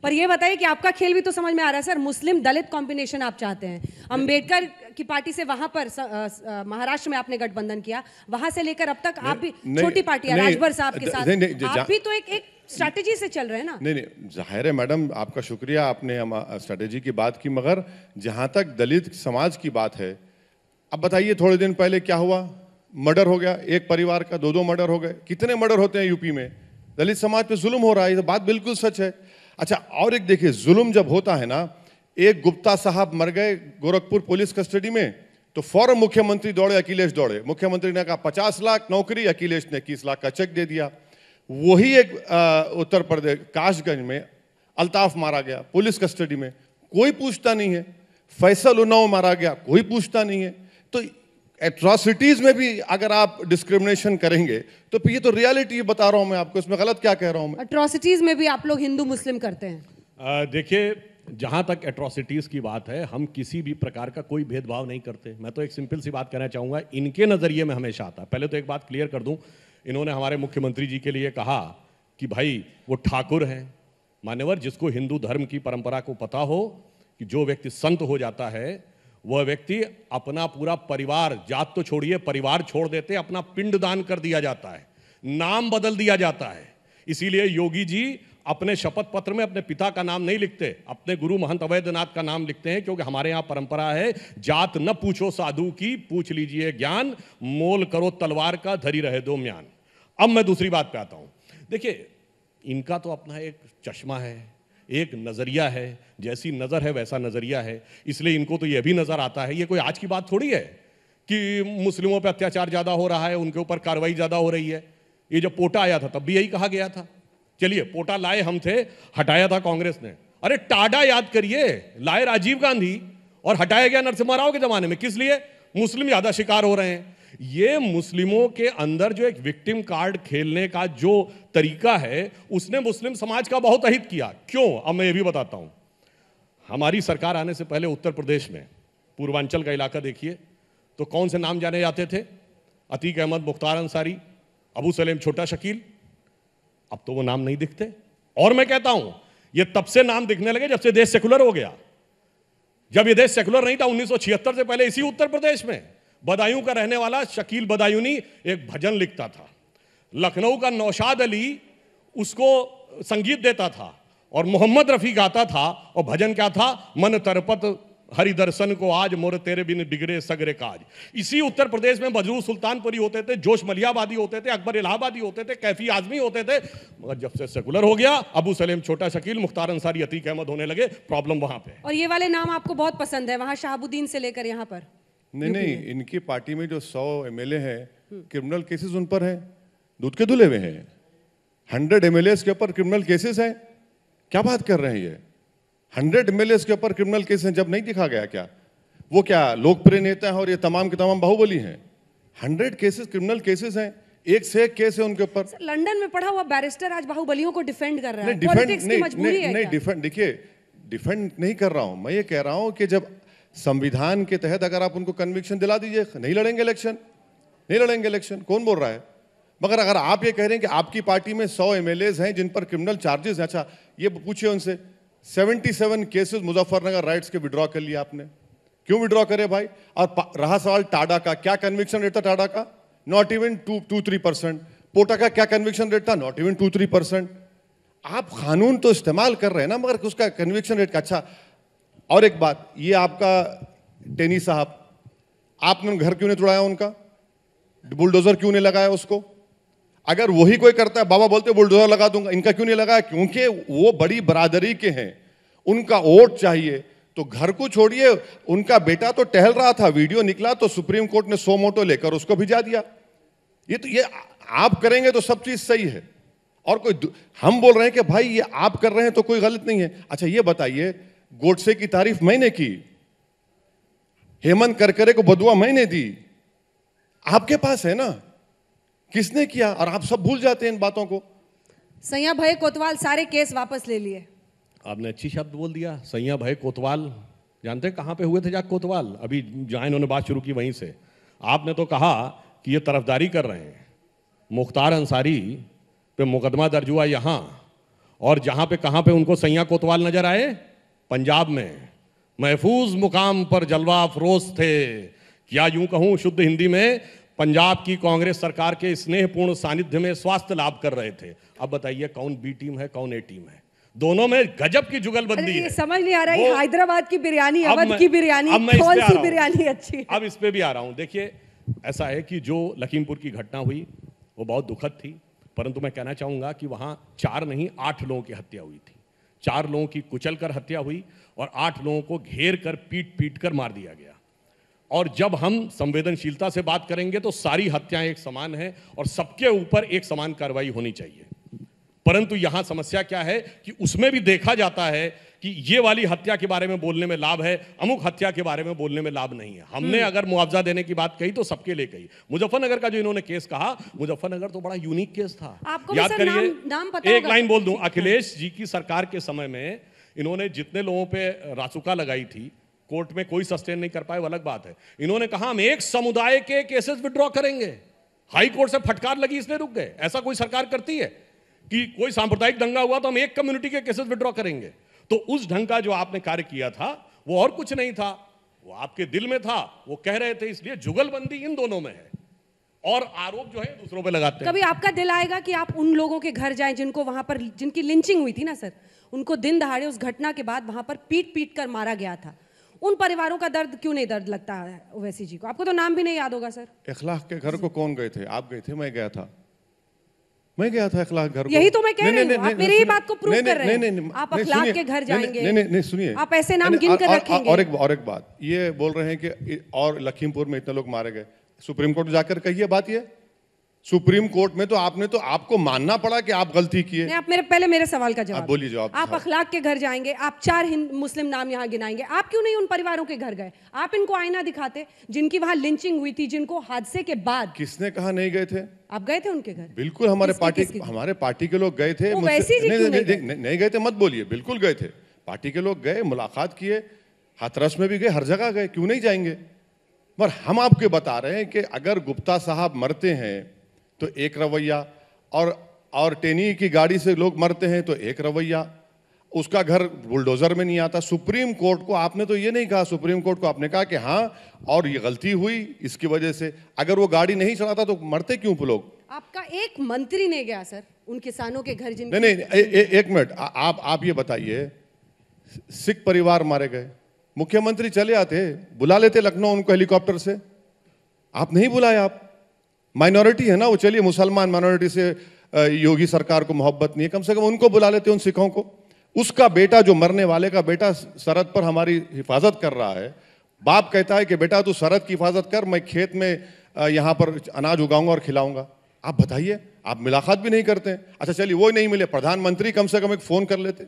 पर ये बताइए कि आपका खेल भी तो समझ में आ रहा है सर मुस्लिम दलित कॉम्बिनेशन आप चाहते हैं अंबेडकर की पार्टी से वहां पर महाराष्ट्र में आपने गठबंधन किया वहां से लेकर अब तक आप भी छोटी पार्टी राजभर साहब के साथ आप भी तो एक एक स्ट्रैटेजी से चल रहे हैं ना नहीं नहीं जाहिर है मैडम आपका शुक्रिया आपने स्ट्रैटेजी की बात की मगर जहां तक दलित समाज की बात है अब बताइए थोड़े दिन पहले क्या हुआ मर्डर हो गया एक परिवार का दो दो मर्डर हो गए कितने मर्डर होते हैं यूपी में दलित समाज पे जुल्म हो रहा है ये तो बात बिल्कुल सच है अच्छा और एक देखिए जुल्म जब होता है ना एक गुप्ता साहब मर गए गोरखपुर पुलिस कस्टडी में तो फौरन मुख्यमंत्री दौड़े अखिलेश दौड़े मुख्यमंत्री ने कहा पचास लाख नौकरी अखिलेश ने इक्कीस लाख का चेक दे दिया वही एक उत्तर प्रदेश काशगंज में अल्ताफ मारा गया पुलिस कस्टडी में कोई पूछता नहीं है फैसल उन्नाव मारा गया कोई पूछता नहीं है तो एट्रॉसिटीज में भी अगर आप डिस्क्रिमिनेशन करेंगे तो ये तो रियलिटी बता रहा हूँ मैं आपको इसमें गलत क्या कह रहा हूँ मैं एट्रॉसिटीज में भी आप लोग हिंदू मुस्लिम करते हैं देखिए जहां तक एट्रॉसिटीज की बात है हम किसी भी प्रकार का कोई भेदभाव नहीं करते मैं तो एक सिंपल सी बात कहना चाहूँगा इनके नज़रिए में हमेशा आता पहले तो एक बात क्लियर कर दूँ इन्होंने हमारे मुख्यमंत्री जी के लिए कहा कि भाई वो ठाकुर हैं मान्यवर जिसको हिंदू धर्म की परंपरा को पता हो कि जो व्यक्ति संत हो जाता है वह व्यक्ति अपना पूरा परिवार जात तो छोड़िए परिवार छोड़ देते अपना पिंड दान कर दिया जाता है नाम बदल दिया जाता है इसीलिए योगी जी अपने शपथ पत्र में अपने पिता का नाम नहीं लिखते अपने गुरु महंत अवैधनाथ का नाम लिखते हैं क्योंकि हमारे यहाँ परंपरा है जात न पूछो साधु की पूछ लीजिए ज्ञान मोल करो तलवार का धरी रहे दो म्यान अब मैं दूसरी बात पे आता हूँ देखिए इनका तो अपना एक चश्मा है एक नज़रिया है जैसी नज़र है वैसा नज़रिया है इसलिए इनको तो यह भी नज़र आता है ये कोई आज की बात थोड़ी है कि मुस्लिमों पर अत्याचार ज़्यादा हो रहा है उनके ऊपर कार्रवाई ज़्यादा हो रही है ये जब पोटा आया था तब भी यही कहा गया था चलिए पोटा लाए हम थे हटाया था कांग्रेस ने अरे टाडा याद करिए लाए राजीव गांधी और हटाया गया नरसिम्हा राव के ज़माने में किस लिए मुस्लिम ज़्यादा शिकार हो रहे हैं ये मुस्लिमों के अंदर जो एक विक्टिम कार्ड खेलने का जो तरीका है उसने मुस्लिम समाज का बहुत अहित किया क्यों अब मैं ये भी बताता हूं हमारी सरकार आने से पहले उत्तर प्रदेश में पूर्वांचल का इलाका देखिए तो कौन से नाम जाने जाते थे अतीक अहमद मुख्तार अंसारी अबू सलेम छोटा शकील अब तो वो नाम नहीं दिखते और मैं कहता हूं ये तब से नाम दिखने लगे जब से देश सेकुलर हो गया जब ये देश सेकुलर नहीं था 1976 से पहले इसी उत्तर प्रदेश में बदायूं का रहने वाला शकील बदायूनी एक भजन लिखता था लखनऊ का नौशाद अली उसको संगीत देता था और मोहम्मद रफ़ी गाता था और भजन क्या था मन तरपत हरिदर्शन को आज मोर तेरे बिन बिगड़े सगरे काज इसी उत्तर प्रदेश में बजरू सुल्तानपुरी होते थे जोश मलियाबादी होते थे अकबर इलाहाबादी होते थे कैफी आजमी होते थे मगर जब से सेकुलर हो गया अबू सलेम छोटा शकील मुख्तार अंसारी अतीक अहमद होने लगे प्रॉब्लम वहां पे और ये वाले नाम आपको बहुत पसंद है वहां शाहबुद्दीन से लेकर यहाँ पर नहीं नहीं इनकी पार्टी में जो सौ एम है क्रिमिनल केसेस उन पर है दूध के धुले हुए हैं हंड्रेड एम के ऊपर क्रिमिनल केसेस हैं क्या बात कर रहे हैं ये हंड्रेड एम के ऊपर क्रिमिनल केस हैं जब नहीं दिखा गया क्या वो क्या लोकप्रिय नेता है और ये तमाम के तमाम बाहुबली हैं हंड्रेड केसेस क्रिमिनल केसेस हैं एक से एक केस है उनके ऊपर लंदन में पढ़ा हुआ बैरिस्टर आज बाहुबलियों को डिफेंड कर रहा है नहीं डिफेंड नहीं, नहीं, नहीं, नहीं डिफेंड देखिए डिफेंड नहीं कर रहा हूं मैं ये कह रहा हूं कि जब संविधान के तहत अगर आप उनको कन्विक्शन दिला दीजिए नहीं लड़ेंगे इलेक्शन नहीं लड़ेंगे इलेक्शन कौन बोल रहा है मगर अगर आप ये कह रहे हैं कि आपकी पार्टी में सौ एम हैं जिन पर क्रिमिनल चार्जेस हैं अच्छा ये पूछिए उनसे 77 केसेस मुजफ्फरनगर राइट्स के विड्रॉ कर लिए आपने क्यों विड्रॉ करे भाई और रहा सवाल टाडा का क्या कन्विक्शन रेट था टाडा का not even two two three percent POTA का क्या कन्विक्शन रेट था not even two three percent आप कानून तो इस्तेमाल कर रहे हैं ना मगर उसका कन्विक्शन रेट का अच्छा और एक बात ये आपका टेनी साहब आपने घर क्यों नहीं तोड़ाया उनका बुलडोजर क्यों नहीं लगाया उसको अगर वही कोई करता है बाबा बोलते बुलडोजर लगा दूंगा इनका क्यों नहीं लगाया क्योंकि वो बड़ी बरादरी के हैं उनका वोट चाहिए तो घर को छोड़िए उनका बेटा तो टहल रहा था वीडियो निकला तो सुप्रीम कोर्ट ने सो मोटो लेकर उसको भिजा दिया ये तो ये आप करेंगे तो सब चीज सही है और कोई हम बोल रहे हैं कि भाई ये आप कर रहे हैं तो कोई गलत नहीं है अच्छा ये बताइए गोडसे की तारीफ मैंने की हेमंत करकरे को बदुआ मैंने दी आपके पास है ना किसने किया और आप सब भूल जाते हैं इन बातों को सैया भाई कोतवाल सारे केस वापस ले लिए आपने अच्छी शब्द बोल दिया सैया भाई कोतवाल जानते हैं कहां पे हुए थे जाक कोतवाल अभी जहां इन्होंने बात शुरू की वहीं से आपने तो कहा कि ये तरफदारी कर रहे हैं मुख्तार अंसारी पे मुकदमा दर्ज हुआ यहां और जहां पे कहां पे उनको सैया कोतवाल नजर आए पंजाब में महफूज मुकाम पर जलवा अफरोज थे या यूं कहूं शुद्ध हिंदी में पंजाब की कांग्रेस सरकार के स्नेहपूर्ण सानिध्य में स्वास्थ्य लाभ कर रहे थे अब बताइए कौन बी टीम है कौन ए टीम है दोनों में गजब की जुगलबंदी है समझ नहीं आ रहा है हैदराबाद की बिरयानी अवध की बिरयानी अब कौन सी बिरयानी अच्छी अब इस पे भी आ रहा हूँ देखिए ऐसा है कि जो लखीमपुर की घटना हुई वो बहुत दुखद थी परंतु मैं कहना चाहूँगा कि वहाँ चार नहीं आठ लोगों की हत्या हुई थी चार लोगों की कुचल कर हत्या हुई और आठ लोगों को घेर कर पीट पीट कर मार दिया गया और जब हम संवेदनशीलता से बात करेंगे तो सारी हत्याएं एक समान हैं और सबके ऊपर एक समान कार्रवाई होनी चाहिए परंतु यहां समस्या क्या है कि उसमें भी देखा जाता है कि ये वाली हत्या के बारे में बोलने में लाभ है अमुक हत्या के बारे में बोलने में लाभ नहीं है हमने हम्म। अगर मुआवजा देने की बात कही तो सबके लिए कही मुजफ्फरनगर का जो इन्होंने केस कहा मुजफ्फरनगर तो बड़ा यूनिक केस था आपको याद करिए एक लाइन बोल दूं हाँ। अखिलेश जी की सरकार के समय में इन्होंने जितने लोगों पर रासुका लगाई थी कोर्ट में कोई सस्टेन नहीं कर पाए वो अलग बात है इन्होंने कहा हम एक समुदाय के केसेस विड्रॉ करेंगे हाई कोर्ट से फटकार लगी इसलिए रुक गए ऐसा कोई सरकार करती है कि कोई सांप्रदायिक दंगा हुआ तो हम एक कम्युनिटी के केसेस विड्रॉ करेंगे तो उस ढंग का जो आपने कार्य किया था वो और कुछ नहीं था वो आपके दिल में था वो कह रहे थे इसलिए जुगलबंदी इन दोनों में है और आरोप जो है दूसरों पे लगाते हैं कभी आपका दिल आएगा कि आप उन लोगों के घर जाएं जिनको वहां पर जिनकी लिंचिंग हुई थी ना सर उनको दिन दहाड़े उस घटना के बाद वहां पर पीट पीट कर मारा गया था उन परिवारों का दर्द क्यों नहीं दर्द लगता है ओवैसी जी को आपको तो नाम भी नहीं याद होगा सर इखलाक के घर को कौन गए थे आप गए थे मैं गया था मैं गया था अखलाक घर यही तो मैं कह रही हूँ आप मेरी ही बात को प्रूव कर रहे हैं आप अखलाक के घर जाएंगे नहीं नहीं सुनिए आप ऐसे नाम गिन कर रखेंगे और एक और एक बात ये बोल रहे हैं कि और लखीमपुर में इतने लोग मारे गए सुप्रीम कोर्ट जाकर कहिए बात ये सुप्रीम कोर्ट में तो आपने तो आपको मानना पड़ा कि आप गलती किए आप मेरे पहले मेरे सवाल का जवाब बोलिए जवाब आप हाँ। अखलाक के घर जाएंगे आप चार मुस्लिम नाम यहाँ गिनाएंगे आप क्यों नहीं उन परिवारों के घर गए आप इनको आईना दिखाते जिनकी वहाँ लिंचिंग हुई थी जिनको हादसे के बाद किसने कहा नहीं गए थे आप गए थे उनके घर बिल्कुल हमारे पार्टी हमारे पार्टी के लोग गए थे नहीं गए थे मत बोलिए बिल्कुल गए थे पार्टी के लोग गए मुलाकात किए हाथरस में भी गए हर जगह गए क्यों नहीं जाएंगे पर हम आपके बता रहे हैं कि अगर गुप्ता साहब मरते हैं तो एक रवैया और और टेनी की गाड़ी से लोग मरते हैं तो एक रवैया उसका घर बुलडोजर में नहीं आता सुप्रीम कोर्ट को आपने तो ये नहीं कहा सुप्रीम कोर्ट को आपने कहा कि हाँ और ये गलती हुई इसकी वजह से अगर वो गाड़ी नहीं चलाता तो मरते क्यों लोग आपका एक मंत्री नहीं गया सर उन किसानों के घर जिन नहीं नहीं, एक मिनट आप आप ये बताइए सिख परिवार मारे गए मुख्यमंत्री चले आते बुला लेते लखनऊ उनको हेलीकॉप्टर से आप नहीं बुलाए आप माइनॉरिटी है ना वो चलिए मुसलमान माइनॉरिटी से योगी सरकार को मोहब्बत नहीं है कम से कम उनको बुला लेते उन सिखों को उसका बेटा जो मरने वाले का बेटा सरहद पर हमारी हिफाजत कर रहा है बाप कहता है कि बेटा तू सरहद की हिफाजत कर मैं खेत में यहाँ पर अनाज उगाऊंगा और खिलाऊंगा आप बताइए आप मुलाकात भी नहीं करते अच्छा चलिए वो नहीं मिले प्रधानमंत्री कम से कम एक फ़ोन कर लेते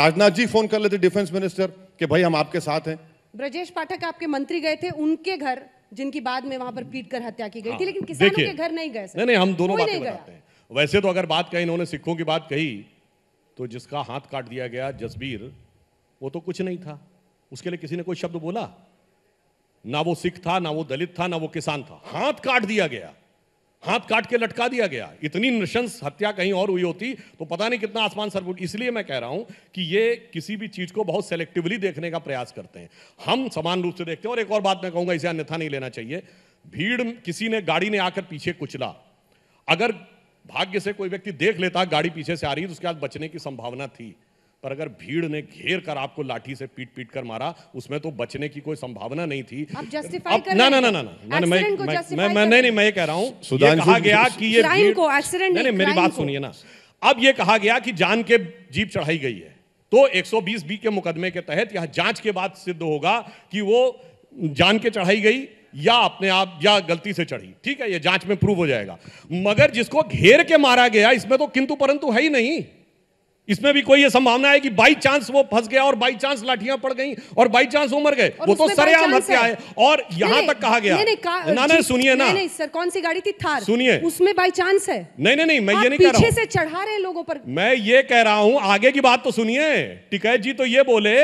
राजनाथ जी फ़ोन कर लेते डिफेंस मिनिस्टर कि भाई हम आपके साथ हैं ब्रजेश पाठक आपके मंत्री गए थे उनके घर जिनकी बाद में वहां पर पीट कर हत्या की गई हाँ, थी लेकिन किसानों के घर नहीं गए नहीं नहीं हम दोनों बातें बताते हैं वैसे तो अगर बात कही इन्होंने सिखों की बात कही तो जिसका हाथ काट दिया गया जसबीर वो तो कुछ नहीं था उसके लिए किसी ने कोई शब्द बोला ना वो सिख था ना वो दलित था ना वो किसान था हाथ काट दिया गया हाथ काट के लटका दिया गया इतनी नृशंस हत्या कहीं और हुई होती तो पता नहीं कितना आसमान सर इसलिए मैं कह रहा हूं कि ये किसी भी चीज को बहुत सेलेक्टिवली देखने का प्रयास करते हैं हम समान रूप से देखते हैं और एक और बात मैं कहूंगा इसे अन्यथा नहीं लेना चाहिए भीड़ किसी ने गाड़ी ने आकर पीछे कुचला अगर भाग्य से कोई व्यक्ति देख लेता गाड़ी पीछे से आ रही तो उसके बाद बचने की संभावना थी पर अगर भीड़ ने घेर कर आपको लाठी से पीट पीट कर मारा उसमें तो बचने की कोई संभावना नहीं थी आप कर ना ना ना ना ना मैं मैं मैं नहीं मैं ये कह रहा हूँ कहा गया कि ये नहीं मेरी बात सुनिए ना अब ये कहा गया कि जान के जीप चढ़ाई गई है तो 120 बी के मुकदमे के तहत यह जांच के बाद सिद्ध होगा कि वो जान के चढ़ाई गई या अपने आप या गलती से चढ़ी ठीक है ये जांच में प्रूव हो जाएगा मगर जिसको घेर के मारा गया इसमें तो किंतु परंतु है ही नहीं इसमें भी कोई ये संभावना है कि बाई चांस वो फंस गया और बाई चांस लाठियां पड़ गई और बाई चांस वो मर गए वो तो सरेआम हत्या है और यहाँ तक कहा गया ना ना सुनिए ना नहीं सर कौन सी गाड़ी थी थार सुनिए उसमें बाई चांस है नहीं नहीं नहीं मैं ये नहीं कह रहा पीछे से चढ़ा रहे लोगों पर मैं ये कह रहा हूँ आगे की बात तो सुनिए टिकैत जी तो ये बोले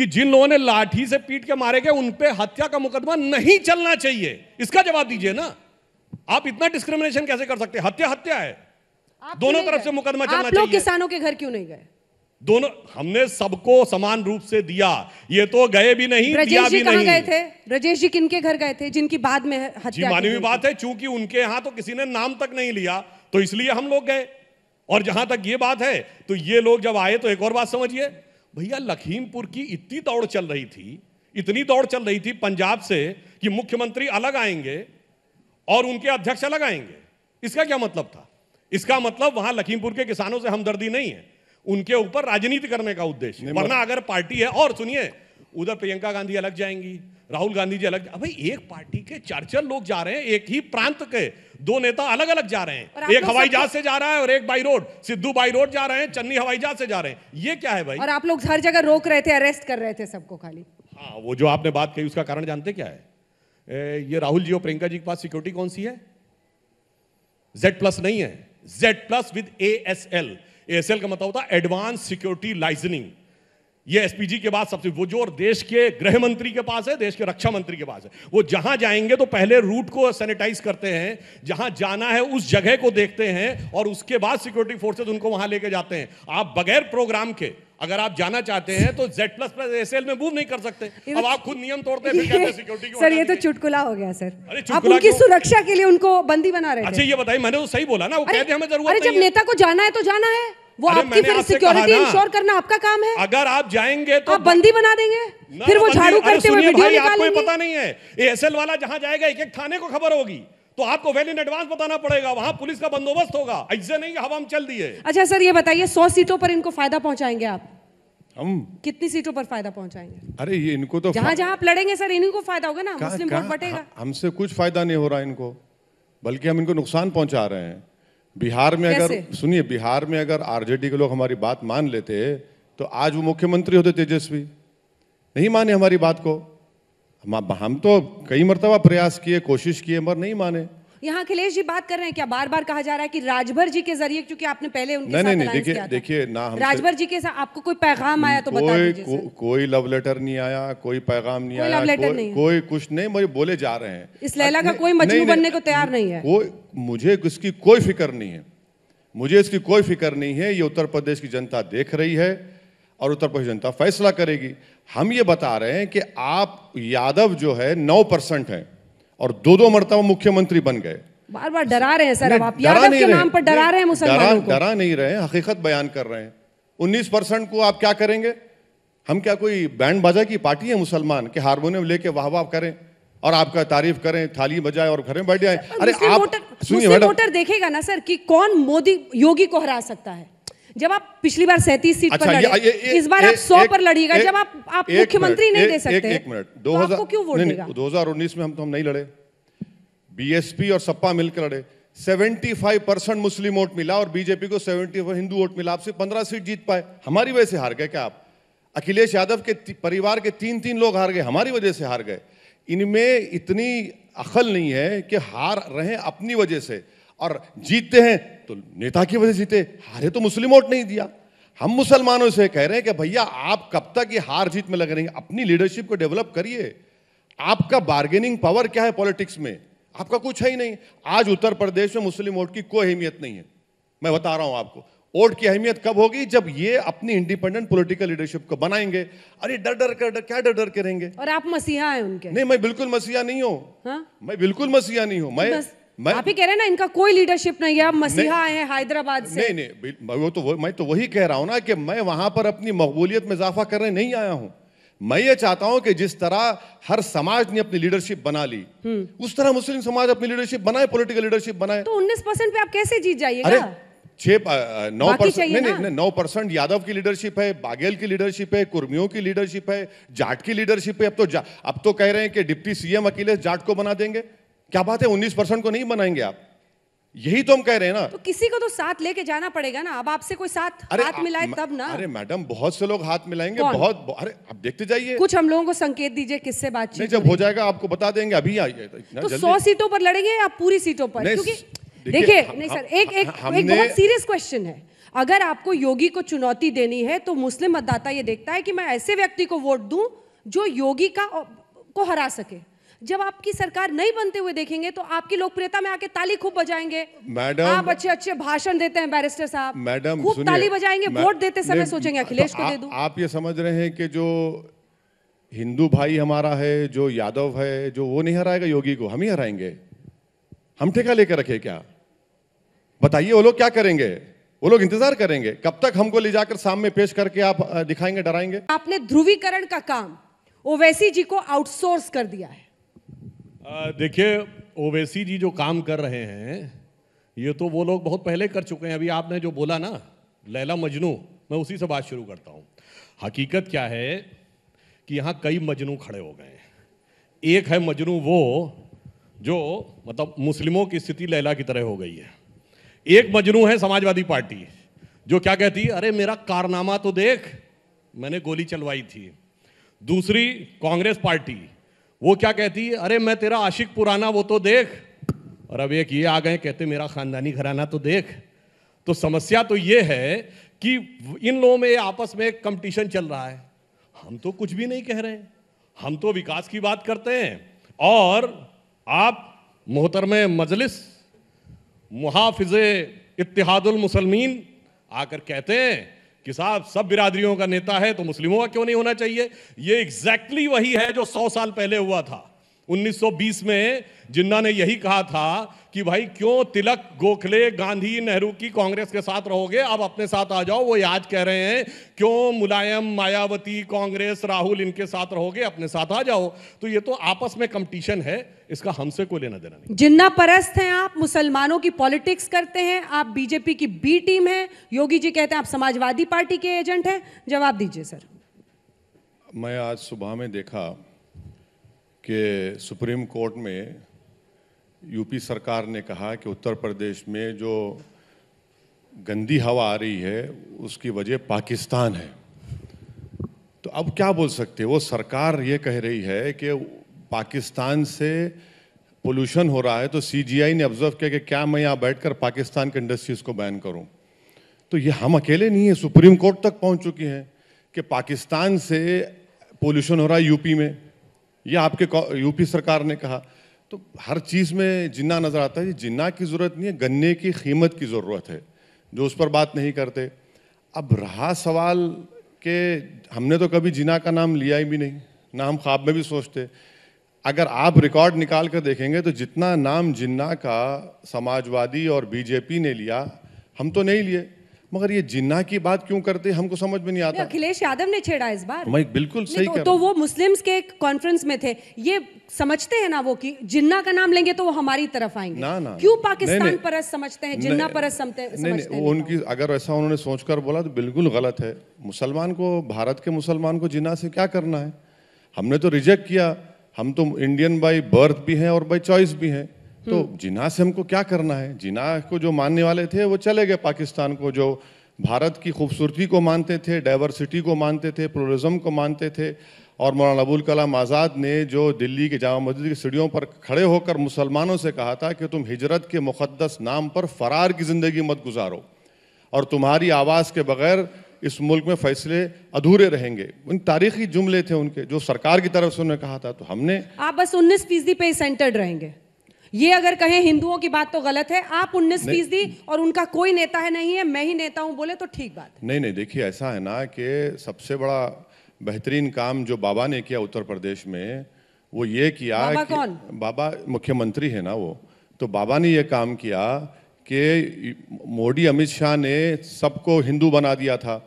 कि जिन लोगों ने लाठी से पीट के मारे गए उन पे हत्या का मुकदमा नहीं चलना चाहिए इसका जवाब दीजिए ना आप इतना डिस्क्रिमिनेशन कैसे कर सकते हत्या हत्या है दोनों तरफ से मुकदमा चलना चाहिए किसानों के घर क्यों नहीं गए दोनों हमने सबको समान रूप से दिया ये तो गए भी नहीं दिया भी नहीं गए थे रजेश जी किनके घर गए थे जिनकी बाद में हत्या मानवीय बात है चूंकि उनके यहां तो किसी ने नाम तक नहीं लिया तो इसलिए हम लोग गए और जहां तक ये बात है तो ये लोग जब आए तो एक और बात समझिए भैया लखीमपुर की इतनी दौड़ चल रही थी इतनी दौड़ चल रही थी पंजाब से कि मुख्यमंत्री अलग आएंगे और उनके अध्यक्ष अलग आएंगे इसका क्या मतलब था इसका मतलब वहां लखीमपुर के किसानों से हमदर्दी नहीं है उनके ऊपर राजनीति करने का उद्देश्य वरना अगर पार्टी है और सुनिए उधर प्रियंका गांधी अलग जाएंगी राहुल गांधी जी अलग भाई एक पार्टी के चार चार लोग जा रहे हैं एक ही प्रांत के दो नेता अलग अलग जा रहे हैं एक हवाई जहाज से जा रहा है और एक by road Sidhu by road जा रहे हैं चन्नी हवाई जहाज से जा रहे हैं ये क्या है भाई और आप लोग हर जगह रोक रहे थे अरेस्ट कर रहे थे सबको खाली हाँ वो जो आपने बात कही उसका कारण जानते क्या है ये राहुल जी और प्रियंका जी के पास सिक्योरिटी कौन सी है जेड प्लस नहीं है Z plus with A S L A S L का मतलब होता है एडवांस सिक्योरिटी लाइजनिंग ये एसपीजी के बाद सबसे वो जो देश के गृह मंत्री के पास है देश के रक्षा मंत्री के पास है वो जहां जाएंगे तो पहले रूट को सैनिटाइज करते हैं जहां जाना है उस जगह को देखते हैं और उसके बाद सिक्योरिटी फोर्सेज उनको वहां लेके जाते हैं आप बगैर प्रोग्राम के अगर आप जाना चाहते हैं तो जेड प्लस प्लस एस में मूव नहीं कर सकते तो अब आप खुद नियम तोड़ते हैं सिक्योरिटी सर ये तो चुटकुला हो गया सर अरे आप उनकी सुरक्षा के लिए उनको बंदी बना रहे अच्छा ये बताइए मैंने तो सही बोला ना वो कहते हमें जरूरत जब नेता को जाना है तो जाना है वो आपकी फिर सिक्योरिटी इंश्योर करना आपका काम है अगर आप जाएंगे तो आप बंदी बना देंगे फिर वो झाड़ू करते हुए वीडियो निकालेंगे आपको पता नहीं है एएसएल वाला जहां जाएगा एक एक थाने को खबर होगी तो आपको वेल इन एडवांस बताना पड़ेगा वहां पुलिस का बंदोबस्त होगा ऐसे नहीं हवा हम चल दिए अच्छा सर ये बताइए सौ सीटों पर इनको फायदा पहुंचाएंगे आप हम कितनी सीटों पर फायदा पहुंचाएंगे अरे ये इनको तो जहां जहां आप लड़ेंगे सर इन्हीं को फायदा होगा ना मुस्लिम वोट बटेगा हमसे कुछ फायदा नहीं हो रहा इनको बल्कि हम इनको नुकसान पहुंचा रहे हैं बिहार में अगर सुनिए बिहार में अगर आरजेडी के लोग हमारी बात मान लेते तो आज वो मुख्यमंत्री होते तेजस्वी नहीं माने हमारी बात को हम हम तो कई मरतबा प्रयास किए कोशिश किए मगर नहीं माने यहाँ अखिलेश जी बात कर रहे हैं क्या बार बार कहा जा रहा है कि राजभर जी के जरिए क्योंकि आपने पहले उनके नहीं, साथ नहीं, देखे, देखिए देखे, ना राजभर जी के साथ आपको कोई पैगाम आया तो बता दीजिए को, कोई लव लेटर नहीं आया कोई पैगाम नहीं कोई आया लव लेटर को, नहीं कोई कुछ नहीं मुझे बोले जा रहे हैं इस लैला का कोई मजबूत बनने को तैयार नहीं है कोई मुझे इसकी कोई फिक्र नहीं है मुझे इसकी कोई फिक्र नहीं है ये उत्तर प्रदेश की जनता देख रही है और उत्तर प्रदेश जनता फैसला करेगी हम ये बता रहे हैं कि आप यादव जो है नौ परसेंट और दो दो मरतबा मुख्यमंत्री बन गए बार बार डरा रहे हैं सर आप यादव के नाम पर डरा रहे हैं मुसलमानों को डरा नहीं रहे हकीकत बयान कर रहे हैं 19 परसेंट को आप क्या करेंगे हम क्या कोई बैंड बाजा की पार्टी है मुसलमान के हारमोनियम लेके वाह वाह करें और आपका तारीफ करें थाली बजाए और घरे बैठ जाए अरे आप वोटर देखेगा ना सर की कौन मोदी योगी को हरा सकता है जब आप पिछली बार सैतीस सीट अच्छा, पर लड़े ये, ये, इस बार ए, आप सौ पर लड़िएगा जब आप आप मुख्यमंत्री नहीं दे सकते एक मिनट दो तो हजार क्यों वोट दो हजार उन्नीस में हम तो हम नहीं लड़े बीएसपी और सपा मिलकर लड़े 75 परसेंट मुस्लिम वोट मिला और बीजेपी को 70 हिंदू वोट मिला आपसे 15 सीट जीत पाए हमारी वजह से हार गए क्या आप अखिलेश यादव के परिवार के तीन तीन लोग हार गए हमारी वजह से हार गए इनमें इतनी अखल नहीं है कि हार रहे अपनी वजह से और जीतते हैं तो नेता की वजह से जीते हारे तो मुस्लिम वोट नहीं दिया हम मुसलमानों से कह रहे हैं कि भैया आप कब तक ये हार जीत में लग हैं अपनी लीडरशिप को डेवलप करिए आपका बार्गेनिंग पावर क्या है पॉलिटिक्स में आपका कुछ है ही नहीं आज उत्तर प्रदेश में मुस्लिम वोट की कोई अहमियत नहीं है मैं बता रहा हूं आपको वोट की अहमियत कब होगी जब ये अपनी इंडिपेंडेंट पॉलिटिकल लीडरशिप को बनाएंगे अरे डर डर कर डर, क्या डर डर के रहेंगे और आप मसीहा हैं उनके नहीं मैं बिल्कुल मसीहा नहीं हूँ हाँ? मैं बिल्कुल मसीहा नहीं हूँ मैं मैं आप ही कह रहे हैं ना इनका कोई लीडरशिप नहीं है आप मसीहा आए हैं हैदराबाद से नहीं नहीं मैं वो तो वो, मैं तो वही कह रहा हूं ना कि मैं वहां पर अपनी मकबूलियत में इजाफा करने नहीं आया हूं मैं ये चाहता हूं कि जिस तरह हर समाज ने अपनी लीडरशिप बना ली हम्म। उस तरह मुस्लिम समाज अपनी लीडरशिप बनाए पॉलिटिकल लीडरशिप बनाए तो उन्नीस परसेंट पे आप कैसे जीत जाइएगा अरे छह नौ परसेंट नहीं नहीं नौ परसेंट यादव की लीडरशिप है बागेल की लीडरशिप है कुर्मियों की लीडरशिप है जाट की लीडरशिप है अब तो अब तो कह रहे हैं कि डिप्टी सीएम अखिलेश जाट को बना देंगे क्या बात है उन्नीस परसेंट को नहीं बनाएंगे आप यही तो हम कह रहे हैं ना तो किसी को तो साथ लेके जाना पड़ेगा ना अब आपसे कोई साथ हाथ मिलाए तब ना अरे मैडम बहुत से लोग हाथ मिलाएंगे बहुत अरे आप देखते जाइए कुछ हम लोगों को संकेत दीजिए किससे बातचीत जब हो जाएगा आपको बता देंगे अभी आइए तो सौ सीटों पर लड़ेंगे या पूरी सीटों पर क्योंकि देखिए नहीं सर एक एक बहुत सीरियस क्वेश्चन है अगर आपको योगी को चुनौती देनी है तो मुस्लिम मतदाता ये देखता है कि मैं ऐसे व्यक्ति को वोट दूं जो योगी का को हरा सके जब आपकी सरकार नहीं बनते हुए देखेंगे तो आपकी लोकप्रियता में आके ताली खूब बजाएंगे मैडम आप अच्छे अच्छे भाषण देते हैं बैरिस्टर साहब मैडम खूब ताली बजाएंगे वोट देते समय सोचेंगे तो अखिलेश को दे दू आप ये समझ रहे हैं कि जो हिंदू भाई हमारा है जो यादव है जो वो नहीं हराएगा योगी को हम ही हराएंगे हम ठेका लेकर रखे क्या बताइए वो लोग क्या करेंगे वो लोग इंतजार करेंगे कब तक हमको ले जाकर सामने पेश करके आप दिखाएंगे डराएंगे आपने ध्रुवीकरण का काम ओवैसी जी को आउटसोर्स कर दिया है देखिए ओवैसी जी जो काम कर रहे हैं ये तो वो लोग बहुत पहले कर चुके हैं अभी आपने जो बोला ना लैला मजनू मैं उसी से बात शुरू करता हूँ हकीकत क्या है कि यहाँ कई मजनू खड़े हो गए हैं एक है मजनू वो जो मतलब मुस्लिमों की स्थिति लैला की तरह हो गई है एक मजनू है समाजवादी पार्टी जो क्या कहती है अरे मेरा कारनामा तो देख मैंने गोली चलवाई थी दूसरी कांग्रेस पार्टी वो क्या कहती है अरे मैं तेरा आशिक पुराना वो तो देख और अब एक ये आ गए कहते मेरा खानदानी घराना तो देख तो समस्या तो ये है कि इन लोगों में आपस में एक कंपटीशन चल रहा है हम तो कुछ भी नहीं कह रहे हम तो विकास की बात करते हैं और आप मोहतरमे मजलिस मुहाफिज इतिहादुल मुसलमीन आकर कहते हैं कि साहब सब बिरादरियों का नेता है तो मुस्लिमों का क्यों नहीं होना चाहिए ये एग्जैक्टली exactly वही है जो सौ साल पहले हुआ था 1920 में जिन्ना ने यही कहा था कि भाई क्यों तिलक गोखले गांधी नेहरू की कांग्रेस के साथ रहोगे अब अपने साथ आ जाओ वो याद कह रहे हैं क्यों मुलायम मायावती कांग्रेस राहुल इनके साथ रहोगे अपने साथ आ जाओ तो ये तो आपस में कंपटीशन है इसका हमसे कोई लेना देना नहीं जिन्ना परस्त हैं आप मुसलमानों की पॉलिटिक्स करते हैं आप बीजेपी की बी टीम है योगी जी कहते हैं आप समाजवादी पार्टी के एजेंट हैं जवाब दीजिए सर मैं आज सुबह में देखा कि सुप्रीम कोर्ट में यूपी सरकार ने कहा कि उत्तर प्रदेश में जो गंदी हवा आ रही है उसकी वजह पाकिस्तान है तो अब क्या बोल सकते हैं वो सरकार ये कह रही है कि पाकिस्तान से पोल्यूशन हो रहा है तो सीजीआई ने ऑब्जर्व किया कि क्या मैं यहाँ बैठकर पाकिस्तान के इंडस्ट्रीज़ को बैन करूँ तो ये हम अकेले नहीं है सुप्रीम कोर्ट तक पहुँच चुकी हैं कि पाकिस्तान से पोल्यूशन हो रहा है यूपी में यह आपके यूपी सरकार ने कहा तो हर चीज़ में जिन्ना नज़र आता है जिन्ना की ज़रूरत नहीं है गन्ने की कीमत की ज़रूरत है जो उस पर बात नहीं करते अब रहा सवाल के हमने तो कभी जिन्ना का नाम लिया ही भी नहीं ना हम ख्वाब में भी सोचते अगर आप रिकॉर्ड निकाल कर देखेंगे तो जितना नाम जिन्ना का समाजवादी और बीजेपी ने लिया हम तो नहीं लिए मगर ये जिन्ना की बात क्यों करते हमको समझ में नहीं आता अखिलेश यादव ने छेड़ा इस बार मैं बिल्कुल सही तो, तो वो मुस्लिम्स के कॉन्फ्रेंस में थे ये समझते हैं ना वो कि जिन्ना का नाम लेंगे तो वो हमारी तरफ आएंगे ना ना क्यों पाकिस्तान परस समझते हैं जिन्ना परस समझते हैं उनकी अगर ऐसा उन्होंने सोचकर बोला तो बिल्कुल गलत है मुसलमान को भारत के मुसलमान को जिन्ना से क्या करना है हमने तो रिजेक्ट किया हम तो इंडियन बाई बर्थ भी हैं और बाई चॉइस भी हैं तो हम्म। जिना से हमको क्या करना है जिना को जो मानने वाले थे वो चले गए पाकिस्तान को जो भारत की खूबसूरती को मानते थे डाइवर्सिटी को मानते थे प्लोरिज्म को मानते थे और मौलाना अबुल कलाम आज़ाद ने जो दिल्ली के जामा मस्जिद की सीढ़ियों पर खड़े होकर मुसलमानों से कहा था कि तुम हिजरत के मुक़दस नाम पर फ़रार की ज़िंदगी मत गुजारो और तुम्हारी आवाज़ के बगैर इस मुल्क में फ़ैसले अधूरे रहेंगे उन तारीखी जुमले थे उनके जो सरकार की तरफ से उन्होंने कहा था तो हमने आप बस उन्नीस फीसदी पे ही सेंटर्ड रहेंगे ये अगर कहें हिंदुओं की बात तो गलत है आप उन्नीस फीसदी और उनका कोई नेता है नहीं है मैं ही नेता हूं बोले तो ठीक बात है नहीं नहीं देखिए ऐसा है ना कि सबसे बड़ा बेहतरीन काम जो बाबा ने किया उत्तर प्रदेश में वो ये किया बाबा कि, कौन बाबा मुख्यमंत्री है ना वो तो बाबा ने ये काम किया कि मोदी अमित शाह ने सबको हिंदू बना दिया था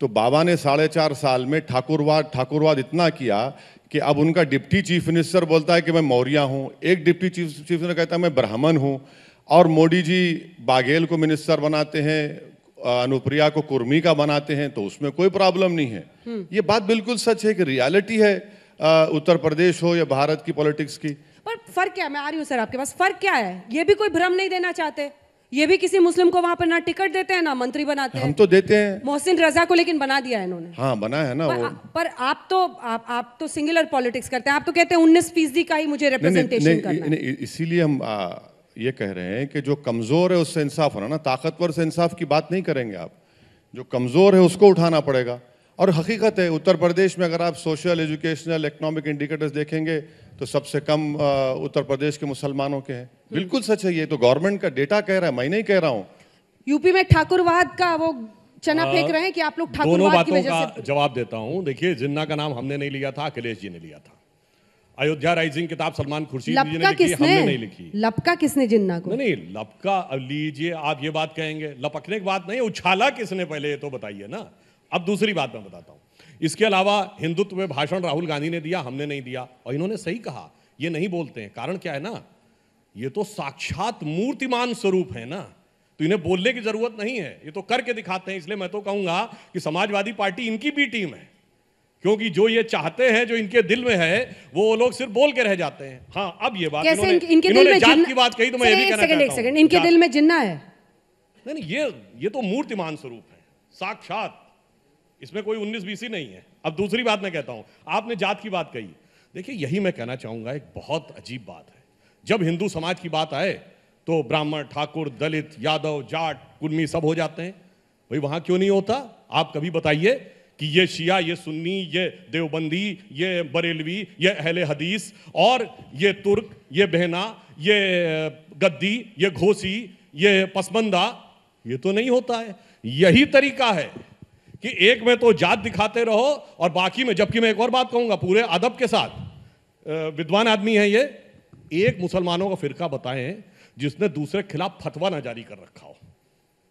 तो बाबा ने साढ़े चार साल में ठाकुरवाद ठाकुरवाद इतना किया कि अब उनका डिप्टी चीफ मिनिस्टर बोलता है कि मैं मौर्या हूँ एक डिप्टी चीफ चीफ मिनिस्टर कहता है मैं ब्राह्मण हूँ और मोदी जी बाघेल को मिनिस्टर बनाते हैं अनुप्रिया को कुर्मी का बनाते हैं तो उसमें कोई प्रॉब्लम नहीं है हम्म। ये बात बिल्कुल सच है कि रियलिटी है उत्तर प्रदेश हो या भारत की पॉलिटिक्स की पर फर्क क्या मैं आ रही हूँ सर आपके पास फर्क क्या है ये भी कोई भ्रम नहीं देना चाहते ये भी किसी मुस्लिम को वहाँ पर ना टिकट देते हैं ना मंत्री बनाते हैं हम तो देते हैं मोहसिन रजा को लेकिन बना दिया है इन्होंने हाँ बना है ना पर, वो आ, पर आप तो आप आप तो सिंगुलर पॉलिटिक्स करते हैं आप तो कहते हैं उन्नीस फीसदी का ही मुझे रिप्रेजेंटेशन करना इसीलिए हम आ, ये कह रहे हैं कि जो कमजोर है उससे इंसाफ होना ना ताकतवर से इंसाफ की बात नहीं करेंगे आप जो कमजोर है उसको उठाना पड़ेगा और हकीकत है उत्तर प्रदेश में अगर आप सोशल एजुकेशनल इकोनॉमिक इंडिकेटर्स देखेंगे तो सबसे कम उत्तर प्रदेश के मुसलमानों के हैं हम्म। बिल्कुल सच है ये तो गवर्नमेंट का डेटा कह रहा है मैं नहीं कह रहा हूँ यूपी में ठाकुरवाद का वो चना आ, फेंक रहे हैं कि आप लोग दोनों बातों का जवाब देता हूँ देखिए जिन्ना का नाम हमने नहीं लिया था अखिलेश जी ने लिया था अयोध्या राइजिंग किताब सलमान खुर्शीद जी ने लिखी हमने नहीं लिखी लपका किसने जिन्ना को नहीं लपका लीजिए आप ये बात कहेंगे लपकने की बात नहीं उछाला किसने पहले ये तो बताइए ना अब दूसरी बात मैं बताता हूं इसके अलावा हिंदुत्व में भाषण राहुल गांधी ने दिया हमने नहीं दिया और इन्होंने सही कहा ये नहीं बोलते हैं कारण क्या है ना ये तो साक्षात मूर्तिमान स्वरूप है ना तो इन्हें बोलने की जरूरत नहीं है ये तो करके दिखाते हैं इसलिए मैं तो कहूंगा कि समाजवादी पार्टी इनकी भी टीम है क्योंकि जो ये चाहते हैं जो इनके दिल में है वो लोग सिर्फ बोल के रह जाते हैं हाँ अब ये बात इनके, इनके दिल में जात की बात कही तो मैं ये भी कहना सेकंड, सेकंड, इनके दिल में जिन्ना है नहीं नहीं ये ये तो मूर्तिमान स्वरूप है साक्षात इसमें कोई उन्नीस बीस ही नहीं है अब दूसरी बात मैं कहता हूं आपने जात की बात कही देखिए यही मैं कहना चाहूंगा एक बहुत अजीब बात है जब हिंदू समाज की बात आए तो ब्राह्मण ठाकुर दलित यादव जाट कुर्मी सब हो जाते हैं भाई वहां क्यों नहीं होता आप कभी बताइए कि ये शिया ये सुन्नी ये देवबंदी ये बरेलवी ये अहले हदीस और ये तुर्क ये बहना ये गद्दी ये घोसी ये पसमंदा ये तो नहीं होता है यही तरीका है कि एक में तो जात दिखाते रहो और बाकी में जबकि मैं एक और बात कहूंगा पूरे अदब के साथ विद्वान आदमी है ये एक मुसलमानों का फिरका बताएं जिसने दूसरे खिलाफ फतवा ना जारी कर रखा हो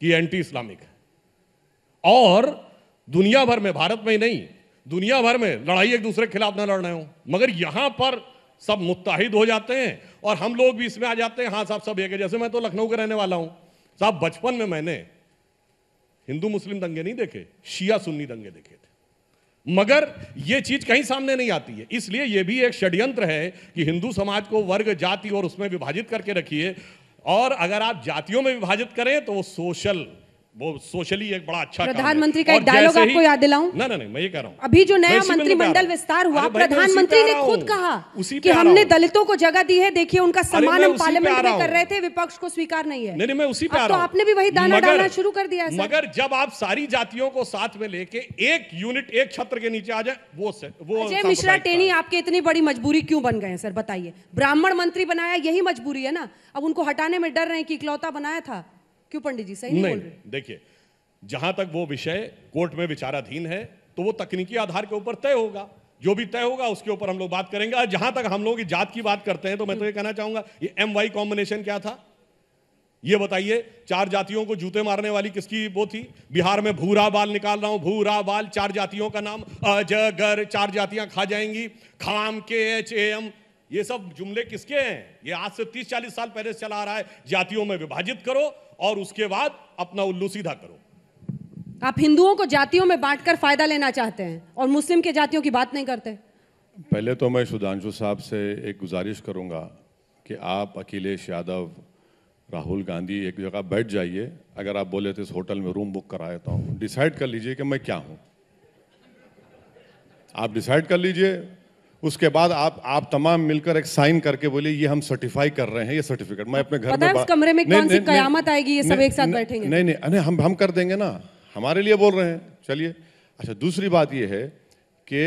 कि एंटी इस्लामिक है और दुनिया भर में भारत में ही नहीं दुनिया भर में लड़ाई एक दूसरे के खिलाफ ना लड़ रहे हो मगर यहां पर सब मुताहिद हो जाते हैं और हम लोग भी इसमें आ जाते हैं हाँ साहब सब एक है जैसे मैं तो लखनऊ के रहने वाला हूं साहब बचपन में मैंने हिंदू मुस्लिम दंगे नहीं देखे शिया सुन्नी दंगे देखे थे मगर यह चीज कहीं सामने नहीं आती है इसलिए यह भी एक षड्यंत्र है कि हिंदू समाज को वर्ग जाति और उसमें विभाजित करके रखिए और अगर आप जातियों में विभाजित करें तो वो सोशल वो सोशली एक बड़ा अच्छा प्रधानमंत्री का एक डायलॉग आपको याद दिलाऊं ना ना नहीं मैं ये कह रहा हूँ अभी जो नया मंत्रिमंडल विस्तार हुआ प्रधानमंत्री ने खुद कहा उसी कि हमने दलितों को जगह दी है देखिए उनका सम्मान हम पार्लियामेंट में कर रहे थे विपक्ष को स्वीकार नहीं है नहीं मैं उसी पे आ तो रहा आपने भी वही दाना डालना शुरू कर दिया मगर जब आप सारी जातियों को साथ में लेके एक यूनिट एक छत्र के नीचे आ जाए वो वो अजय मिश्रा टेनी आपके इतनी बड़ी मजबूरी क्यों बन गए सर बताइए ब्राह्मण मंत्री बनाया यही मजबूरी है ना अब उनको हटाने में डर रहे हैं कि इकलौता बनाया था क्यों पंडित जी सही नहीं, नहीं देखिए जहां तक वो विषय कोर्ट में विचाराधीन है तो वो तकनीकी आधार के ऊपर तय होगा जो भी तय होगा उसके ऊपर हम लोग बात करेंगे और जहां तक हम लोग जात की बात करते हैं तो मैं तो ये हम्म। कहना चाहूंगा ये एम वाई कॉम्बिनेशन क्या था ये बताइए चार जातियों को जूते मारने वाली किसकी वो थी बिहार में भूरा बाल निकाल रहा हूं भूरा बाल चार जातियों का नाम अजगर चार जातियां खा जाएंगी खाम के एच ए एम ये सब जुमले किसके हैं ये आज से तीस चालीस साल पहले से चला आ रहा है जातियों में विभाजित करो और उसके बाद अपना उल्लू सीधा करो आप हिंदुओं को जातियों में बांटकर फायदा लेना चाहते हैं और मुस्लिम के जातियों की बात नहीं करते पहले तो मैं सुधांशु साहब से एक गुजारिश करूंगा कि आप अखिलेश यादव राहुल गांधी एक जगह बैठ जाइए अगर आप बोले तो इस होटल में रूम बुक करा देता हूँ डिसाइड कर लीजिए कि मैं क्या हूँ आप डिसाइड कर लीजिए उसके बाद आप आप तमाम मिलकर एक साइन करके बोलिए ये हम सर्टिफाई कर रहे हैं ये सर्टिफिकेट मैं अपने घर में कमरे में कौन सी कयामत आएगी ये सब एक साथ बैठेंगे नहीं नहीं अरे हम हम कर देंगे ना हमारे लिए बोल रहे हैं चलिए अच्छा दूसरी बात ये है कि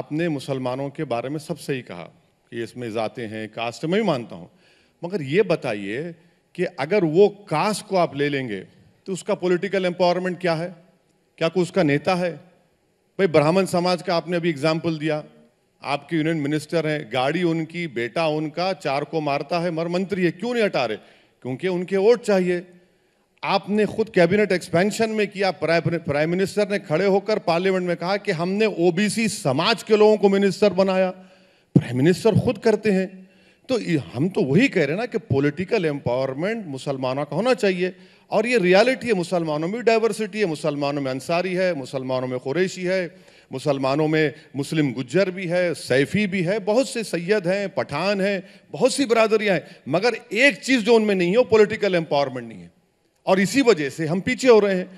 आपने मुसलमानों के बारे में सब सही कहा कि इसमें ज़ाते हैं कास्ट मैं भी मानता हूँ मगर ये बताइए कि अगर वो कास्ट को आप ले लेंगे तो उसका पॉलिटिकल एम्पावरमेंट क्या है क्या कोई उसका नेता है भाई ब्राह्मण समाज का आपने अभी एग्जाम्पल दिया आपके यूनियन मिनिस्टर हैं गाड़ी उनकी बेटा उनका चार को मारता है मर मंत्री है क्यों नहीं हटा रहे क्योंकि उनके वोट चाहिए आपने खुद कैबिनेट एक्सपेंशन में किया प्राइम मिनिस्टर ने खड़े होकर पार्लियामेंट में कहा कि हमने ओबीसी समाज के लोगों को मिनिस्टर बनाया प्राइम मिनिस्टर खुद करते हैं तो हम तो वही कह रहे हैं ना कि पॉलिटिकल एम्पावरमेंट मुसलमानों का होना चाहिए और ये रियलिटी है मुसलमानों में डाइवर्सिटी है मुसलमानों में अंसारी है मुसलमानों में कुरेशी है मुसलमानों में मुस्लिम गुज्जर भी है सैफ़ी भी है बहुत से सैयद हैं पठान हैं बहुत सी बरादरियां हैं मगर एक चीज़ जो उनमें नहीं है वो पोलिटिकल एम्पावरमेंट नहीं है और इसी वजह से हम पीछे हो रहे हैं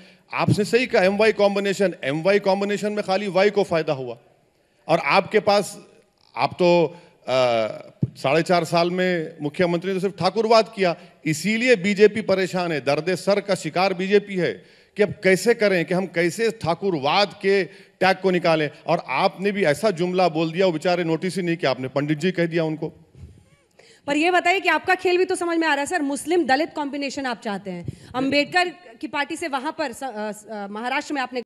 आपने सही कहा M Y combination M Y combination में खाली वाई को फ़ायदा हुआ और आपके पास आप तो साढ़े चार साल में मुख्यमंत्री ने तो सिर्फ ठाकुरवाद किया इसीलिए बीजेपी परेशान है दर्द सर का शिकार बीजेपी है कि अब कैसे करें कि हम कैसे ठाकुरवाद के टैग को निकाले और आपने भी ऐसा जुमला बोल दिया वो बेचारे नोटिस ही नहीं कि आपने पंडित जी कह दिया उनको पर ये बताइए कि आपका खेल भी तो समझ में आ रहा है सर मुस्लिम दलित कॉम्बिनेशन आप चाहते हैं अंबेडकर की पार्टी से वहां पर महाराष्ट्र में आपने